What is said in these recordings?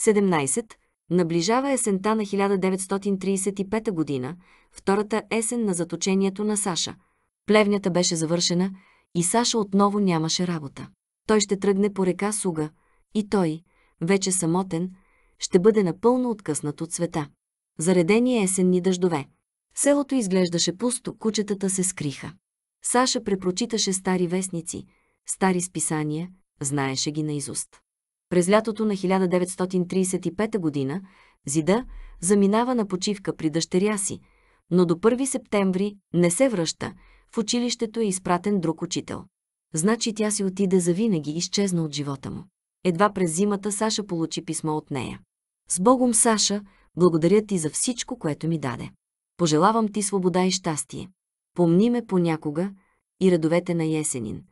17. Наближава есента на 1935 година, втората есен на заточението на Саша. Плевнята беше завършена и Саша отново нямаше работа. Той ще тръгне по река Суга и той, вече самотен, ще бъде напълно откъснат от света. Заредени есенни дъждове. Селото изглеждаше пусто, кучетата се скриха. Саша препрочиташе стари вестници, стари списания, знаеше ги наизуст. През лятото на 1935 година Зида заминава на почивка при дъщеря си, но до 1 септември не се връща, в училището е изпратен друг учител. Значи тя си отиде завинаги, изчезна от живота му. Едва през зимата Саша получи писмо от нея. С Богом, Саша, благодаря ти за всичко, което ми даде. Пожелавам ти свобода и щастие. Помни ме понякога и редовете на Есенин.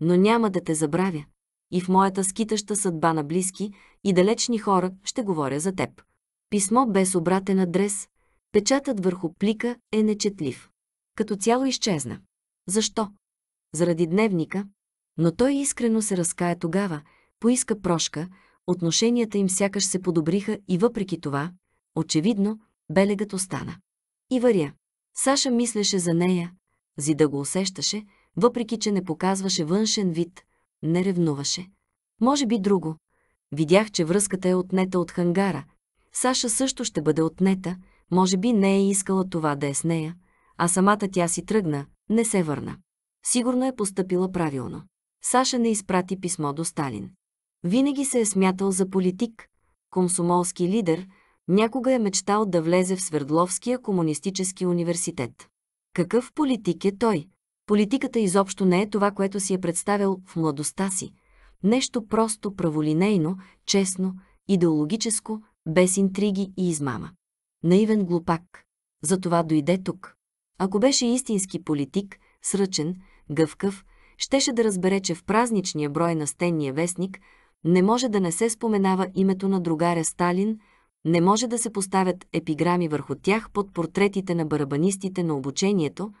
Но няма да те забравя, и в моята скитаща съдба на близки и далечни хора ще говоря за теб. Писмо без обратен адрес, печатът върху плика е нечетлив. Като цяло изчезна. Защо? Заради дневника. Но той искрено се разкая тогава, поиска прошка, отношенията им сякаш се подобриха и въпреки това, очевидно, белегът остана. И варя. Саша мислеше за нея, Зида го усещаше, въпреки че не показваше външен вид – не ревнуваше. Може би друго. Видях, че връзката е отнета от хангара. Саша също ще бъде отнета, може би не е искала това да е с нея, а самата тя си тръгна, не се върна. Сигурно е поступила правилно. Саша не изпрати писмо до Сталин. Винаги се е смятал за политик, комсомолски лидер, някога е мечтал да влезе в Свердловския комунистически университет. Какъв политик е той? Политиката изобщо не е това, което си е представил в младостта си. Нещо просто праволинейно, честно, идеологическо, без интриги и измама. Наивен глупак. Затова дойде тук. Ако беше истински политик, сръчен, гъвкав, щеше да разбере, че в празничния брой на стенния вестник не може да не се споменава името на другаря Сталин, не може да се поставят епиграми върху тях под портретите на барабанистите на обучението,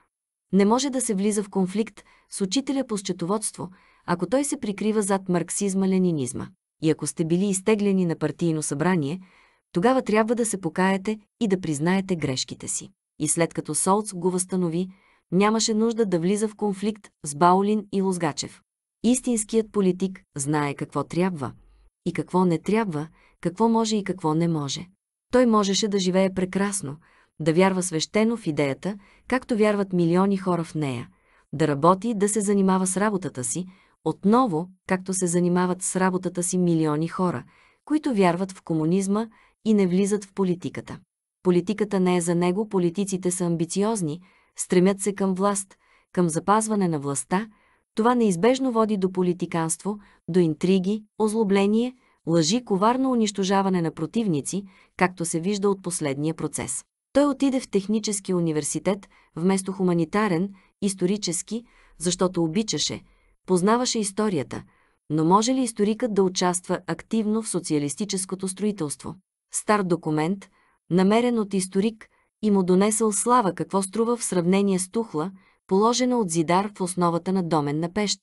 не може да се влиза в конфликт с учителя по счетоводство, ако той се прикрива зад марксизма-ленинизма. И ако сте били изтеглени на партийно събрание, тогава трябва да се покаяте и да признаете грешките си. И след като Солц го възстанови, нямаше нужда да влиза в конфликт с Баулин и Лозгачев. Истинският политик знае какво трябва и какво не трябва, какво може и какво не може. Той можеше да живее прекрасно, да вярва свещено в идеята, както вярват милиони хора в нея, да работи, да се занимава с работата си, отново, както се занимават с работата си милиони хора, които вярват в комунизма и не влизат в политиката. Политиката не е за него, политиците са амбициозни, стремят се към власт, към запазване на властта, това неизбежно води до политиканство, до интриги, озлобление, лъжи, коварно унищожаване на противници, както се вижда от последния процес. Той отиде в технически университет, вместо хуманитарен, исторически, защото обичаше, познаваше историята, но може ли историкът да участва активно в социалистическото строителство? Стар документ, намерен от историк и му донесъл слава какво струва в сравнение с тухла, положена от Зидар в основата на домен на пещ.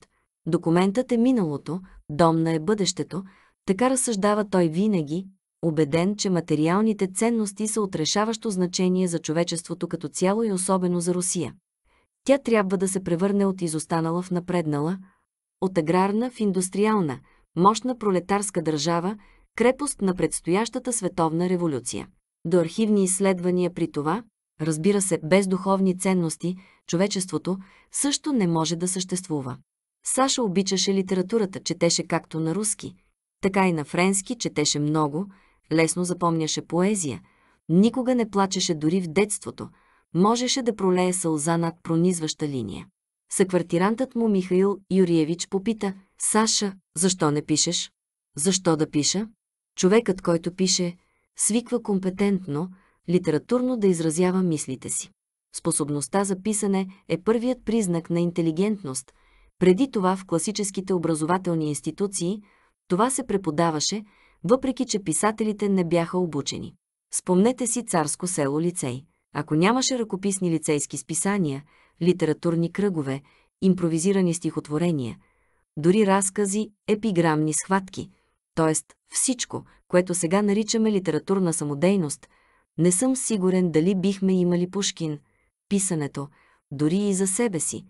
Документът е миналото, домна е бъдещето, така разсъждава той винаги, убеден, че материалните ценности са отрешаващо значение за човечеството като цяло и особено за Русия. Тя трябва да се превърне от изостанала в напреднала, от аграрна в индустриална, мощна пролетарска държава, крепост на предстоящата световна революция. До архивни изследвания при това, разбира се, без духовни ценности, човечеството също не може да съществува. Саша обичаше литературата, четеше както на руски, така и на френски, четеше много, лесно запомняше поезия, никога не плачеше дори в детството, можеше да пролее сълза над пронизваща линия. Съквартирантът му Михаил Юриевич попита, «Саша, защо не пишеш? Защо да пиша?» Човекът, който пише, свиква компетентно, литературно да изразява мислите си. Способността за писане е първият признак на интелигентност. Преди това в класическите образователни институции това се преподаваше – въпреки че писателите не бяха обучени. Спомнете си царско село лицей. Ако нямаше ръкописни лицейски списания, литературни кръгове, импровизирани стихотворения, дори разкази, епиграмни схватки, т.е. всичко, което сега наричаме литературна самодейност, не съм сигурен дали бихме имали Пушкин, писането, дори и за себе си.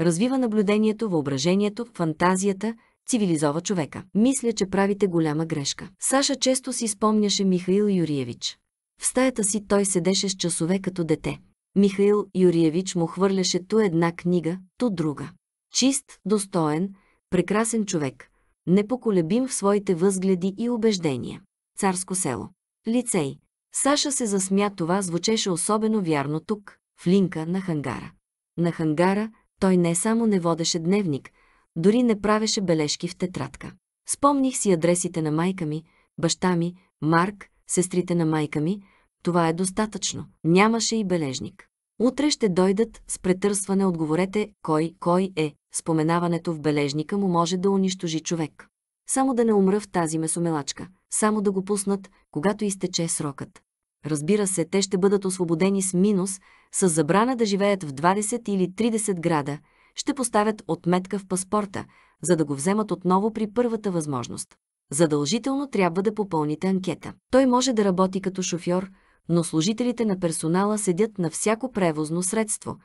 Развива наблюдението, въображението, фантазията – цивилизова човека. Мисля, че правите голяма грешка. Саша често си спомняше Михаил Юриевич. В стаята си той седеше с часове като дете. Михаил Юриевич му хвърляше ту една книга, ту друга. Чист, достоен, прекрасен човек, непоколебим в своите възгледи и убеждения. Царско село. Лицей. Саша се засмя това, звучеше особено вярно тук, в линка на хангара. На хангара той не само не водеше дневник, дори не правеше бележки в тетрадка. Спомних си адресите на майка ми, баща ми, Марк, сестрите на майка ми. Това е достатъчно. Нямаше и бележник. Утре ще дойдат с претърсване отговорете кой, кой е. Споменаването в бележника му може да унищожи човек. Само да не умра в тази месомелачка. Само да го пуснат, когато изтече срокът. Разбира се, те ще бъдат освободени с минус, с забрана да живеят в 20 или 30 града – ще поставят отметка в паспорта, за да го вземат отново при първата възможност. Задължително трябва да попълните анкета. Той може да работи като шофьор, но служителите на персонала седят на всяко превозно средство,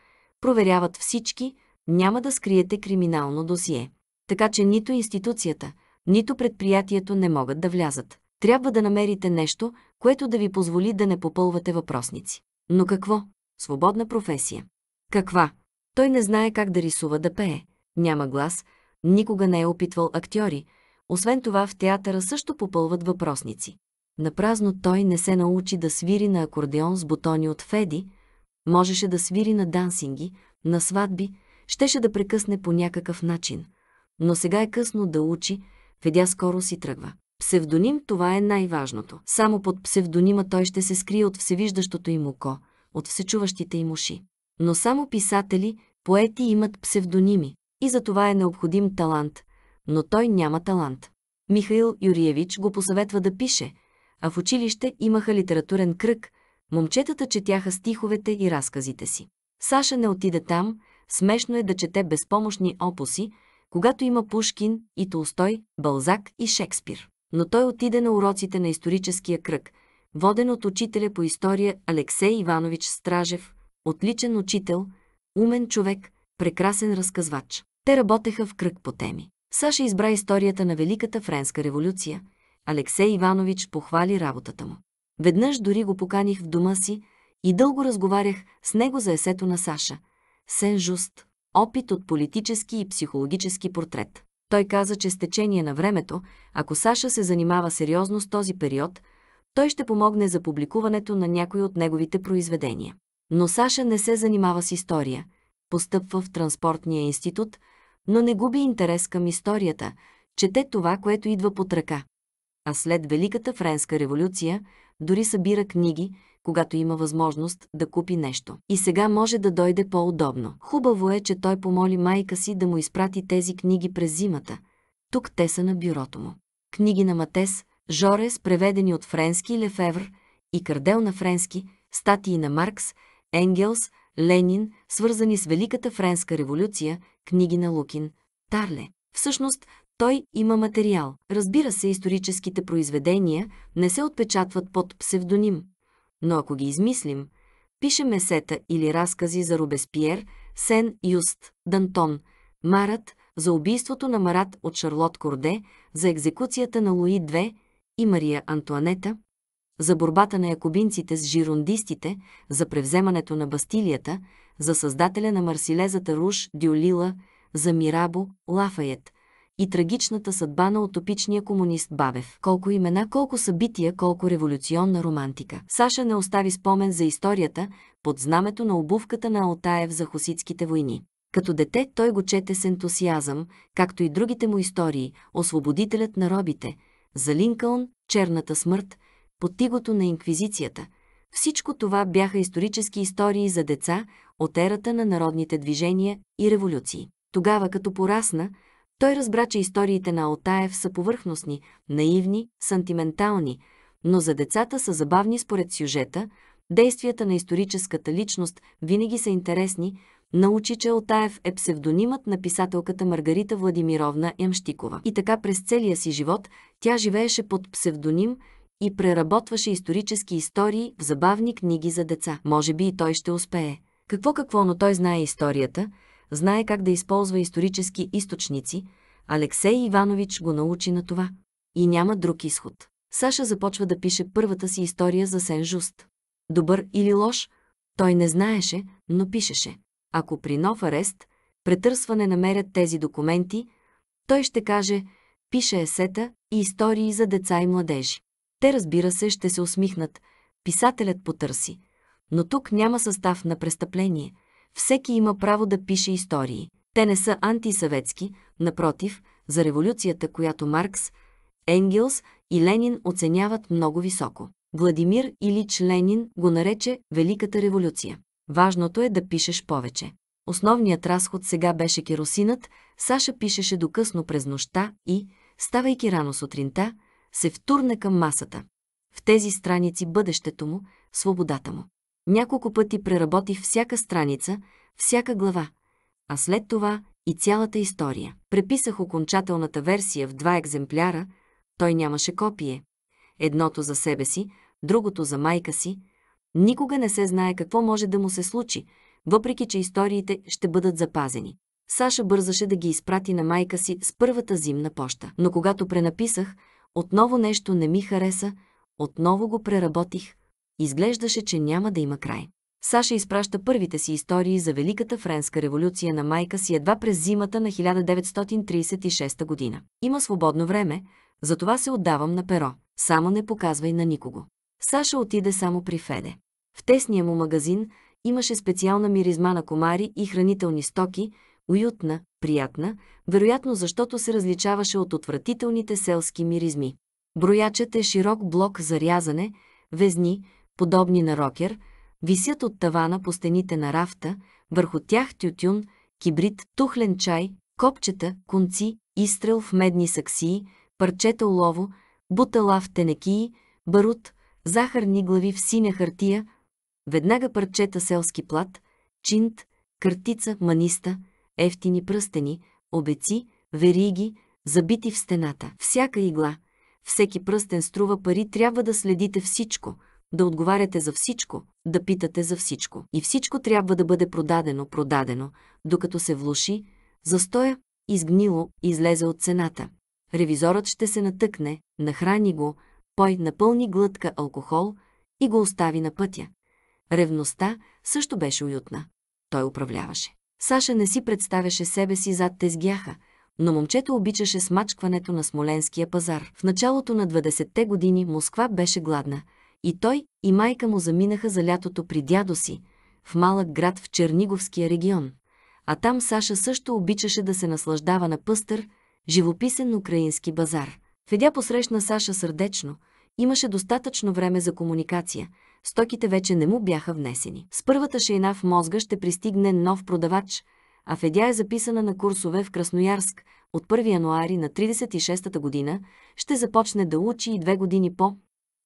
проверяват всички, няма да скриете криминално досие. Така че нито институцията, нито предприятието не могат да влязат. Трябва да намерите нещо, което да ви позволи да не попълвате въпросници. Но какво? Свободна професия. Каква? Той не знае как да рисува, да пее. Няма глас, никога не е опитвал актьори. Освен това в театъра също попълват въпросници. Напразно той не се научи да свири на акордеон с бутони от Феди, можеше да свири на дансинги, на сватби, щеше да прекъсне по някакъв начин. Но сега е късно да учи, Федя скоро си тръгва. Псевдоним това е най-важното. Само под псевдонима той ще се скрие от всевиждащото им око, от всечуващите им уши. Но само писатели, поети имат псевдоними и за това е необходим талант, но той няма талант. Михаил Юриевич го посъветва да пише, а в училище имаха литературен кръг, момчетата четяха стиховете и разказите си. Саша не отиде там, смешно е да чете безпомощни опуси, когато има Пушкин и Толстой, Балзак и Шекспир. Но той отиде на уроците на историческия кръг, воден от учителя по история Алексей Иванович Стражев – отличен учител, умен човек, прекрасен разказвач. Те работеха в кръг по теми. Саша избра историята на Великата Френска революция. Алексей Иванович похвали работата му. Веднъж дори го поканих в дома си и дълго разговарях с него за есето на Саша. Сен-Жуст. Опит от политически и психологически портрет. Той каза, че с течение на времето, ако Саша се занимава сериозно с този период, той ще помогне за публикуването на някои от неговите произведения. Но Саша не се занимава с история. Постъпва в транспортния институт, но не губи интерес към историята, чете това, което идва под ръка. А след Великата Френска революция дори събира книги, когато има възможност да купи нещо. И сега може да дойде по-удобно. Хубаво е, че той помоли майка си да му изпрати тези книги през зимата. Тук те са на бюрото му. Книги на Матес, Жорес, преведени от френски Лефевр и Кардел на френски, статии на Маркс – Енгелс, Ленин, свързани с Великата френска революция, книги на Лукин, Тарле. Всъщност, той има материал. Разбира се, историческите произведения не се отпечатват под псевдоним, но ако ги измислим, пише месета или разкази за Робеспиер, Сен Юст, Дантон, Марат, за убийството на Марат от Шарлот Корде, за екзекуцията на Луи II и Мария Антуанета, за борбата на якобинците с жирондистите, за превземането на Бастилията, за създателя на марсилезата Руш Дюлила, за Мирабо, Лафает и трагичната съдба на утопичния комунист Бабев. Колко имена, колко събития, колко революционна романтика. Саша не остави спомен за историята под знамето на обувката на Алтаев за хуситските войни. Като дете той го чете с ентусиазъм, както и другите му истории «Освободителят на робите», «За Линкълн», «Черната смърт», под тигото на инквизицията. Всичко това бяха исторически истории за деца от ерата на народните движения и революции. Тогава, като порасна, той разбра, че историите на Алтаев са повърхностни, наивни, сантиментални, но за децата са забавни според сюжета, действията на историческата личност винаги са интересни, научи, че Алтаев е псевдонимът на писателката Маргарита Владимировна Ямщикова. И така през целия си живот тя живееше под псевдоним – и преработваше исторически истории в забавни книги за деца. Може би и той ще успее. Какво какво, но той знае историята, знае как да използва исторически източници. Алексей Иванович го научи на това. И няма друг изход. Саша започва да пише първата си история за Сен-Жуст. Добър или лош, той не знаеше, но пишеше. Ако при нов арест, претърсване намерят тези документи, той ще каже, пише есета и истории за деца и младежи. Те, разбира се, ще се усмихнат. Писателят потърси. Но тук няма състав на престъпление. Всеки има право да пише истории. Те не са антисъветски, напротив, за революцията, която Маркс, Енгелс и Ленин оценяват много високо. Владимир Илич Ленин го нарече Великата революция. Важното е да пишеш повече. Основният разход сега беше керосинът, Саша пишеше докъсно през нощта и, ставайки рано сутринта, се втурна към масата. В тези страници бъдещето му, свободата му. Няколко пъти преработих всяка страница, всяка глава, а след това и цялата история. Преписах окончателната версия в два екземпляра, той нямаше копие. Едното за себе си, другото за майка си. Никога не се знае какво може да му се случи, въпреки че историите ще бъдат запазени. Саша бързаше да ги изпрати на майка си с първата зимна поща. Но когато пренаписах, отново нещо не ми хареса, отново го преработих. Изглеждаше, че няма да има край. Саша изпраща първите си истории за Великата френска революция на майка си едва през зимата на 1936 година. Има свободно време, затова се отдавам на перо. Само не показвай на никого. Саша отиде само при Феде. В тесния му магазин имаше специална миризма на комари и хранителни стоки, уютна, приятна, вероятно защото се различаваше от отвратителните селски миризми. Броячът е широк блок за рязане, везни, подобни на рокер, висят от тавана по стените на рафта, върху тях тютюн, кибрид, тухлен чай, копчета, конци, изстрел в медни саксии, парчета олово, бутала в тенекии, барут, захарни глави в синя хартия, веднага парчета селски плат, чинт, картица, маниста – ефтини пръстени, обеци, вериги, забити в стената. Всяка игла, всеки пръстен струва пари, трябва да следите всичко, да отговаряте за всичко, да питате за всичко. И всичко трябва да бъде продадено, продадено, докато се влуши, застоя, изгнило, излезе от цената. Ревизорът ще се натъкне, нахрани го, пой напълни глътка алкохол и го остави на пътя. Ревността също беше уютна. Той управляваше. Саша не си представяше себе си зад тезгяха, но момчето обичаше смачкването на Смоленския пазар. В началото на 20-те години Москва беше гладна. И той, и майка му заминаха за лятото при дядо си, в малък град в Черниговския регион. А там Саша също обичаше да се наслаждава на пъстър, живописен украински базар. Федя посрещна Саша сърдечно, имаше достатъчно време за комуникация – стоките вече не му бяха внесени. С първата шейна в мозга ще пристигне нов продавач, а Федя е записана на курсове в Красноярск от 1 януари на 36-та година, ще започне да учи и две години по.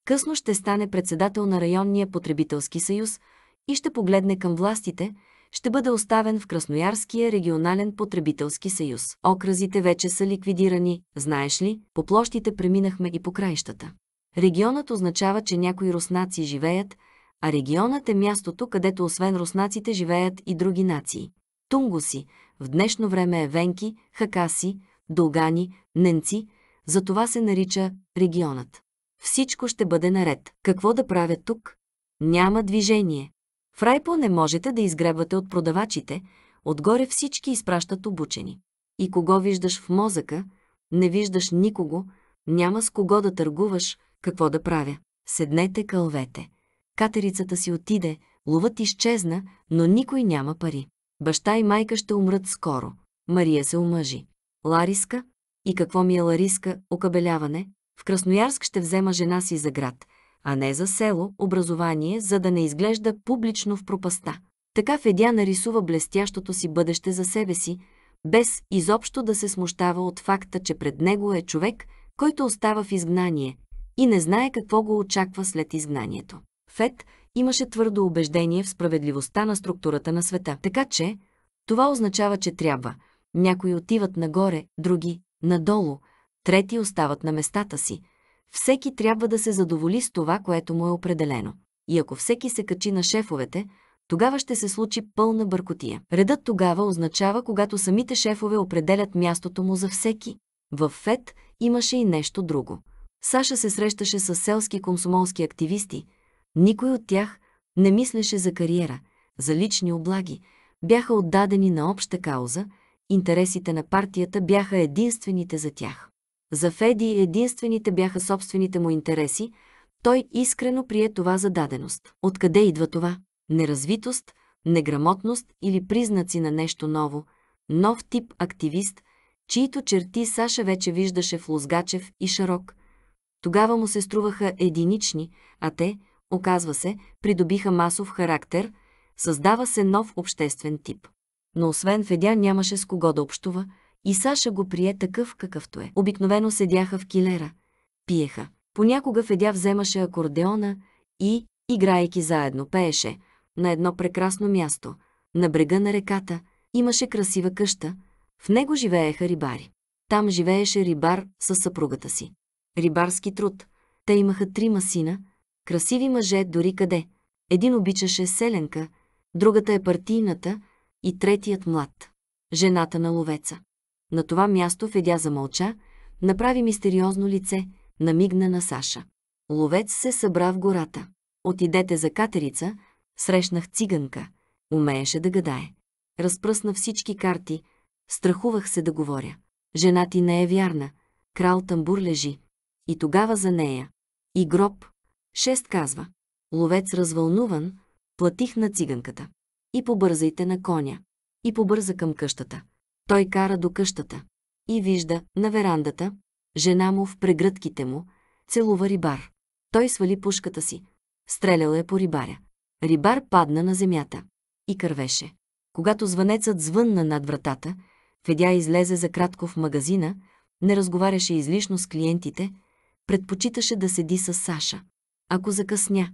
Късно ще стане председател на районния потребителски съюз и ще погледне към властите, ще бъде оставен в Красноярския регионален потребителски съюз. Окразите вече са ликвидирани, знаеш ли, по площите преминахме и по краищата. Регионът означава, че някои руснаци живеят, а регионът е мястото, където освен руснаците живеят и други нации. Тунгуси, в днешно време е венки, хакаси, долгани, ненци, за това се нарича регионът. Всичко ще бъде наред. Какво да правя тук? Няма движение. В Райпо не можете да изгребвате от продавачите, отгоре всички изпращат обучени. И кого виждаш в мозъка, не виждаш никого, няма с кого да търгуваш, какво да правя? Седнете, кълвете. Катерицата си отиде, ловът изчезна, но никой няма пари. Баща и майка ще умрат скоро. Мария се омъжи. Лариска? И какво ми е Лариска? Окабеляване? В Красноярск ще взема жена си за град, а не за село, образование, за да не изглежда публично в пропаста. Така Федя нарисува блестящото си бъдеще за себе си, без изобщо да се смущава от факта, че пред него е човек, който остава в изгнание, и не знае какво го очаква след изгнанието. Фет имаше твърдо убеждение в справедливостта на структурата на света. Така че, това означава, че трябва. Някои отиват нагоре, други – надолу, трети остават на местата си. Всеки трябва да се задоволи с това, което му е определено. И ако всеки се качи на шефовете, тогава ще се случи пълна бъркотия. Редът тогава означава, когато самите шефове определят мястото му за всеки. В ФЕД имаше и нещо друго. Саша се срещаше с селски комсомолски активисти. Никой от тях не мислеше за кариера, за лични облаги. Бяха отдадени на обща кауза, интересите на партията бяха единствените за тях. За Феди единствените бяха собствените му интереси, той искрено прие това за даденост. Откъде идва това? Неразвитост, неграмотност или признаци на нещо ново, нов тип активист, чието черти Саша вече виждаше в Лузгачев и Шарок – тогава му се струваха единични, а те, оказва се, придобиха масов характер, създава се нов обществен тип. Но освен Федя нямаше с кого да общува и Саша го прие такъв какъвто е. Обикновено седяха в килера, пиеха. Понякога Федя вземаше акордеона и, играйки заедно, пееше на едно прекрасно място, на брега на реката, имаше красива къща, в него живееха рибари. Там живееше рибар със съпругата си рибарски труд. Те имаха трима сина, красиви мъже дори къде. Един обичаше селенка, другата е партийната и третият млад. Жената на ловеца. На това място Федя замълча, направи мистериозно лице, намигна на Саша. Ловец се събра в гората. Отидете за катерица, срещнах циганка. Умееше да гадае. Разпръсна всички карти, страхувах се да говоря. Жена ти не е вярна. Крал тамбур лежи и тогава за нея. И гроб. Шест казва. Ловец развълнуван, платих на циганката. И побързайте на коня. И побърза към къщата. Той кара до къщата. И вижда, на верандата, жена му в прегръдките му, целува рибар. Той свали пушката си. Стрелял е по рибаря. Рибар падна на земята. И кървеше. Когато звънецът звънна над вратата, Федя излезе за кратко в магазина, не разговаряше излишно с клиентите, предпочиташе да седи с Саша. Ако закъсня,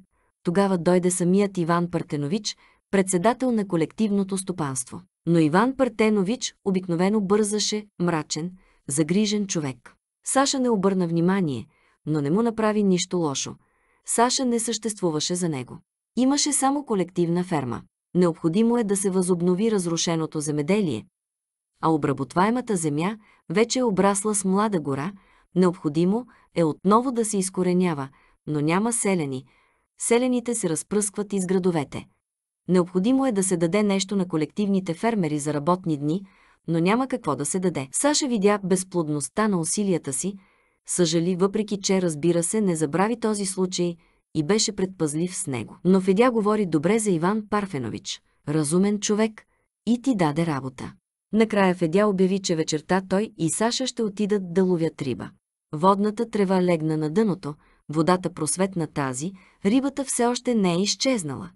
тогава дойде самият Иван Партенович, председател на колективното стопанство. Но Иван Партенович обикновено бързаше, мрачен, загрижен човек. Саша не обърна внимание, но не му направи нищо лошо. Саша не съществуваше за него. Имаше само колективна ферма. Необходимо е да се възобнови разрушеното земеделие, а обработваемата земя вече е обрасла с млада гора, Необходимо е отново да се изкоренява, но няма селени. Селените се разпръскват из градовете. Необходимо е да се даде нещо на колективните фермери за работни дни, но няма какво да се даде. Саша видя безплодността на усилията си, съжали, въпреки че, разбира се, не забрави този случай и беше предпазлив с него. Но Федя говори добре за Иван Парфенович, разумен човек, и ти даде работа. Накрая Федя обяви, че вечерта той и Саша ще отидат да ловят риба. Водната трева легна на дъното, водата просветна тази, рибата все още не е изчезнала.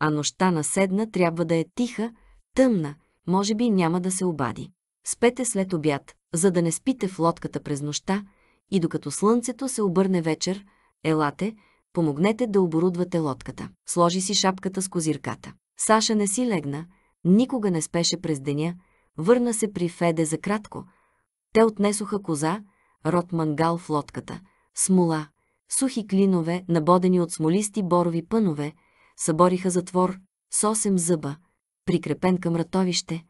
А нощта на седна трябва да е тиха, тъмна, може би няма да се обади. Спете след обяд, за да не спите в лодката през нощта и докато слънцето се обърне вечер, елате, помогнете да оборудвате лодката. Сложи си шапката с козирката. Саша не си легна, никога не спеше през деня, върна се при Феде за кратко. Те отнесоха коза, род мангал в лодката, смола, сухи клинове, набодени от смолисти борови пънове, събориха затвор с 8 зъба, прикрепен към ратовище.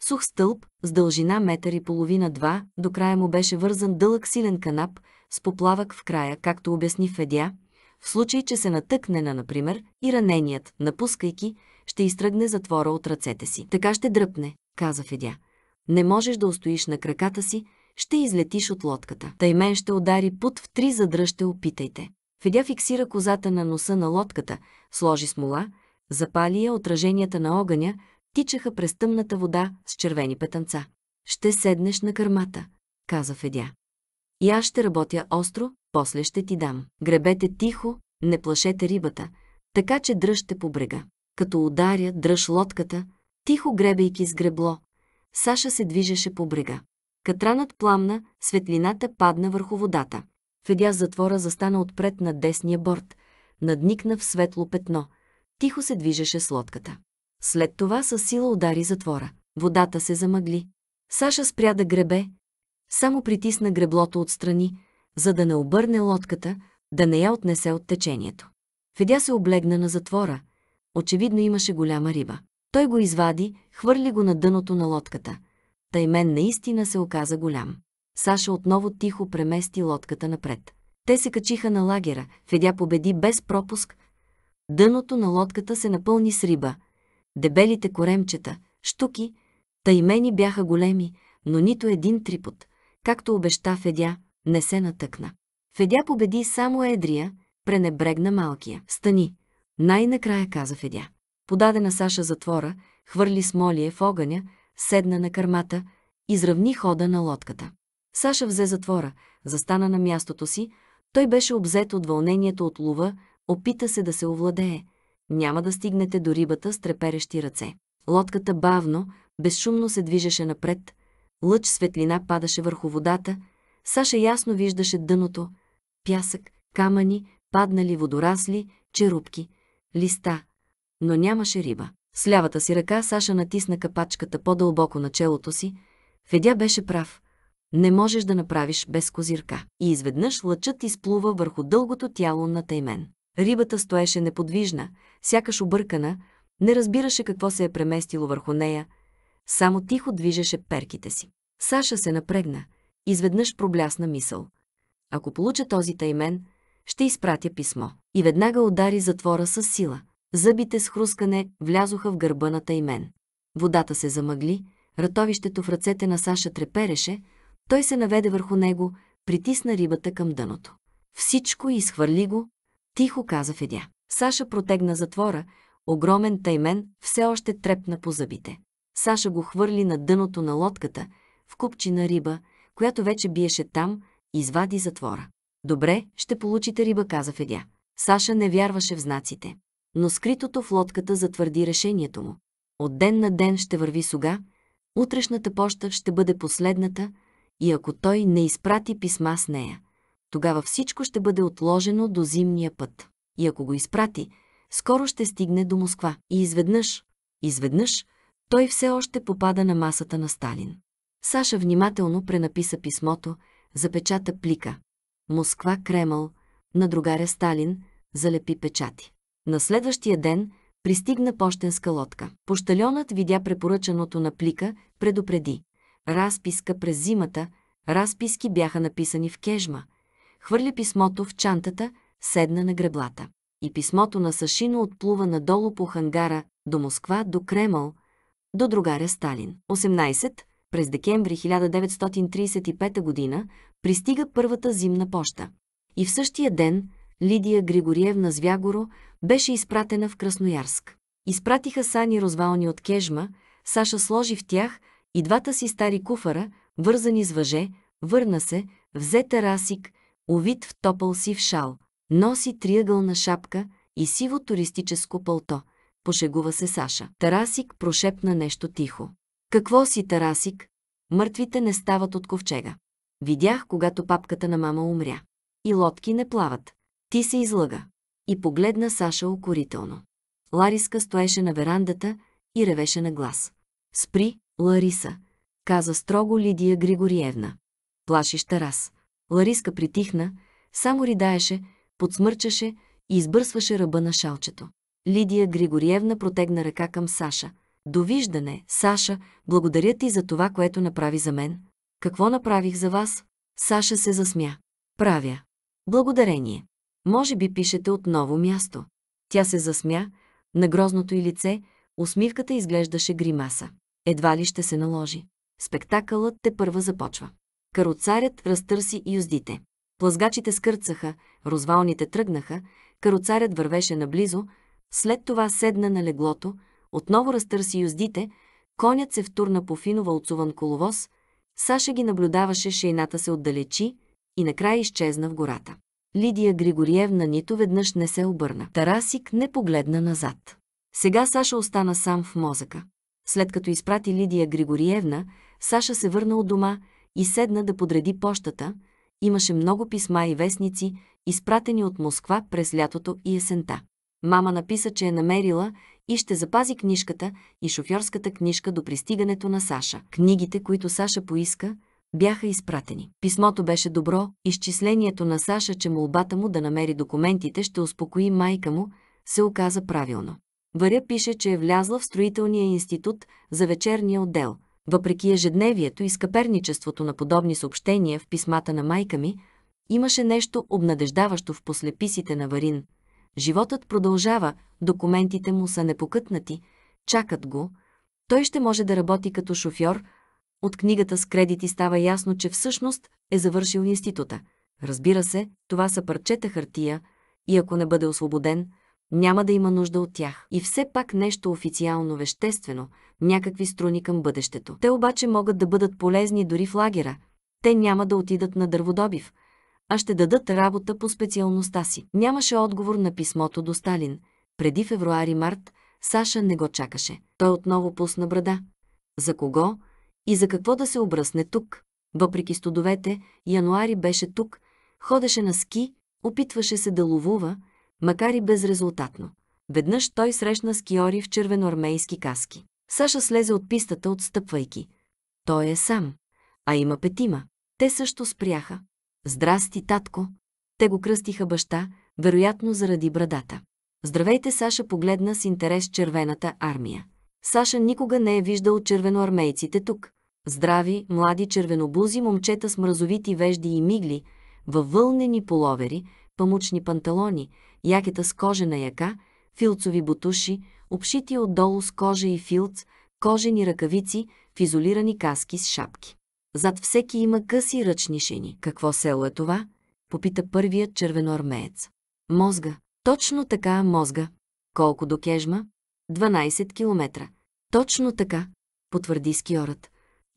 Сух стълб с дължина метър и половина-два, до края му беше вързан дълъг силен канап с поплавък в края, както обясни Федя, в случай, че се натъкне на, например, и раненият, напускайки, ще изтръгне затвора от ръцете си. Така ще дръпне, каза Федя. Не можеш да устоиш на краката си, ще излетиш от лодката. Таймен мен ще удари пут в три задръжте, опитайте. Федя фиксира козата на носа на лодката, сложи смола, запали я отраженията на огъня, тичаха през тъмната вода с червени петънца. «Ще седнеш на кърмата», каза Федя. «И аз ще работя остро, после ще ти дам. Гребете тихо, не плашете рибата, така че дръжте по брега. Като ударя, дръж лодката, тихо гребейки с гребло. Саша се движеше по брега. Катранът пламна, светлината падна върху водата. Федя затвора застана отпред на десния борт, надникна в светло петно. Тихо се движеше с лодката. След това със сила удари затвора. Водата се замъгли. Саша спря да гребе. Само притисна греблото отстрани, за да не обърне лодката, да не я отнесе от течението. Федя се облегна на затвора. Очевидно имаше голяма риба. Той го извади, хвърли го на дъното на лодката. Таймен наистина се оказа голям. Саша отново тихо премести лодката напред. Те се качиха на лагера, Федя победи без пропуск. Дъното на лодката се напълни с риба. Дебелите коремчета, штуки, таймени бяха големи, но нито един трипот, както обеща Федя, не се натъкна. Федя победи само Едрия, пренебрегна малкия. Стани! Най-накрая каза Федя. Подаде на Саша затвора, хвърли смолие в огъня, седна на кърмата, изравни хода на лодката. Саша взе затвора, застана на мястото си, той беше обзет от вълнението от лува, опита се да се овладее. Няма да стигнете до рибата с треперещи ръце. Лодката бавно, безшумно се движеше напред, лъч светлина падаше върху водата, Саша ясно виждаше дъното, пясък, камъни, паднали водорасли, черупки, листа, но нямаше риба. С лявата си ръка Саша натисна капачката по-дълбоко на челото си. Федя беше прав. Не можеш да направиш без козирка. И изведнъж лъчът изплува върху дългото тяло на Таймен. Рибата стоеше неподвижна, сякаш объркана, не разбираше какво се е преместило върху нея, само тихо движеше перките си. Саша се напрегна, изведнъж проблясна мисъл. Ако получа този таймен, ще изпратя писмо. И веднага удари затвора с сила. Зъбите с хрускане влязоха в гърбаната и мен. Водата се замъгли, ратовището в ръцете на Саша трепереше, той се наведе върху него, притисна рибата към дъното. Всичко изхвърли го, тихо каза Федя. Саша протегна затвора, огромен таймен все още трепна по зъбите. Саша го хвърли на дъното на лодката, в купчина риба, която вече биеше там, извади затвора. Добре, ще получите риба, каза Федя. Саша не вярваше в знаците но скритото в лодката затвърди решението му. От ден на ден ще върви суга, утрешната поща ще бъде последната и ако той не изпрати писма с нея, тогава всичко ще бъде отложено до зимния път. И ако го изпрати, скоро ще стигне до Москва. И изведнъж, изведнъж, той все още попада на масата на Сталин. Саша внимателно пренаписа писмото, запечата плика. Москва, Кремъл, на другаря Сталин, залепи печати. На следващия ден пристигна пощенска лодка. Пощалионът видя препоръчаното на плика, предупреди. Разписка през зимата, разписки бяха написани в кежма. Хвърли писмото в чантата, седна на греблата. И писмото на Сашино отплува надолу по хангара, до Москва, до Кремъл, до другаря Сталин. 18. През декември 1935 г. пристига първата зимна поща. И в същия ден – Лидия Григориевна Звягоро беше изпратена в Красноярск. Изпратиха сани розвални от кежма, Саша сложи в тях и двата си стари куфара, вързани с въже, върна се, взе тарасик, увит в топъл си в шал, носи триъгълна шапка и сиво туристическо пълто. Пошегува се Саша. Тарасик прошепна нещо тихо. Какво си, Тарасик? Мъртвите не стават от ковчега. Видях, когато папката на мама умря. И лодки не плават. Ти се излъга. И погледна Саша укорително. Лариска стоеше на верандата и ревеше на глас. Спри, Лариса, каза строго Лидия Григориевна. Плашиш Тарас. Лариска притихна, само ридаеше, подсмърчаше и избърсваше ръба на шалчето. Лидия Григориевна протегна ръка към Саша. Довиждане, Саша, благодаря ти за това, което направи за мен. Какво направих за вас? Саша се засмя. Правя. Благодарение. Може би пишете от ново място. Тя се засмя, на грозното й лице усмивката изглеждаше гримаса. Едва ли ще се наложи. Спектакълът те първа започва. Кароцарят разтърси юздите. Плазгачите скърцаха, розвалните тръгнаха, кароцарят вървеше наблизо, след това седна на леглото, отново разтърси юздите, конят се втурна по фино вълцуван коловоз, Саша ги наблюдаваше, шейната се отдалечи и накрая изчезна в гората. Лидия Григориевна нито веднъж не се обърна. Тарасик не погледна назад. Сега Саша остана сам в мозъка. След като изпрати Лидия Григориевна, Саша се върна от дома и седна да подреди пощата. Имаше много писма и вестници, изпратени от Москва през лятото и есента. Мама написа, че е намерила и ще запази книжката и шофьорската книжка до пристигането на Саша. Книгите, които Саша поиска, бяха изпратени. Писмото беше добро, изчислението на Саша, че молбата му да намери документите ще успокои майка му, се оказа правилно. Варя пише, че е влязла в строителния институт за вечерния отдел. Въпреки ежедневието и скъперничеството на подобни съобщения в писмата на майка ми, имаше нещо обнадеждаващо в послеписите на Варин. Животът продължава, документите му са непокътнати, чакат го. Той ще може да работи като шофьор – от книгата с кредити става ясно, че всъщност е завършил института. Разбира се, това са парчета хартия и ако не бъде освободен, няма да има нужда от тях. И все пак нещо официално веществено, някакви струни към бъдещето. Те обаче могат да бъдат полезни дори в лагера. Те няма да отидат на дърводобив, а ще дадат работа по специалността си. Нямаше отговор на писмото до Сталин. Преди февруари-март Саша не го чакаше. Той отново пусна брада. За кого? И за какво да се обръсне тук? Въпреки студовете, януари беше тук, ходеше на ски, опитваше се да ловува, макар и безрезултатно. Веднъж той срещна скиори в червеноармейски каски. Саша слезе от пистата, отстъпвайки. Той е сам, а има петима. Те също спряха. Здрасти, татко. Те го кръстиха баща, вероятно заради брадата. Здравейте, Саша погледна с интерес червената армия. Саша никога не е виждал червеноармейците тук здрави, млади червенобузи момчета с мразовити вежди и мигли, във вълнени половери, памучни панталони, якета с кожена яка, филцови бутуши, обшити отдолу с кожа и филц, кожени ръкавици, в изолирани каски с шапки. Зад всеки има къси ръчни шини. Какво село е това? Попита първият червеноармеец. Мозга. Точно така, мозга. Колко до Кежма? 12 километра. Точно така, потвърди скиорът.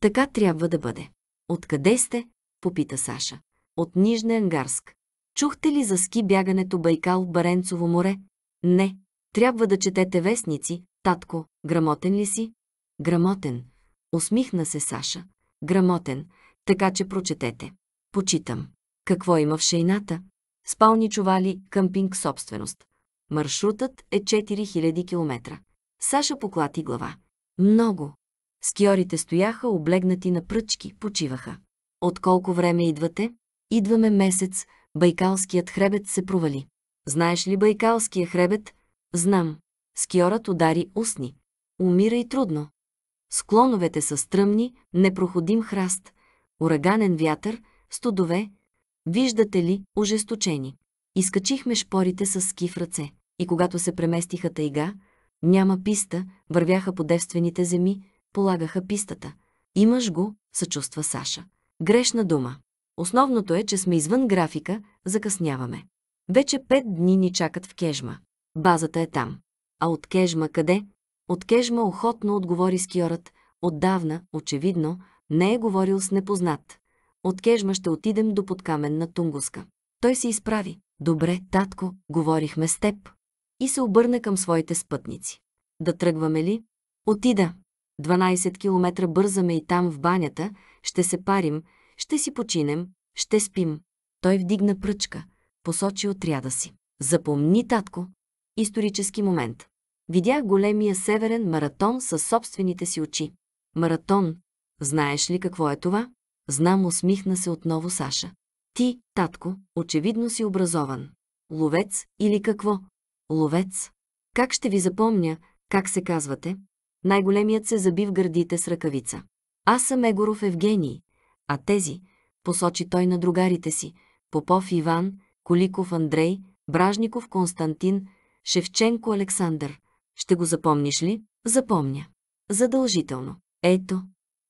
Така трябва да бъде. Откъде сте? попита Саша. От Нижне Ангарск. Чухте ли за ски бягането Байкал в Баренцово море? Не. Трябва да четете вестници. Татко, грамотен ли си? Грамотен. Усмихна се Саша. Грамотен. Така че прочетете. Почитам. Какво има в шейната? Спални чували, къмпинг собственост. Маршрутът е 4000 км. Саша поклати глава. Много, Скиорите стояха облегнати на пръчки, почиваха. От колко време идвате? Идваме месец, Байкалският хребет се провали. Знаеш ли Байкалския хребет? Знам. Скиорът удари устни. Умира и трудно. Склоновете са стръмни, непроходим храст, ураганен вятър, студове. Виждате ли, ожесточени. Изкачихме шпорите с ски в ръце. И когато се преместиха тайга, няма писта, вървяха по девствените земи, Полагаха пистата. Имаш го, съчувства Саша. Грешна дума. Основното е, че сме извън графика, закъсняваме. Вече пет дни ни чакат в Кежма. Базата е там. А от Кежма къде? От Кежма охотно отговори скиорът. Отдавна, очевидно, не е говорил с непознат. От Кежма ще отидем до подкаменна Тунгуска. Той се изправи. Добре, татко, говорихме с теб. И се обърна към своите спътници. Да тръгваме ли? Отида. 12 километра бързаме и там в банята, ще се парим, ще си починем, ще спим. Той вдигна пръчка, посочи отряда си. Запомни, татко! Исторически момент. Видях големия северен маратон със собствените си очи. Маратон. Знаеш ли какво е това? Знам, усмихна се отново Саша. Ти, татко, очевидно си образован. Ловец или какво? Ловец. Как ще ви запомня, как се казвате? Най-големият се заби в гърдите с ръкавица. Аз съм Егоров Евгений, а тези, посочи той на другарите си, Попов Иван, Коликов Андрей, Бражников Константин, Шевченко Александър. Ще го запомниш ли? Запомня. Задължително. Ето.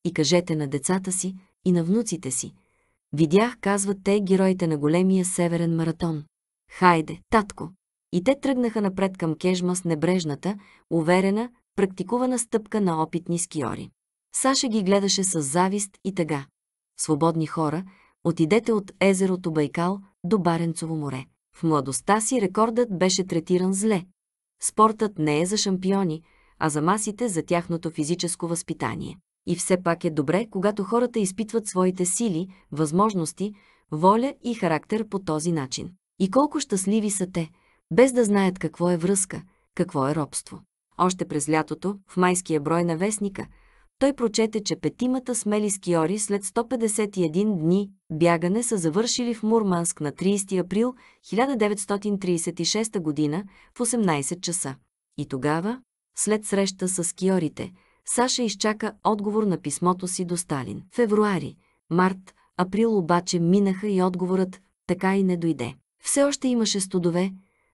И кажете на децата си и на внуците си. Видях, казват те, героите на големия северен маратон. Хайде, татко! И те тръгнаха напред към Кежма с небрежната, уверена, практикувана стъпка на опитни скиори. Саша ги гледаше с завист и тъга. Свободни хора, отидете от езерото Байкал до Баренцово море. В младостта си рекордът беше третиран зле. Спортът не е за шампиони, а за масите за тяхното физическо възпитание. И все пак е добре, когато хората изпитват своите сили, възможности, воля и характер по този начин. И колко щастливи са те, без да знаят какво е връзка, какво е робство. Още през лятото, в майския брой на вестника, той прочете, че петимата смели скиори след 151 дни бягане са завършили в Мурманск на 30 април 1936 г. в 18 часа. И тогава, след среща с скиорите, Саша изчака отговор на писмото си до Сталин. Февруари, март, април обаче минаха и отговорът така и не дойде. Все още имаше студове,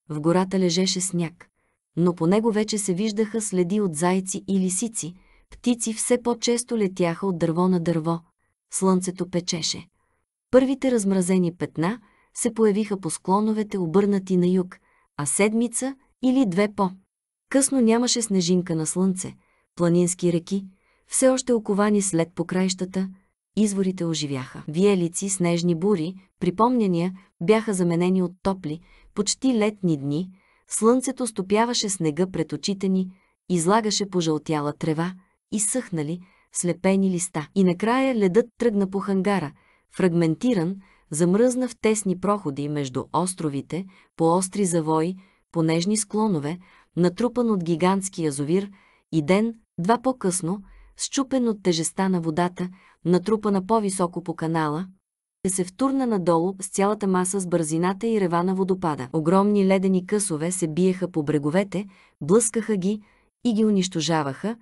в гората лежеше сняг но по него вече се виждаха следи от зайци и лисици, птици все по-често летяха от дърво на дърво. Слънцето печеше. Първите размразени петна се появиха по склоновете, обърнати на юг, а седмица или две по. Късно нямаше снежинка на слънце, планински реки, все още оковани след покрайщата, изворите оживяха. Виелици, снежни бури, припомняния бяха заменени от топли, почти летни дни – Слънцето стопяваше снега пред очите ни, излагаше пожълтяла трева, изсъхнали, слепени листа. И накрая ледът тръгна по хангара, фрагментиран, замръзна в тесни проходи между островите, по остри завои, по нежни склонове, натрупан от гигантски язовир, и ден, два по-късно, счупен от тежеста на водата, натрупана по-високо по канала, се втурна надолу с цялата маса с бързината и рева на водопада. Огромни ледени късове се биеха по бреговете, блъскаха ги и ги унищожаваха,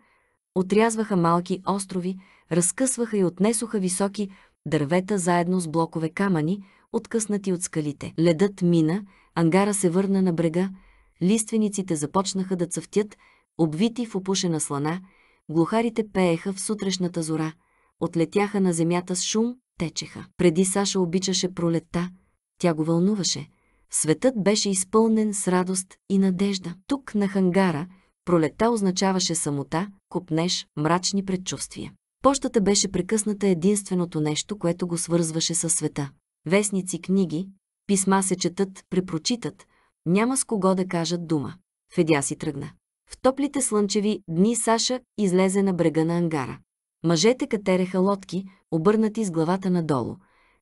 отрязваха малки острови, разкъсваха и отнесоха високи дървета заедно с блокове камъни, откъснати от скалите. Ледът мина, ангара се върна на брега, листвениците започнаха да цъфтят, обвити в опушена слана, глухарите пееха в сутрешната зора, отлетяха на земята с шум, течеха. Преди Саша обичаше пролетта, тя го вълнуваше. Светът беше изпълнен с радост и надежда. Тук, на хангара, пролетта означаваше самота, купнеж, мрачни предчувствия. Пощата беше прекъсната единственото нещо, което го свързваше със света. Вестници, книги, писма се четат, препрочитат, няма с кого да кажат дума. Федя си тръгна. В топлите слънчеви дни Саша излезе на брега на ангара. Мъжете катереха лодки, обърнати с главата надолу.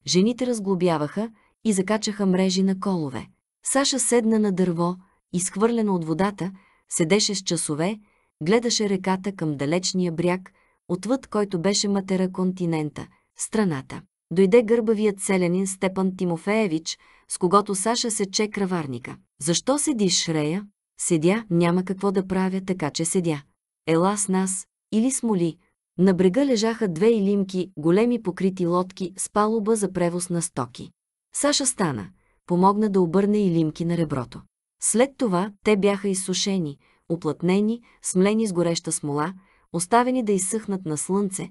Жените разглобяваха и закачаха мрежи на колове. Саша седна на дърво, изхвърлена от водата, седеше с часове, гледаше реката към далечния бряг, отвъд който беше матера континента, страната. Дойде гърбавият селянин Степан Тимофеевич, с когото Саша сече краварника. Защо седиш, Шрея? Седя, няма какво да правя, така че седя. Ела с нас или смоли, на брега лежаха две илимки, големи покрити лодки с палуба за превоз на стоки. Саша стана, помогна да обърне илимки на реброто. След това те бяха изсушени, оплътнени, смлени с гореща смола, оставени да изсъхнат на слънце,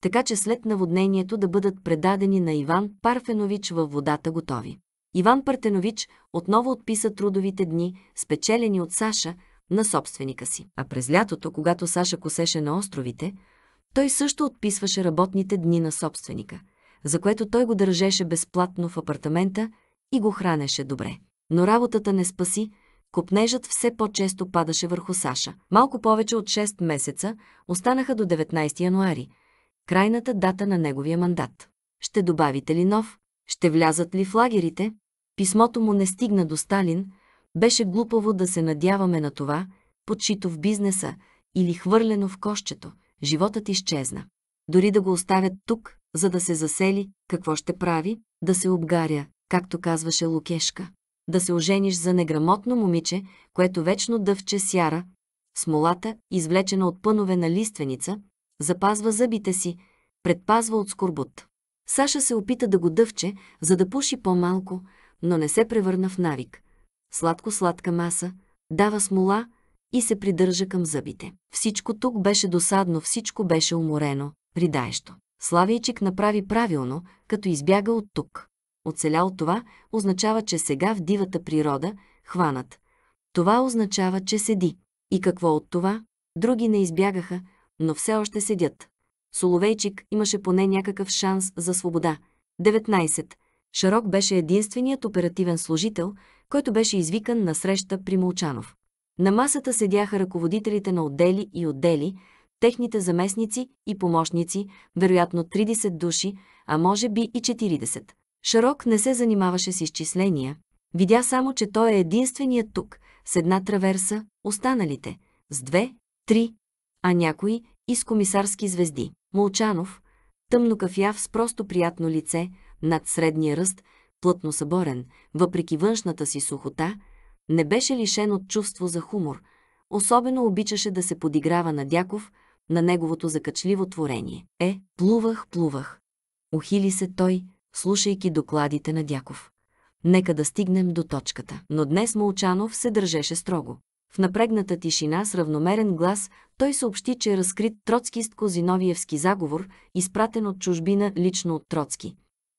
така че след наводнението да бъдат предадени на Иван Парфенович във водата готови. Иван Партенович отново отписа трудовите дни, спечелени от Саша, на собственика си. А през лятото, когато Саша косеше на островите, той също отписваше работните дни на собственика, за което той го държеше безплатно в апартамента и го хранеше добре. Но работата не спаси, копнежът все по-често падаше върху Саша. Малко повече от 6 месеца останаха до 19 януари, крайната дата на неговия мандат. Ще добавите ли нов? Ще влязат ли в лагерите? Писмото му не стигна до Сталин. Беше глупаво да се надяваме на това, подшито в бизнеса или хвърлено в кощето животът изчезна. Дори да го оставят тук, за да се засели, какво ще прави? Да се обгаря, както казваше Лукешка. Да се ожениш за неграмотно момиче, което вечно дъвче сяра, смолата, извлечена от пънове на лиственица, запазва зъбите си, предпазва от скорбут. Саша се опита да го дъвче, за да пуши по-малко, но не се превърна в навик. Сладко-сладка маса, дава смола, и се придържа към зъбите. Всичко тук беше досадно, всичко беше уморено, ридаещо. Славейчик направи правилно, като избяга от тук. Оцелял това означава, че сега в дивата природа хванат. Това означава, че седи. И какво от това? Други не избягаха, но все още седят. Соловейчик имаше поне някакъв шанс за свобода. 19. Шарок беше единственият оперативен служител, който беше извикан на среща при Молчанов. На масата седяха ръководителите на отдели и отдели, техните заместници и помощници, вероятно 30 души, а може би и 40. Шарок не се занимаваше с изчисления. Видя само, че той е единственият тук, с една траверса, останалите, с две, три, а някои и с комисарски звезди. Молчанов, тъмно кафяв с просто приятно лице, над средния ръст, плътно съборен, въпреки външната си сухота – не беше лишен от чувство за хумор. Особено обичаше да се подиграва на Дяков, на неговото закачливо творение. Е, плувах, плувах. Ухили се той, слушайки докладите на Дяков. Нека да стигнем до точката. Но днес Молчанов се държеше строго. В напрегната тишина с равномерен глас той съобщи, че е разкрит троцкист-козиновиевски заговор, изпратен от чужбина лично от Троцки.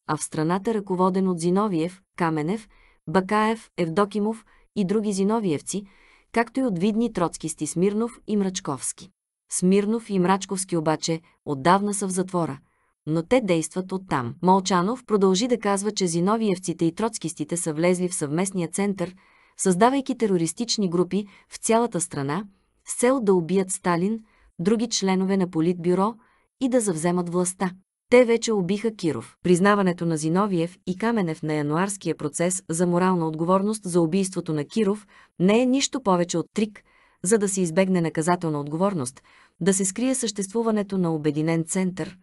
А в страната ръководен от Зиновиев, Каменев, Бакаев, Евдокимов – и други зиновиевци, както и от видни троцкисти Смирнов и Мрачковски. Смирнов и Мрачковски обаче отдавна са в затвора, но те действат оттам. Молчанов продължи да казва, че зиновиевците и троцкистите са влезли в съвместния център, създавайки терористични групи в цялата страна, с цел да убият Сталин, други членове на Политбюро и да завземат властта. Те вече убиха Киров. Признаването на Зиновиев и Каменев на януарския процес за морална отговорност за убийството на Киров не е нищо повече от трик, за да се избегне наказателна отговорност, да се скрие съществуването на обединен център,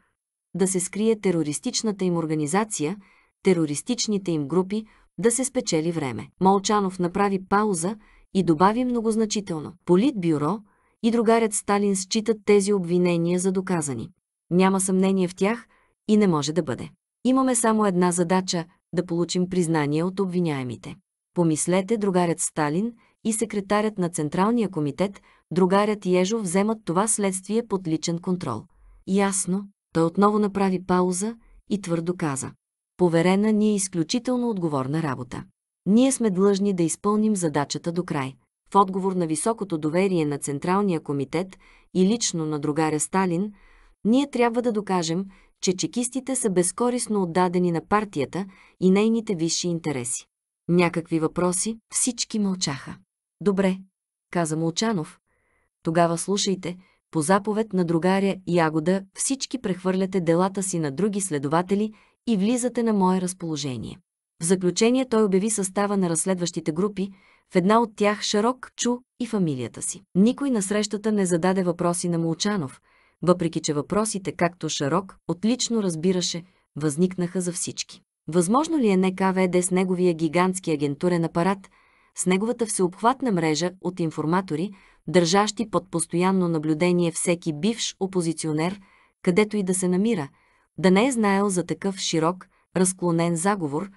да се скрие терористичната им организация, терористичните им групи, да се спечели време. Молчанов направи пауза и добави многозначително. Политбюро и другарят Сталин считат тези обвинения за доказани. Няма съмнение в тях, и не може да бъде. Имаме само една задача – да получим признание от обвиняемите. Помислете, другарят Сталин и секретарят на Централния комитет, другарят Ежов вземат това следствие под личен контрол. Ясно, той отново направи пауза и твърдо каза. Поверена ни е изключително отговорна работа. Ние сме длъжни да изпълним задачата до край. В отговор на високото доверие на Централния комитет и лично на другаря Сталин, ние трябва да докажем, че чекистите са безкорисно отдадени на партията и нейните висши интереси. Някакви въпроси, всички мълчаха. Добре, каза Молчанов. Тогава слушайте, по заповед на другаря Ягода всички прехвърляте делата си на други следователи и влизате на мое разположение. В заключение той обяви състава на разследващите групи, в една от тях Шарок чу и фамилията си. Никой на срещата не зададе въпроси на Молчанов – въпреки че въпросите, както Шарок отлично разбираше, възникнаха за всички. Възможно ли е НКВД с неговия гигантски агентурен апарат, с неговата всеобхватна мрежа от информатори, държащи под постоянно наблюдение всеки бивш опозиционер, където и да се намира, да не е знаел за такъв широк, разклонен заговор,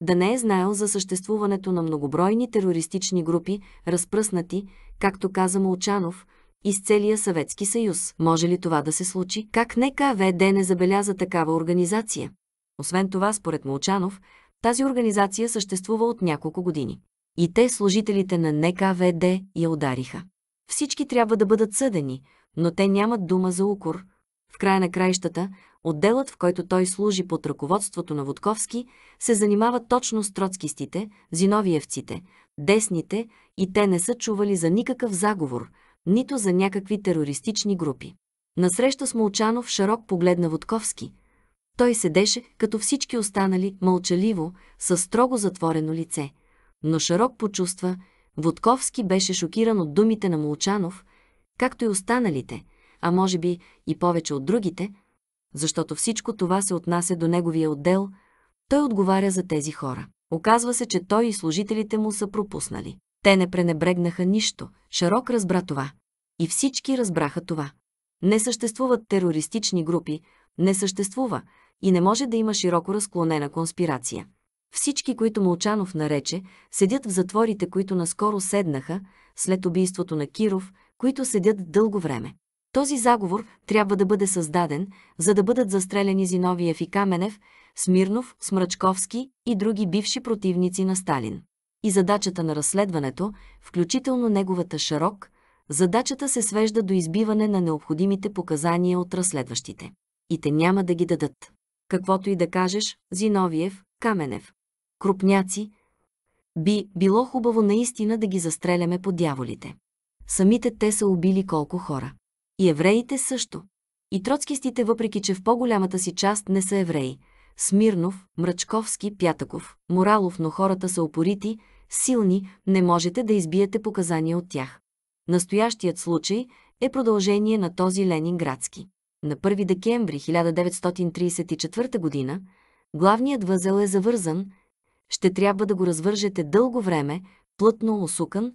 да не е знаел за съществуването на многобройни терористични групи, разпръснати, както каза Молчанов, из целия Съветски съюз. Може ли това да се случи? Как не КВД не забеляза такава организация? Освен това, според Молчанов, тази организация съществува от няколко години. И те, служителите на НКВД, я удариха. Всички трябва да бъдат съдени, но те нямат дума за укор. В края на краищата, отделът, в който той служи под ръководството на Водковски, се занимава точно с троцкистите, зиновиевците, десните и те не са чували за никакъв заговор – нито за някакви терористични групи. Насреща с Молчанов широк погледна Водковски. Той седеше, като всички останали, мълчаливо, със строго затворено лице. Но широк почувства, Водковски беше шокиран от думите на Молчанов, както и останалите, а може би и повече от другите, защото всичко това се отнася до неговия отдел, той отговаря за тези хора. Оказва се, че той и служителите му са пропуснали. Те не пренебрегнаха нищо, широк разбра това. И всички разбраха това. Не съществуват терористични групи, не съществува и не може да има широко разклонена конспирация. Всички, които Молчанов нарече, седят в затворите, които наскоро седнаха, след убийството на Киров, които седят дълго време. Този заговор трябва да бъде създаден, за да бъдат застреляни Зиновиев и Каменев, Смирнов, Смрачковски и други бивши противници на Сталин и задачата на разследването, включително неговата широк, задачата се свежда до избиване на необходимите показания от разследващите. И те няма да ги дадат. Каквото и да кажеш, Зиновиев, Каменев, Крупняци, би било хубаво наистина да ги застреляме по дяволите. Самите те са убили колко хора. И евреите също. И троцкистите, въпреки че в по-голямата си част не са евреи, Смирнов, Мрачковски, Пятаков, Моралов, но хората са опорити, силни, не можете да избиете показания от тях. Настоящият случай е продължение на този Ленинградски. На 1 декември 1934 г. главният възел е завързан, ще трябва да го развържете дълго време, плътно усукан,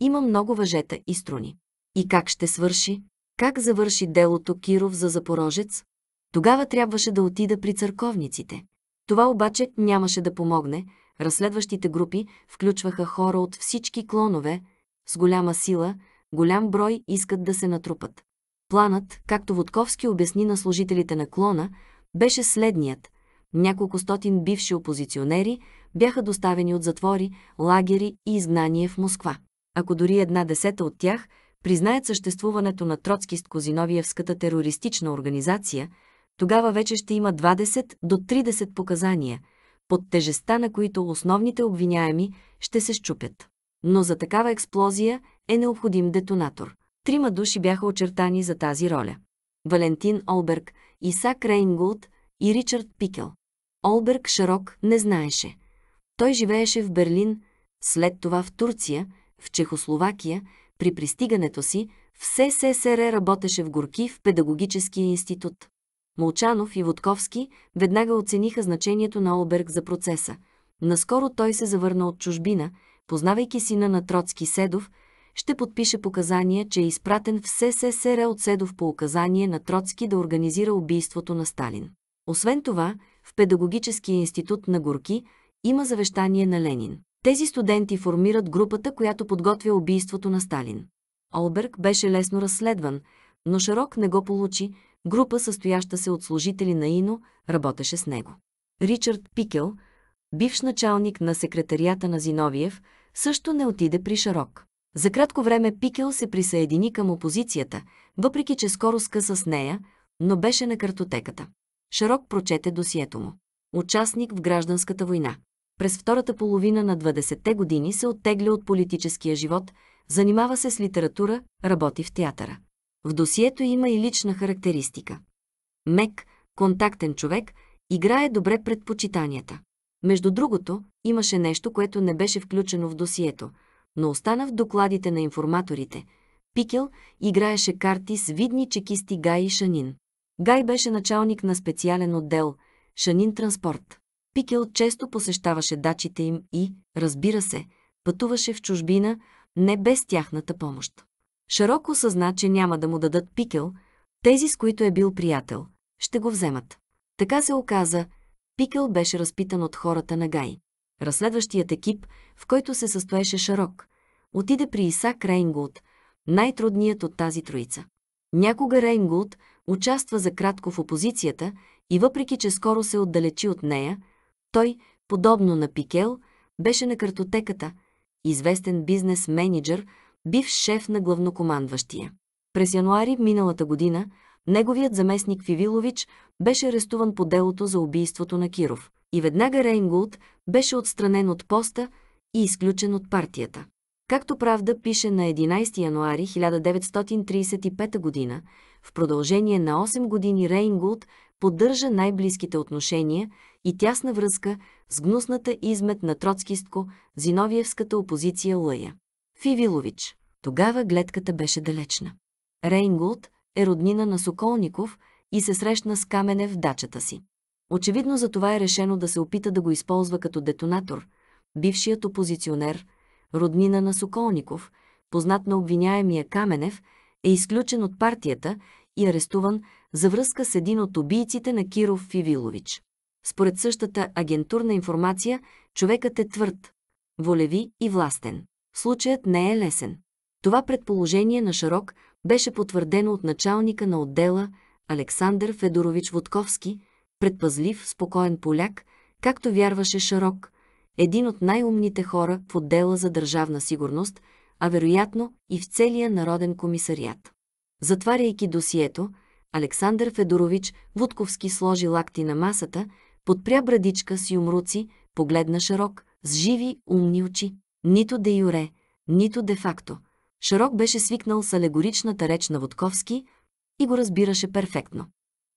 има много въжета и струни. И как ще свърши? Как завърши делото Киров за Запорожец? Тогава трябваше да отида при църковниците. Това обаче нямаше да помогне, Разследващите групи включваха хора от всички клонове, с голяма сила, голям брой искат да се натрупат. Планът, както Водковски обясни на служителите на клона, беше следният. Няколко стотин бивши опозиционери бяха доставени от затвори, лагери и изгнание в Москва. Ако дори една десета от тях признаят съществуването на Троцкист-Козиновиевската терористична организация, тогава вече ще има 20 до 30 показания – под тежестта на които основните обвиняеми ще се щупят. Но за такава експлозия е необходим детонатор. Трима души бяха очертани за тази роля. Валентин Олберг, Исак Рейнгулд и Ричард Пикел. Олберг Шарок не знаеше. Той живееше в Берлин, след това в Турция, в Чехословакия, при пристигането си в СССР работеше в Горки в педагогическия институт. Молчанов и Водковски веднага оцениха значението на Олберг за процеса. Наскоро той се завърна от чужбина, познавайки сина на Троцки Седов, ще подпише показания, че е изпратен в СССР от Седов по указание на Троцки да организира убийството на Сталин. Освен това, в Педагогическия институт на Горки има завещание на Ленин. Тези студенти формират групата, която подготвя убийството на Сталин. Олберг беше лесно разследван, но Шарок не го получи, група състояща се от служители на ИНО, работеше с него. Ричард Пикел, бивш началник на секретарията на Зиновиев, също не отиде при Шарок. За кратко време Пикел се присъедини към опозицията, въпреки че скоро скъса с нея, но беше на картотеката. Шарок прочете досието му. Участник в гражданската война. През втората половина на 20-те години се оттегля от политическия живот, занимава се с литература, работи в театъра. В досието има и лична характеристика. Мек, контактен човек, играе добре предпочитанията. Между другото, имаше нещо, което не беше включено в досието, но остана в докладите на информаторите. Пикел играеше карти с видни чекисти Гай и Шанин. Гай беше началник на специален отдел – Шанин Транспорт. Пикел често посещаваше дачите им и, разбира се, пътуваше в чужбина, не без тяхната помощ. Широко съзна, че няма да му дадат пикел, тези с които е бил приятел, ще го вземат. Така се оказа, пикел беше разпитан от хората на Гай. Разследващият екип, в който се състоеше Шарок, отиде при Исак Рейнгулт, най-трудният от тази троица. Някога Рейнгулт участва за кратко в опозицията и въпреки, че скоро се отдалечи от нея, той, подобно на Пикел, беше на картотеката, известен бизнес менеджер – Бив шеф на главнокомандващия. През януари миналата година неговият заместник Фивилович беше арестуван по делото за убийството на Киров и веднага Рейнгулд беше отстранен от поста и изключен от партията. Както правда пише на 11 януари 1935 година, в продължение на 8 години Рейнгулд поддържа най-близките отношения и тясна връзка с гнусната измет на троцкистко-зиновиевската опозиция Лъя. Фивилович. Тогава гледката беше далечна. Рейнгулд е роднина на Соколников и се срещна с камене в дачата си. Очевидно за това е решено да се опита да го използва като детонатор. Бившият опозиционер, роднина на Соколников, познат на обвиняемия Каменев, е изключен от партията и арестуван за връзка с един от убийците на Киров Фивилович. Според същата агентурна информация, човекът е твърд, волеви и властен. Случаят не е лесен. Това предположение на Шарок беше потвърдено от началника на отдела Александър Федорович Водковски, предпазлив, спокоен поляк, както вярваше Шарок, един от най-умните хора в отдела за държавна сигурност, а вероятно и в целия народен комисарият. Затваряйки досието, Александър Федорович Вудковски сложи лакти на масата, подпря брадичка с юмруци, погледна широк, с живи, умни очи. Нито де юре, нито де факто. Широк беше свикнал с алегоричната реч на Водковски и го разбираше перфектно.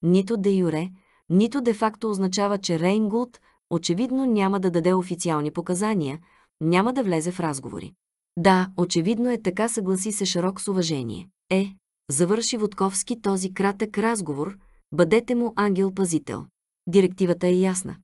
Нито де юре, нито де факто означава, че Рейнгулт очевидно няма да даде официални показания, няма да влезе в разговори. Да, очевидно е така, съгласи се Широк с уважение. Е, завърши Водковски този кратък разговор, бъдете му ангел-пазител. Директивата е ясна.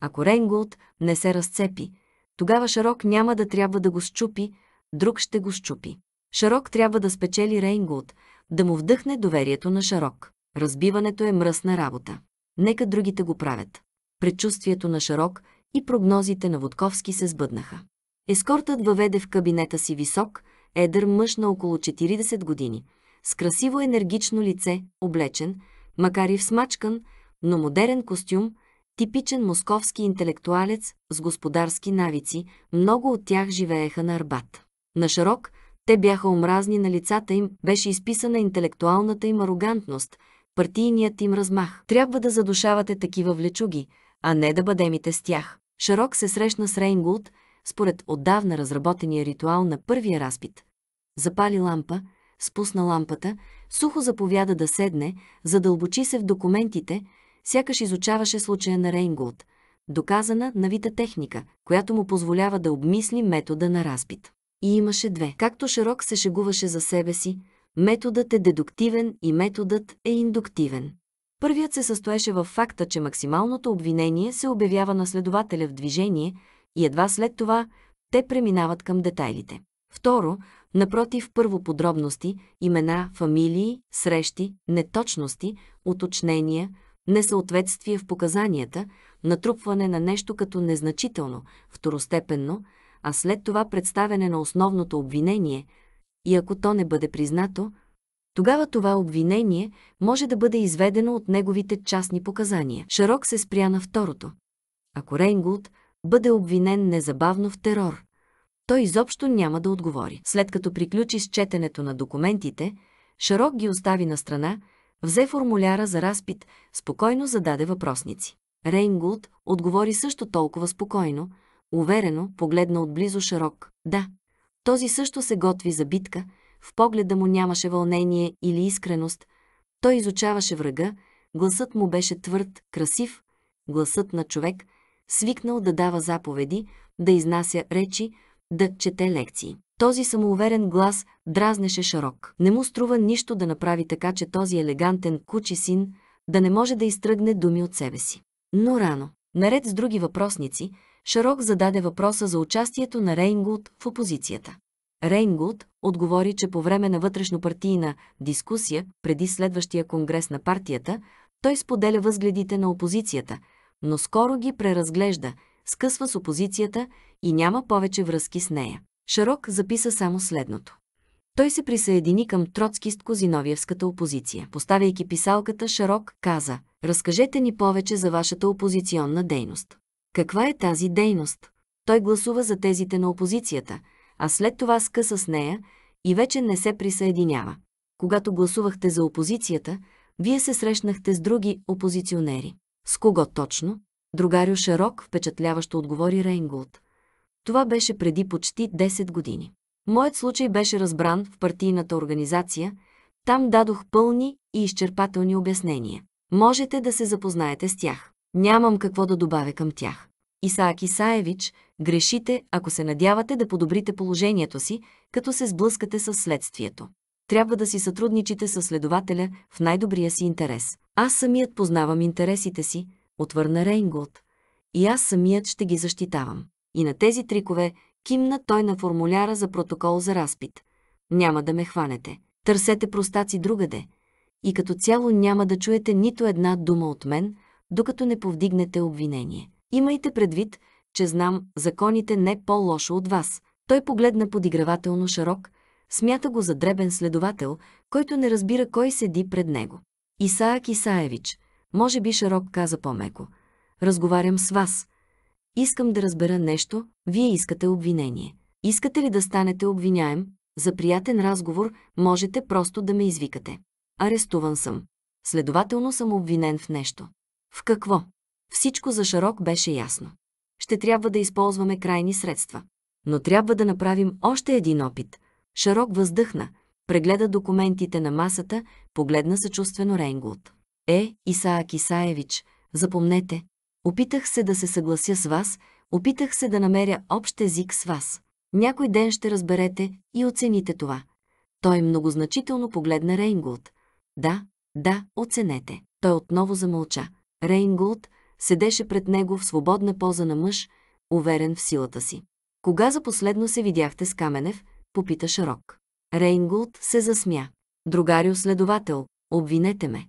Ако Рейнгулд не се разцепи, тогава Шарок няма да трябва да го щупи, друг ще го щупи. Шарок трябва да спечели Рейнгулд, да му вдъхне доверието на Шарок. Разбиването е мръсна работа. Нека другите го правят. Предчувствието на Шарок и прогнозите на Водковски се сбъднаха. Ескортът въведе в кабинета си висок, едър мъж на около 40 години, с красиво енергично лице, облечен, макар и в смачкан, но модерен костюм, Типичен московски интелектуалец с господарски навици, много от тях живееха на Арбат. На Шарок те бяха омразни на лицата им, беше изписана интелектуалната им арогантност, партийният им размах. Трябва да задушавате такива влечуги, а не да бъдемите с тях. Шарок се срещна с Рейнгулд, според отдавна разработения ритуал на първия разпит. Запали лампа, спусна лампата, сухо заповяда да седне, задълбочи се в документите, сякаш изучаваше случая на Рейнголд, доказана навита техника, която му позволява да обмисли метода на разпит. И имаше две. Както Широк се шегуваше за себе си, методът е дедуктивен и методът е индуктивен. Първият се състоеше в факта, че максималното обвинение се обявява на следователя в движение и едва след това те преминават към детайлите. Второ, напротив, първо подробности, имена, фамилии, срещи, неточности, уточнения, несъответствие в показанията, натрупване на нещо като незначително, второстепенно, а след това представяне на основното обвинение, и ако то не бъде признато, тогава това обвинение може да бъде изведено от неговите частни показания. Шарок се спря на второто. Ако Рейнгулд бъде обвинен незабавно в терор, той изобщо няма да отговори. След като приключи с четенето на документите, Шарок ги остави на страна Взе формуляра за разпит, спокойно зададе въпросници. Рейнгулд отговори също толкова спокойно, уверено погледна отблизо широк. Да, този също се готви за битка, в погледа му нямаше вълнение или искреност. Той изучаваше врага, гласът му беше твърд, красив, гласът на човек, свикнал да дава заповеди, да изнася речи, да чете лекции. Този самоуверен глас дразнеше Шарок. Не му струва нищо да направи така, че този елегантен кучи син да не може да изтръгне думи от себе си. Но рано, наред с други въпросници, Шарок зададе въпроса за участието на Рейнгулд в опозицията. Рейнгулд отговори, че по време на вътрешнопартийна дискусия преди следващия конгрес на партията, той споделя възгледите на опозицията, но скоро ги преразглежда – скъсва с опозицията и няма повече връзки с нея. Шарок записа само следното. Той се присъедини към троцкист-козиновиевската опозиция. Поставяйки писалката, Шарок каза «Разкажете ни повече за вашата опозиционна дейност». Каква е тази дейност? Той гласува за тезите на опозицията, а след това скъса с нея и вече не се присъединява. Когато гласувахте за опозицията, вие се срещнахте с други опозиционери. С кого точно? Другарю Шарок впечатляващо отговори Рейнголд. Това беше преди почти 10 години. Моят случай беше разбран в партийната организация, там дадох пълни и изчерпателни обяснения. Можете да се запознаете с тях. Нямам какво да добавя към тях. Исаак Исаевич, грешите, ако се надявате да подобрите положението си, като се сблъскате с следствието. Трябва да си сътрудничите с следователя в най-добрия си интерес. Аз самият познавам интересите си, отвърна Рейнголд. И аз самият ще ги защитавам. И на тези трикове кимна той на формуляра за протокол за разпит. Няма да ме хванете. Търсете простаци другаде. И като цяло няма да чуете нито една дума от мен, докато не повдигнете обвинение. Имайте предвид, че знам законите не по-лошо от вас. Той погледна подигравателно широк, смята го за дребен следовател, който не разбира кой седи пред него. Исаак Исаевич, може би Шарок каза по-меко. Разговарям с вас. Искам да разбера нещо, вие искате обвинение. Искате ли да станете обвиняем? За приятен разговор можете просто да ме извикате. Арестуван съм. Следователно съм обвинен в нещо. В какво? Всичко за Шарок беше ясно. Ще трябва да използваме крайни средства. Но трябва да направим още един опит. Шарок въздъхна, прегледа документите на масата, погледна съчувствено Рейнгулт. Е, Исаак Исаевич, запомнете, опитах се да се съглася с вас, опитах се да намеря общ език с вас. Някой ден ще разберете и оцените това. Той многозначително погледна Рейнгулд. Да, да, оценете. Той отново замълча. Рейнгулд седеше пред него в свободна поза на мъж, уверен в силата си. Кога за последно се видяхте с Каменев? Попита Шарок. Рейнгулд се засмя. Другарио следовател, обвинете ме.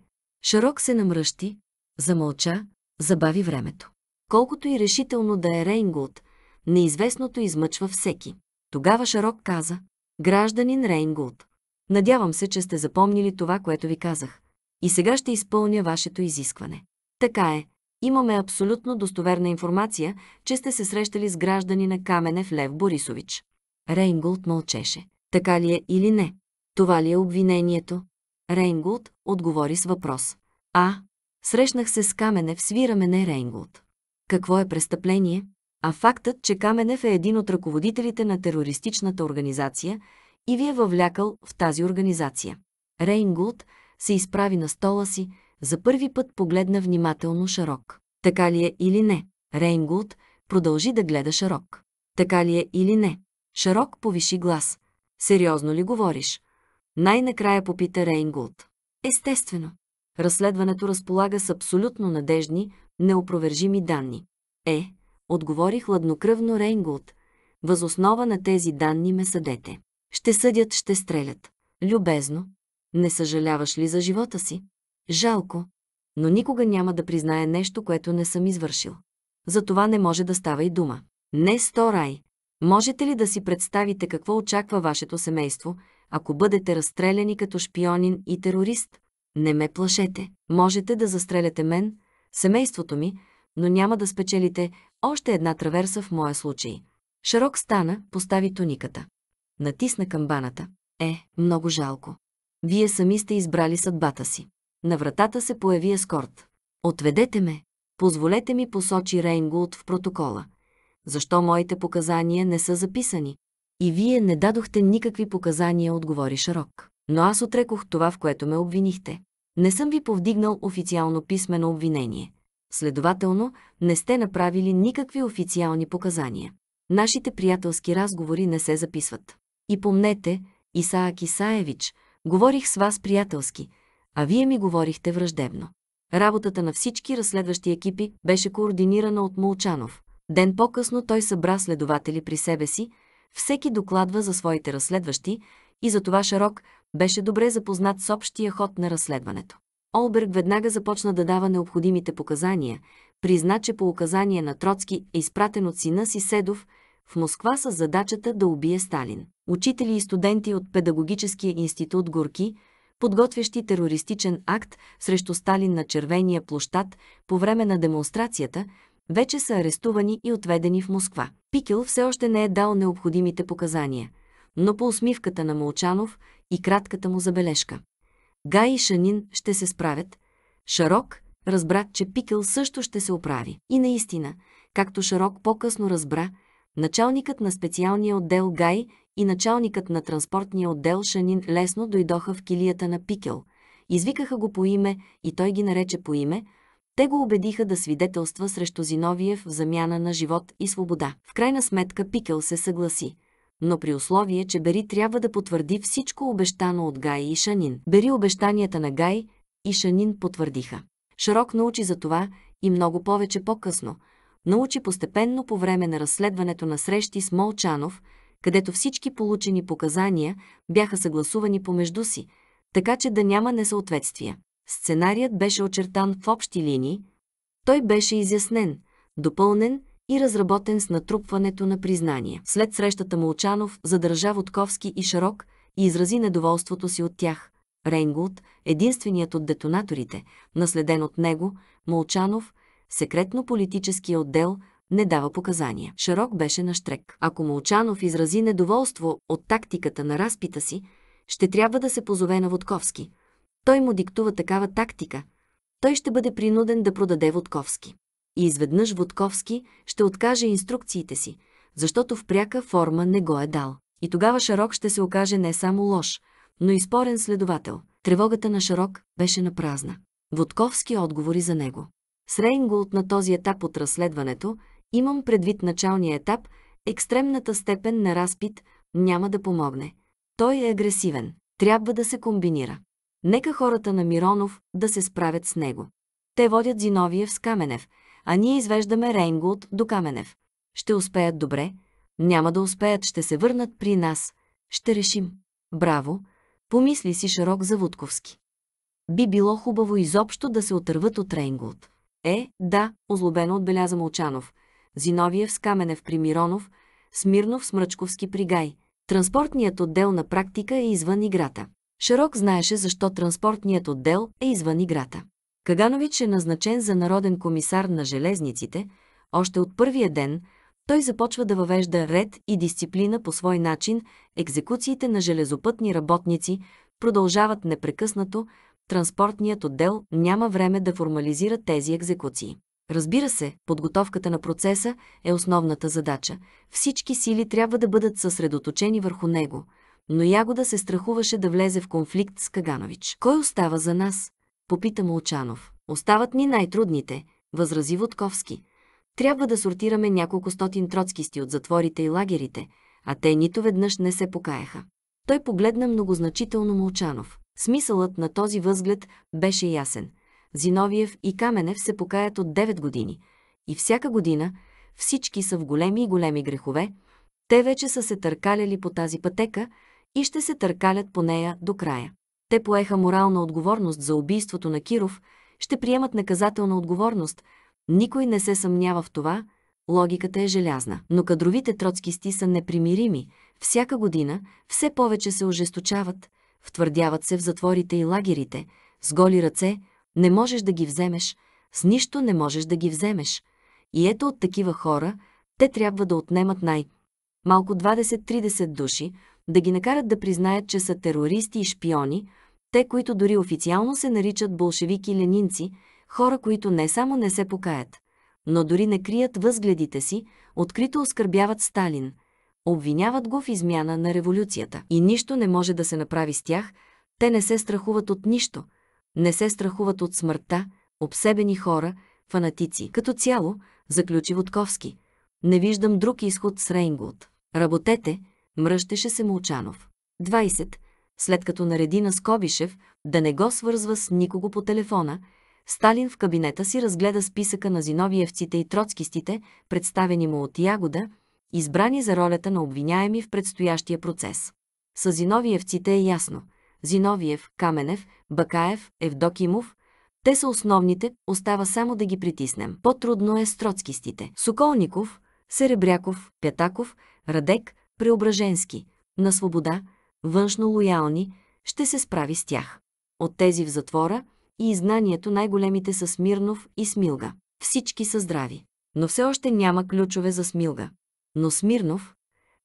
Шарок се намръщи, замълча, забави времето. Колкото и решително да е Рейнгулд, неизвестното измъчва всеки. Тогава Шарок каза, гражданин Рейнгулд, надявам се, че сте запомнили това, което ви казах. И сега ще изпълня вашето изискване. Така е, имаме абсолютно достоверна информация, че сте се срещали с гражданина Каменев Лев Борисович. Рейнгулд мълчеше. Така ли е или не? Това ли е обвинението? Рейнгулд отговори с въпрос. А, срещнах се с Каменев, свираме не, Рейнгулд. Какво е престъпление? А фактът, че Каменев е един от ръководителите на терористичната организация и ви е въвлякал в тази организация. Рейнгулд се изправи на стола си, за първи път погледна внимателно Шарок. Така ли е или не? Рейнгулд продължи да гледа Шарок. Така ли е или не? Шарок повиши глас. Сериозно ли говориш? Най-накрая попита Рейнгулд. Естествено. Разследването разполага с абсолютно надежни, неопровержими данни. Е, отговори хладнокръвно Рейнгулд. Възоснова на тези данни ме съдете. Ще съдят, ще стрелят. Любезно. Не съжаляваш ли за живота си? Жалко. Но никога няма да призная нещо, което не съм извършил. За това не може да става и дума. Не сто рай. Можете ли да си представите какво очаква вашето семейство, ако бъдете разстреляни като шпионин и терорист. Не ме плашете. Можете да застреляте мен, семейството ми, но няма да спечелите още една траверса в моя случай. Широк стана, постави туниката. Натисна камбаната. Е, много жалко. Вие сами сте избрали съдбата си. На вратата се появи ескорт. Отведете ме. Позволете ми посочи Рейнгулт в протокола. Защо моите показания не са записани? и вие не дадохте никакви показания, отговори Шарок. Но аз отрекох това, в което ме обвинихте. Не съм ви повдигнал официално писмено обвинение. Следователно, не сте направили никакви официални показания. Нашите приятелски разговори не се записват. И помнете, Исаак Исаевич, говорих с вас приятелски, а вие ми говорихте враждебно. Работата на всички разследващи екипи беше координирана от Молчанов. Ден по-късно той събра следователи при себе си, всеки докладва за своите разследващи и за това Шарок беше добре запознат с общия ход на разследването. Олберг веднага започна да дава необходимите показания, призна, че по указание на Троцки е изпратен от сина си Седов в Москва с задачата да убие Сталин. Учители и студенти от Педагогическия институт Горки, подготвящи терористичен акт срещу Сталин на Червения площад по време на демонстрацията, вече са арестувани и отведени в Москва. Пикел все още не е дал необходимите показания, но по усмивката на Молчанов и кратката му забележка. Гай и Шанин ще се справят. Шарок разбра, че Пикел също ще се оправи. И наистина, както Шарок по-късно разбра, началникът на специалния отдел Гай и началникът на транспортния отдел Шанин лесно дойдоха в килията на Пикел. Извикаха го по име и той ги нарече по име – те го убедиха да свидетелства срещу Зиновиев в замяна на живот и свобода. В крайна сметка Пикел се съгласи, но при условие, че Бери трябва да потвърди всичко обещано от Гай и Шанин. Бери обещанията на Гай и Шанин потвърдиха. Шарок научи за това и много повече по-късно. Научи постепенно по време на разследването на срещи с Молчанов, където всички получени показания бяха съгласувани помежду си, така че да няма несъответствия. Сценарият беше очертан в общи линии, той беше изяснен, допълнен и разработен с натрупването на признания. След срещата Молчанов задържа Водковски и Шарок и изрази недоволството си от тях. Рейнгулт, единственият от детонаторите, наследен от него, Молчанов, секретно политическия отдел, не дава показания. Шарок беше на штрек. Ако Молчанов изрази недоволство от тактиката на разпита си, ще трябва да се позове на Водковски – той му диктува такава тактика, той ще бъде принуден да продаде Водковски. И изведнъж Водковски ще откаже инструкциите си, защото в пряка форма не го е дал. И тогава Шарок ще се окаже не само лош, но и спорен следовател. Тревогата на Шарок беше напразна. Водковски отговори за него. С Рейнголд на този етап от разследването, имам предвид началния етап, екстремната степен на разпит няма да помогне. Той е агресивен. Трябва да се комбинира. Нека хората на Миронов да се справят с него. Те водят Зиновиев с Каменев, а ние извеждаме Рейнголд до Каменев. Ще успеят добре, няма да успеят, ще се върнат при нас. Ще решим. Браво! Помисли си Широк за Вудковски. Би било хубаво изобщо да се отърват от Рейнголд. Е, да, озлобено отбеляза Молчанов. Зиновиев с Каменев при Миронов, Смирнов с Мръчковски при Гай. Транспортният отдел на практика е извън играта. Широк знаеше защо транспортният отдел е извън играта. Каганович е назначен за народен комисар на железниците. Още от първия ден той започва да въвежда ред и дисциплина по свой начин. Екзекуциите на железопътни работници продължават непрекъснато. Транспортният отдел няма време да формализира тези екзекуции. Разбира се, подготовката на процеса е основната задача. Всички сили трябва да бъдат съсредоточени върху него – но Ягода се страхуваше да влезе в конфликт с Каганович. Кой остава за нас? Попита Молчанов. Остават ни най-трудните, възрази Водковски. Трябва да сортираме няколко стотин троцкисти от затворите и лагерите, а те нито веднъж не се покаяха. Той погледна многозначително Молчанов. Смисълът на този възглед беше ясен. Зиновиев и Каменев се покаят от 9 години. И всяка година всички са в големи и големи грехове. Те вече са се търкаляли по тази пътека, и ще се търкалят по нея до края. Те поеха морална отговорност за убийството на Киров, ще приемат наказателна отговорност. Никой не се съмнява в това, логиката е желязна. Но кадровите троцкисти са непримирими. Всяка година все повече се ожесточават, втвърдяват се в затворите и лагерите, с голи ръце, не можеш да ги вземеш, с нищо не можеш да ги вземеш. И ето от такива хора, те трябва да отнемат най- малко 20-30 души, да ги накарат да признаят, че са терористи и шпиони, те, които дори официално се наричат болшевики-ленинци, хора, които не само не се покаят, но дори не крият възгледите си, открито оскърбяват Сталин, обвиняват го в измяна на революцията. И нищо не може да се направи с тях, те не се страхуват от нищо, не се страхуват от смъртта, обсебени хора, фанатици. Като цяло, заключи Водковски, не виждам друг изход с Рейнгулд. Работете, мръщеше се Молчанов. 20. След като нареди на Скобишев да не го свързва с никого по телефона, Сталин в кабинета си разгледа списъка на зиновиевците и троцкистите, представени му от Ягода, избрани за ролята на обвиняеми в предстоящия процес. С зиновиевците е ясно. Зиновиев, Каменев, Бакаев, Евдокимов – те са основните, остава само да ги притиснем. По-трудно е с троцкистите. Соколников, Серебряков, Пятаков, Радек, преображенски, на свобода, външно лоялни, ще се справи с тях. От тези в затвора и изгнанието най-големите са Смирнов и Смилга. Всички са здрави, но все още няма ключове за Смилга. Но Смирнов,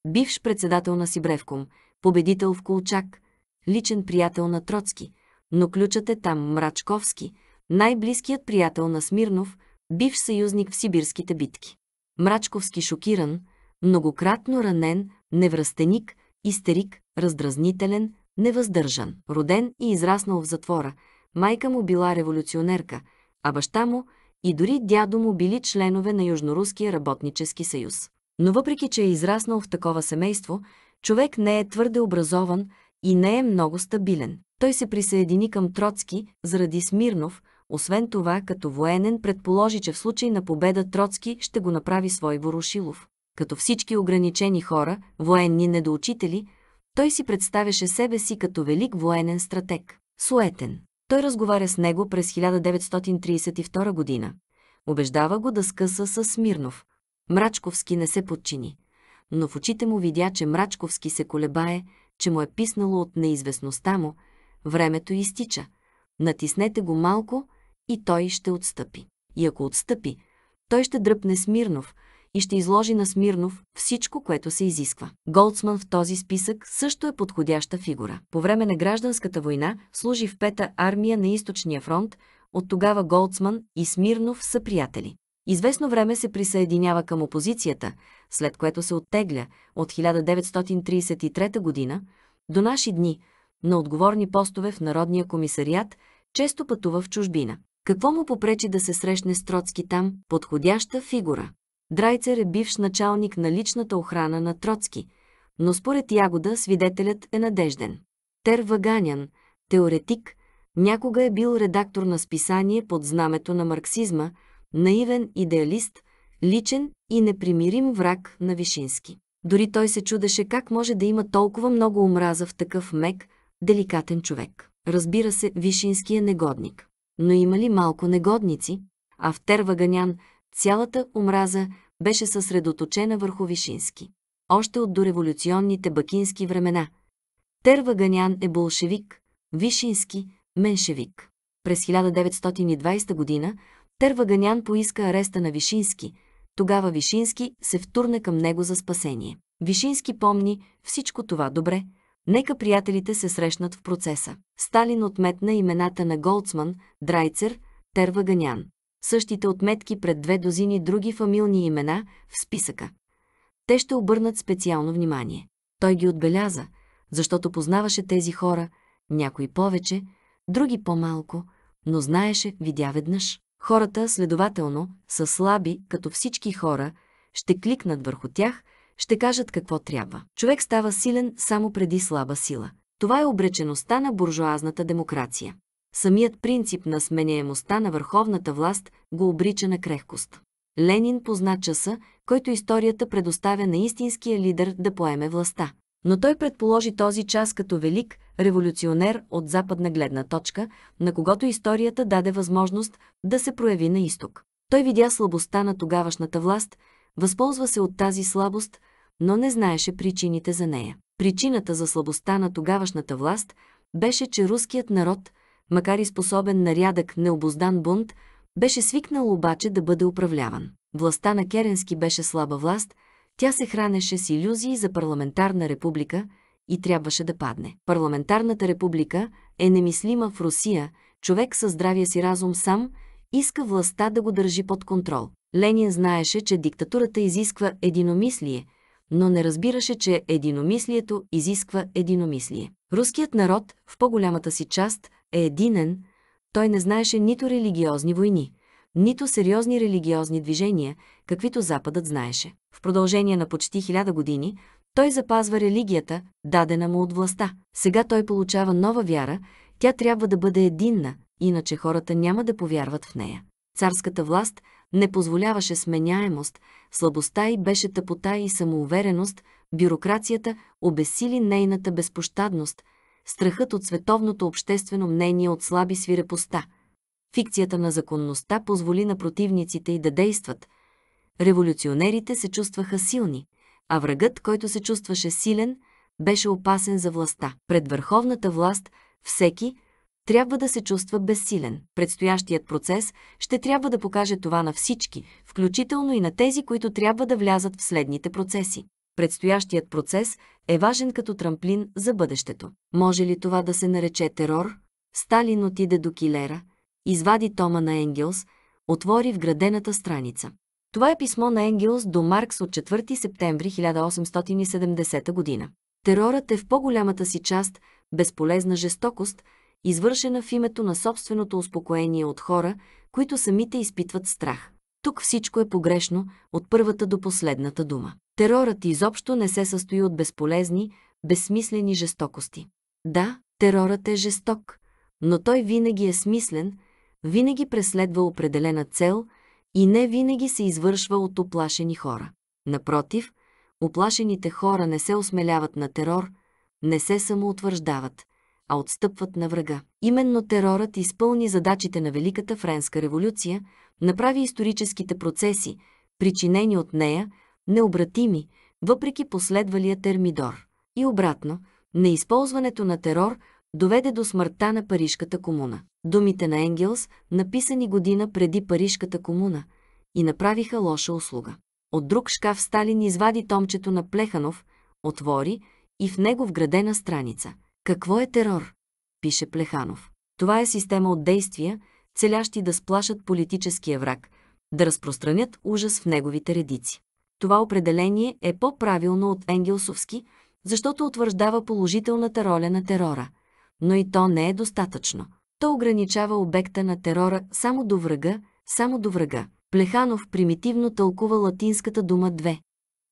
бивш председател на Сибревком, победител в Колчак, личен приятел на Троцки, но ключът е там Мрачковски, най-близкият приятел на Смирнов, бивш съюзник в сибирските битки. Мрачковски шокиран, многократно ранен, невръстеник, истерик, раздразнителен, невъздържан, роден и израснал в затвора. Майка му била революционерка, а баща му и дори дядо му били членове на Южноруския работнически съюз. Но въпреки, че е израснал в такова семейство, човек не е твърде образован и не е много стабилен. Той се присъедини към Троцки заради Смирнов, освен това, като военен предположи, че в случай на победа Троцки ще го направи свой Ворошилов като всички ограничени хора, военни недоучители, той си представяше себе си като велик военен стратег, суетен. Той разговаря с него през 1932 година. Обеждава го да скъса с Смирнов. Мрачковски не се подчини. Но в очите му видя, че Мрачковски се колебае, че му е писнало от неизвестността му, времето изтича. Натиснете го малко и той ще отстъпи. И ако отстъпи, той ще дръпне Смирнов – и ще изложи на Смирнов всичко, което се изисква. Голдсман в този списък също е подходяща фигура. По време на гражданската война служи в пета армия на Източния фронт, от тогава Голдсман и Смирнов са приятели. Известно време се присъединява към опозицията, след което се оттегля от 1933 година до наши дни на отговорни постове в Народния комисариат, често пътува в чужбина. Какво му попречи да се срещне с Троцки там? Подходяща фигура. Драйцер е бивш началник на личната охрана на Троцки, но според Ягода свидетелят е надежден. Тер Ваганян, теоретик, някога е бил редактор на списание под знамето на марксизма, наивен идеалист, личен и непримирим враг на Вишински. Дори той се чудеше как може да има толкова много омраза в такъв мек, деликатен човек. Разбира се, Вишински е негодник. Но има ли малко негодници? А в Тер Ваганян. Цялата омраза беше съсредоточена върху Вишински. Още от дореволюционните бакински времена. Тер Ваганян е болшевик, Вишински – меншевик. През 1920 г. Терваганян поиска ареста на Вишински. Тогава Вишински се втурна към него за спасение. Вишински помни всичко това добре. Нека приятелите се срещнат в процеса. Сталин отметна имената на Голцман, Драйцер, Тер Ваганян същите отметки пред две дозини други фамилни имена в списъка. Те ще обърнат специално внимание. Той ги отбеляза, защото познаваше тези хора, някои повече, други по-малко, но знаеше, видя веднъж. Хората, следователно, са слаби, като всички хора, ще кликнат върху тях, ще кажат какво трябва. Човек става силен само преди слаба сила. Това е обречеността на буржуазната демокрация. Самият принцип на сменяемостта на върховната власт го обрича на крехкост. Ленин позна часа, който историята предоставя на истинския лидер да поеме властта. Но той предположи този час като велик революционер от западна гледна точка, на когото историята даде възможност да се прояви на изток. Той видя слабостта на тогавашната власт, възползва се от тази слабост, но не знаеше причините за нея. Причината за слабостта на тогавашната власт беше, че руският народ – макар и способен на рядък необоздан бунт, беше свикнал обаче да бъде управляван. Властта на Керенски беше слаба власт, тя се хранеше с иллюзии за парламентарна република и трябваше да падне. Парламентарната република е немислима в Русия, човек със здравия си разум сам иска властта да го държи под контрол. Ленин знаеше, че диктатурата изисква единомислие, но не разбираше, че единомислието изисква единомислие. Руският народ в по-голямата си част – е единен, той не знаеше нито религиозни войни, нито сериозни религиозни движения, каквито Западът знаеше. В продължение на почти хиляда години той запазва религията, дадена му от властта. Сега той получава нова вяра, тя трябва да бъде единна, иначе хората няма да повярват в нея. Царската власт не позволяваше сменяемост, слабостта й беше тъпота и самоувереност, бюрокрацията обесили нейната безпощадност – страхът от световното обществено мнение от слаби свирепостта. Фикцията на законността позволи на противниците й да действат. Революционерите се чувстваха силни, а врагът, който се чувстваше силен, беше опасен за властта. Пред върховната власт всеки трябва да се чувства безсилен. Предстоящият процес ще трябва да покаже това на всички, включително и на тези, които трябва да влязат в следните процеси. Предстоящият процес е важен като трамплин за бъдещето. Може ли това да се нарече терор? Сталин отиде до Килера, извади тома на Енгелс, отвори в градената страница. Това е писмо на Енгелс до Маркс от 4 септември 1870 година. Терорът е в по-голямата си част безполезна жестокост, извършена в името на собственото успокоение от хора, които самите изпитват страх. Тук всичко е погрешно, от първата до последната дума. Терорът изобщо не се състои от безполезни, безсмислени жестокости. Да, терорът е жесток, но той винаги е смислен, винаги преследва определена цел и не винаги се извършва от оплашени хора. Напротив, оплашените хора не се осмеляват на терор, не се самоутвърждават, а отстъпват на врага. Именно терорът изпълни задачите на Великата Френска революция, направи историческите процеси, причинени от нея, необратими, въпреки последвалия термидор. И обратно, неизползването на терор доведе до смъртта на Парижката комуна. Думите на Енгелс, написани година преди Парижката комуна, и направиха лоша услуга. От друг шкаф Сталин извади томчето на Плеханов, отвори и в него вградена страница. Какво е терор? пише Плеханов. Това е система от действия, целящи да сплашат политическия враг, да разпространят ужас в неговите редици. Това определение е по-правилно от енгелсовски, защото утвърждава положителната роля на терора. Но и то не е достатъчно. То ограничава обекта на терора само до врага, само до врага. Плеханов примитивно тълкува латинската дума две.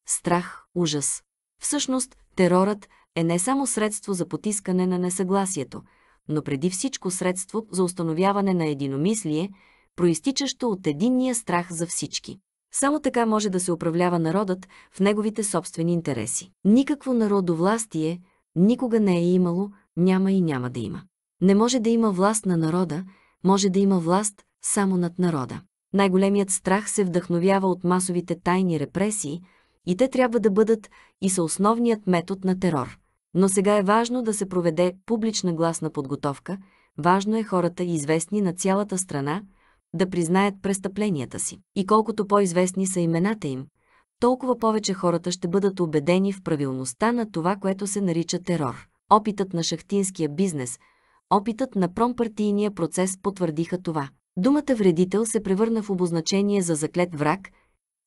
Страх, ужас. Всъщност, терорът е не само средство за потискане на несъгласието, но преди всичко средство за установяване на единомислие, проистичащо от единния страх за всички. Само така може да се управлява народът в неговите собствени интереси. Никакво народовластие никога не е имало, няма и няма да има. Не може да има власт на народа, може да има власт само над народа. Най-големият страх се вдъхновява от масовите тайни репресии и те трябва да бъдат и са основният метод на терор. Но сега е важно да се проведе публична гласна подготовка, важно е хората известни на цялата страна – да признаят престъпленията си. И колкото по-известни са имената им, толкова повече хората ще бъдат убедени в правилността на това, което се нарича терор. Опитът на шахтинския бизнес, опитът на промпартийния процес потвърдиха това. Думата вредител се превърна в обозначение за заклет враг.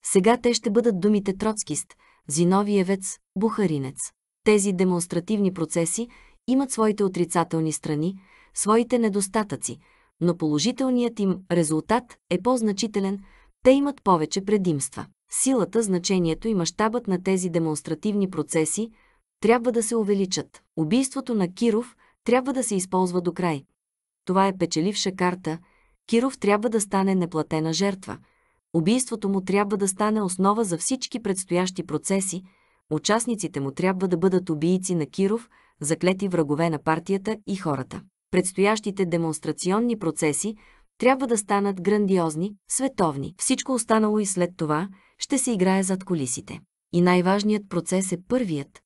Сега те ще бъдат думите троцкист, зиновиевец, бухаринец. Тези демонстративни процеси имат своите отрицателни страни, своите недостатъци – но положителният им резултат е по-значителен, те имат повече предимства. Силата, значението и мащабът на тези демонстративни процеси трябва да се увеличат. Убийството на Киров трябва да се използва до край. Това е печеливша карта. Киров трябва да стане неплатена жертва. Убийството му трябва да стане основа за всички предстоящи процеси. Участниците му трябва да бъдат убийци на Киров, заклети врагове на партията и хората предстоящите демонстрационни процеси трябва да станат грандиозни, световни. Всичко останало и след това ще се играе зад колисите. И най-важният процес е първият.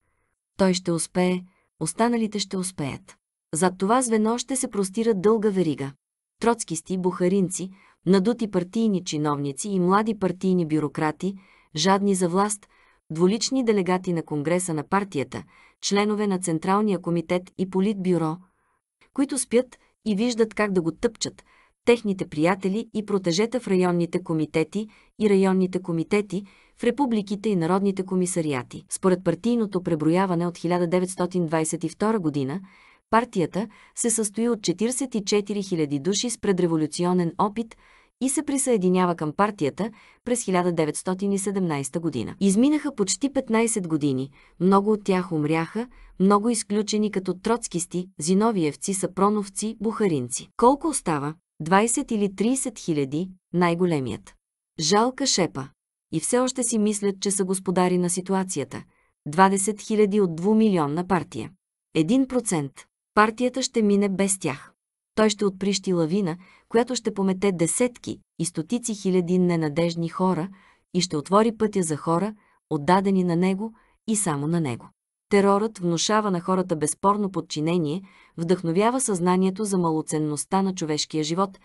Той ще успее, останалите ще успеят. Зад това звено ще се простира дълга верига. Троцкисти, бухаринци, надути партийни чиновници и млади партийни бюрократи, жадни за власт, дволични делегати на Конгреса на партията, членове на Централния комитет и Политбюро – които спят и виждат как да го тъпчат, техните приятели и протежета в районните комитети и районните комитети, в републиките и народните комисариати. Според партийното преброяване от 1922 година, партията се състои от 44 000 души с предреволюционен опит – и се присъединява към партията през 1917 година. Изминаха почти 15 години, много от тях умряха, много изключени като троцкисти, зиновиевци, сапроновци, бухаринци. Колко остава? 20 или 30 хиляди, най-големият. Жалка шепа. И все още си мислят, че са господари на ситуацията. 20 хиляди от 2 милионна партия. 1%. Партията ще мине без тях. Той ще отприщи лавина, която ще помете десетки и стотици хиляди ненадежни хора и ще отвори пътя за хора, отдадени на него и само на него. Терорът внушава на хората безспорно подчинение, вдъхновява съзнанието за малоценността на човешкия живот,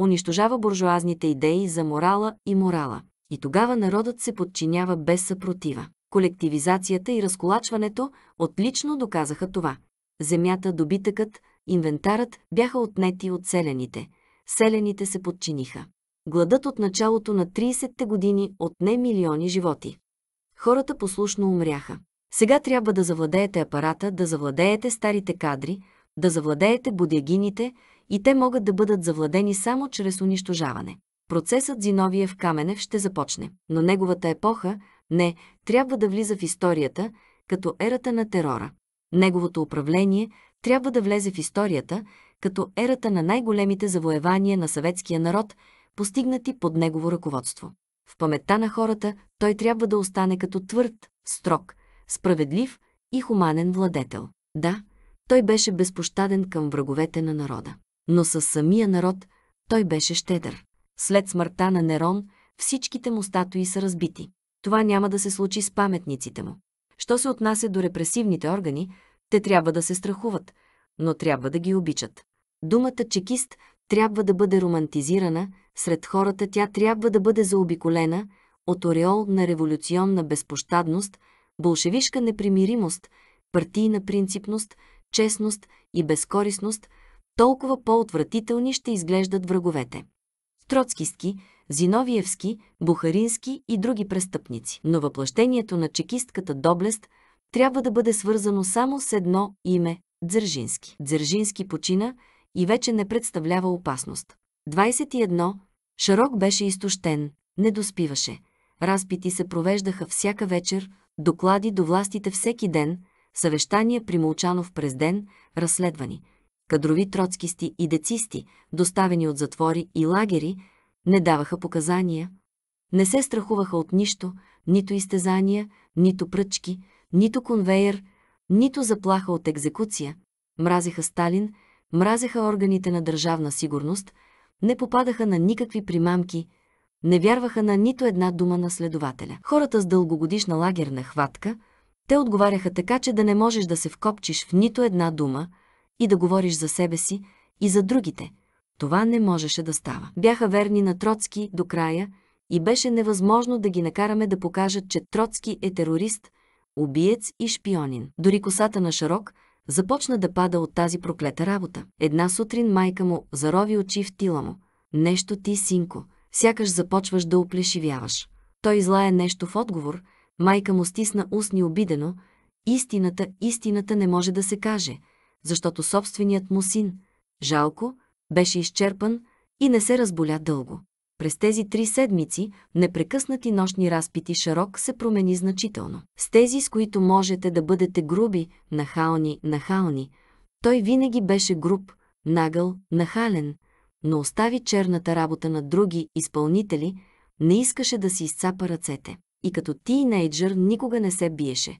унищожава буржуазните идеи за морала и морала. И тогава народът се подчинява без съпротива. Колективизацията и разколачването отлично доказаха това. Земята, добитъкът, инвентарът бяха отнети от селените. Селените се подчиниха. Гладът от началото на 30-те години отне милиони животи. Хората послушно умряха. Сега трябва да завладеете апарата, да завладеете старите кадри, да завладеете бодягините и те могат да бъдат завладени само чрез унищожаване. Процесът Зиновиев Каменев ще започне, но неговата епоха, не, трябва да влиза в историята, като ерата на терора. Неговото управление трябва да влезе в историята като ерата на най-големите завоевания на съветския народ, постигнати под негово ръководство. В паметта на хората той трябва да остане като твърд, строг, справедлив и хуманен владетел. Да, той беше безпощаден към враговете на народа. Но със самия народ той беше щедър. След смъртта на Нерон всичките му статуи са разбити. Това няма да се случи с паметниците му. Що се отнася до репресивните органи, те трябва да се страхуват, но трябва да ги обичат. Думата чекист трябва да бъде романтизирана, сред хората тя трябва да бъде заобиколена от ореол на революционна безпощадност, болшевишка непримиримост, партийна принципност, честност и безкорисност, толкова по-отвратителни ще изглеждат враговете. Троцкистки, Зиновиевски, Бухарински и други престъпници. Но въплъщението на чекистката доблест – трябва да бъде свързано само с едно име – Дзержински. Дзержински почина и вече не представлява опасност. 21. Шарок беше изтощен, не доспиваше. Разпити се провеждаха всяка вечер, доклади до властите всеки ден, съвещания при Молчанов през ден, разследвани. Кадрови троцкисти и децисти, доставени от затвори и лагери, не даваха показания. Не се страхуваха от нищо, нито изтезания, нито пръчки – нито конвейер, нито заплаха от екзекуция. Мразеха Сталин, мразеха органите на държавна сигурност, не попадаха на никакви примамки, не вярваха на нито една дума на следователя. Хората с дългогодишна лагерна хватка, те отговаряха така, че да не можеш да се вкопчиш в нито една дума и да говориш за себе си и за другите. Това не можеше да става. Бяха верни на Троцки до края и беше невъзможно да ги накараме да покажат, че Троцки е терорист – убиец и шпионин. Дори косата на Шарок започна да пада от тази проклета работа. Една сутрин майка му зарови очи в тила му. Нещо ти, синко, сякаш започваш да оплешивяваш. Той излая нещо в отговор, майка му стисна устни обидено, истината, истината не може да се каже, защото собственият му син, жалко, беше изчерпан и не се разболя дълго. През тези три седмици, непрекъснати нощни разпити Шарок се промени значително. С тези, с които можете да бъдете груби, нахални, нахални, той винаги беше груб, нагъл, нахален, но остави черната работа на други изпълнители, не искаше да си изцапа ръцете. И като тинейджър никога не се биеше.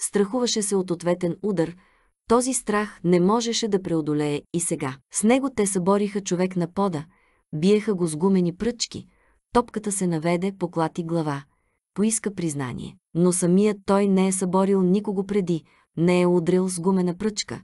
Страхуваше се от ответен удар, този страх не можеше да преодолее и сега. С него те събориха човек на пода – Биеха го с гумени пръчки. Топката се наведе, поклати глава. Поиска признание. Но самият той не е съборил никого преди, не е удрил с гумена пръчка,